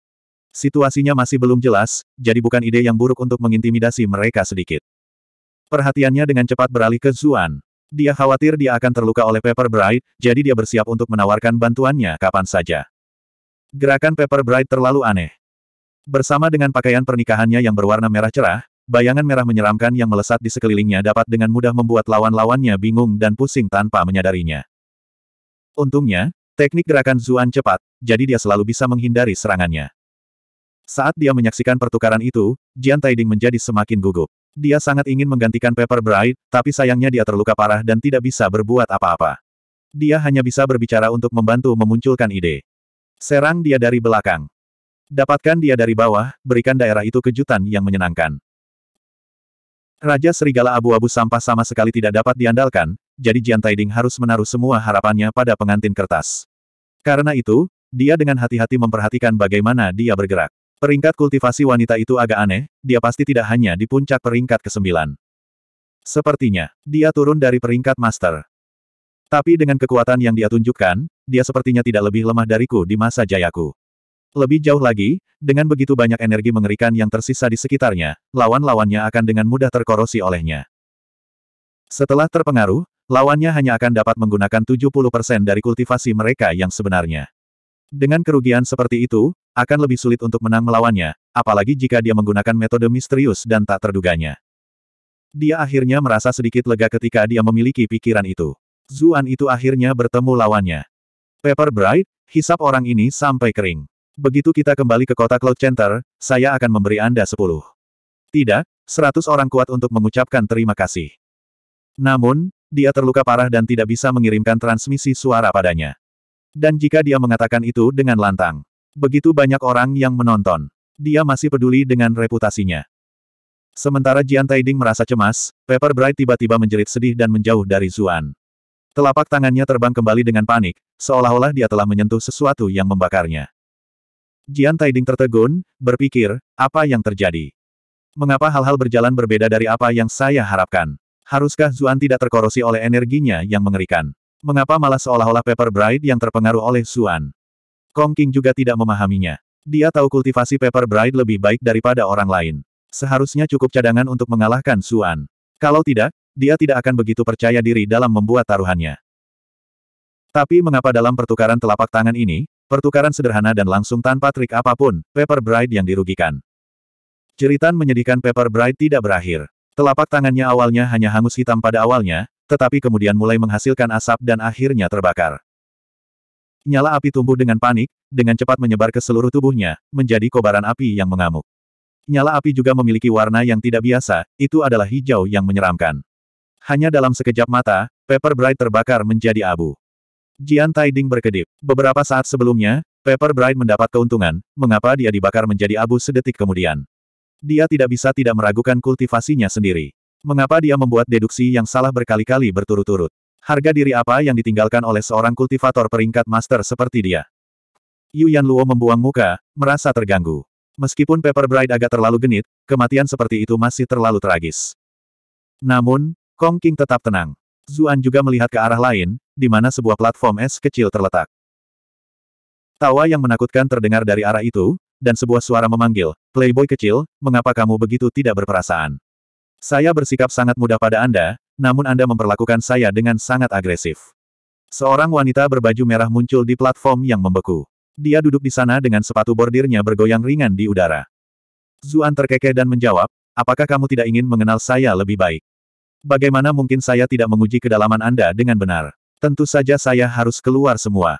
S1: Situasinya masih belum jelas, jadi bukan ide yang buruk untuk mengintimidasi mereka sedikit. Perhatiannya dengan cepat beralih ke Zuan. Dia khawatir dia akan terluka oleh Pepper Bright, jadi dia bersiap untuk menawarkan bantuannya kapan saja. Gerakan Pepper Bright terlalu aneh. Bersama dengan pakaian pernikahannya yang berwarna merah cerah, bayangan merah menyeramkan yang melesat di sekelilingnya dapat dengan mudah membuat lawan-lawannya bingung dan pusing tanpa menyadarinya. Untungnya, teknik gerakan Zuan cepat, jadi dia selalu bisa menghindari serangannya. Saat dia menyaksikan pertukaran itu, Jian Taiding menjadi semakin gugup. Dia sangat ingin menggantikan Pepper Bright, tapi sayangnya dia terluka parah dan tidak bisa berbuat apa-apa. Dia hanya bisa berbicara untuk membantu memunculkan ide. Serang dia dari belakang. Dapatkan dia dari bawah, berikan daerah itu kejutan yang menyenangkan. Raja Serigala Abu-Abu Sampah sama sekali tidak dapat diandalkan, jadi Jian Taiding harus menaruh semua harapannya pada pengantin kertas. Karena itu, dia dengan hati-hati memperhatikan bagaimana dia bergerak. Peringkat kultivasi wanita itu agak aneh, dia pasti tidak hanya di puncak peringkat ke-9. Sepertinya, dia turun dari peringkat master. Tapi dengan kekuatan yang dia tunjukkan, dia sepertinya tidak lebih lemah dariku di masa jayaku. Lebih jauh lagi, dengan begitu banyak energi mengerikan yang tersisa di sekitarnya, lawan-lawannya akan dengan mudah terkorosi olehnya. Setelah terpengaruh, lawannya hanya akan dapat menggunakan 70% dari kultivasi mereka yang sebenarnya. Dengan kerugian seperti itu, akan lebih sulit untuk menang melawannya, apalagi jika dia menggunakan metode misterius dan tak terduganya. Dia akhirnya merasa sedikit lega ketika dia memiliki pikiran itu. Zuan itu akhirnya bertemu lawannya. Pepper Bright, hisap orang ini sampai kering begitu kita kembali ke kota Cloud Center, saya akan memberi Anda sepuluh. Tidak, seratus orang kuat untuk mengucapkan terima kasih. Namun, dia terluka parah dan tidak bisa mengirimkan transmisi suara padanya. Dan jika dia mengatakan itu dengan lantang, begitu banyak orang yang menonton, dia masih peduli dengan reputasinya. Sementara Jian Taiding merasa cemas, Pepper Bright tiba-tiba menjerit sedih dan menjauh dari Zuan. Telapak tangannya terbang kembali dengan panik, seolah-olah dia telah menyentuh sesuatu yang membakarnya. Jian Taiding tertegun, berpikir, apa yang terjadi? Mengapa hal-hal berjalan berbeda dari apa yang saya harapkan? Haruskah Zuan tidak terkorosi oleh energinya yang mengerikan? Mengapa malah seolah-olah Pepper Bride yang terpengaruh oleh Zuan? Kong King juga tidak memahaminya. Dia tahu kultivasi Pepper Bride lebih baik daripada orang lain. Seharusnya cukup cadangan untuk mengalahkan Zuan. Kalau tidak, dia tidak akan begitu percaya diri dalam membuat taruhannya. Tapi mengapa dalam pertukaran telapak tangan ini, Pertukaran sederhana dan langsung tanpa trik apapun, Pepper Bride yang dirugikan. Ceritan menyedihkan Pepper Bride tidak berakhir. Telapak tangannya awalnya hanya hangus hitam pada awalnya, tetapi kemudian mulai menghasilkan asap dan akhirnya terbakar. Nyala api tumbuh dengan panik, dengan cepat menyebar ke seluruh tubuhnya, menjadi kobaran api yang mengamuk. Nyala api juga memiliki warna yang tidak biasa, itu adalah hijau yang menyeramkan. Hanya dalam sekejap mata, Pepper Bright terbakar menjadi abu. Jian Taiding berkedip. Beberapa saat sebelumnya, Pepper Bright mendapat keuntungan, mengapa dia dibakar menjadi abu sedetik kemudian. Dia tidak bisa tidak meragukan kultivasinya sendiri. Mengapa dia membuat deduksi yang salah berkali-kali berturut-turut? Harga diri apa yang ditinggalkan oleh seorang kultivator peringkat master seperti dia? Yu Luo membuang muka, merasa terganggu. Meskipun Pepper Bright agak terlalu genit, kematian seperti itu masih terlalu tragis. Namun, Kong King tetap tenang. Zuan juga melihat ke arah lain, di mana sebuah platform es kecil terletak. Tawa yang menakutkan terdengar dari arah itu, dan sebuah suara memanggil, Playboy kecil, mengapa kamu begitu tidak berperasaan? Saya bersikap sangat mudah pada Anda, namun Anda memperlakukan saya dengan sangat agresif. Seorang wanita berbaju merah muncul di platform yang membeku. Dia duduk di sana dengan sepatu bordirnya bergoyang ringan di udara. Zuan terkekeh dan menjawab, apakah kamu tidak ingin mengenal saya lebih baik? Bagaimana mungkin saya tidak menguji kedalaman Anda dengan benar? Tentu saja saya harus keluar semua.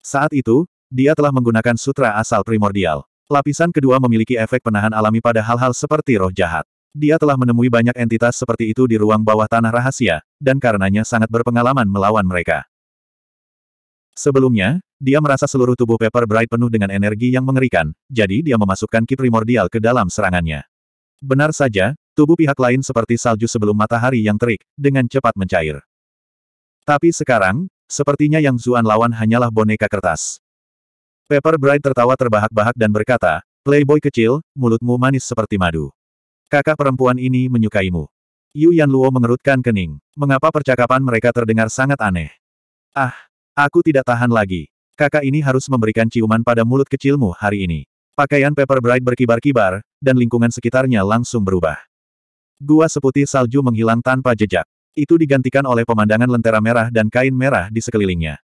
S1: Saat itu, dia telah menggunakan sutra asal primordial. Lapisan kedua memiliki efek penahan alami pada hal-hal seperti roh jahat. Dia telah menemui banyak entitas seperti itu di ruang bawah tanah rahasia, dan karenanya sangat berpengalaman melawan mereka. Sebelumnya, dia merasa seluruh tubuh Pepper Bright penuh dengan energi yang mengerikan, jadi dia memasukkan ki primordial ke dalam serangannya. Benar saja, tubuh pihak lain seperti salju sebelum matahari yang terik, dengan cepat mencair. Tapi sekarang, sepertinya yang Zuan lawan hanyalah boneka kertas. Pepper Bright tertawa terbahak-bahak dan berkata, Playboy kecil, mulutmu manis seperti madu. Kakak perempuan ini menyukaimu. Yu Yan Luo mengerutkan kening. Mengapa percakapan mereka terdengar sangat aneh? Ah, aku tidak tahan lagi. Kakak ini harus memberikan ciuman pada mulut kecilmu hari ini. Pakaian Pepper Bright berkibar-kibar, dan lingkungan sekitarnya langsung berubah. Gua seputih salju menghilang tanpa jejak. Itu digantikan oleh pemandangan lentera merah dan kain merah di sekelilingnya.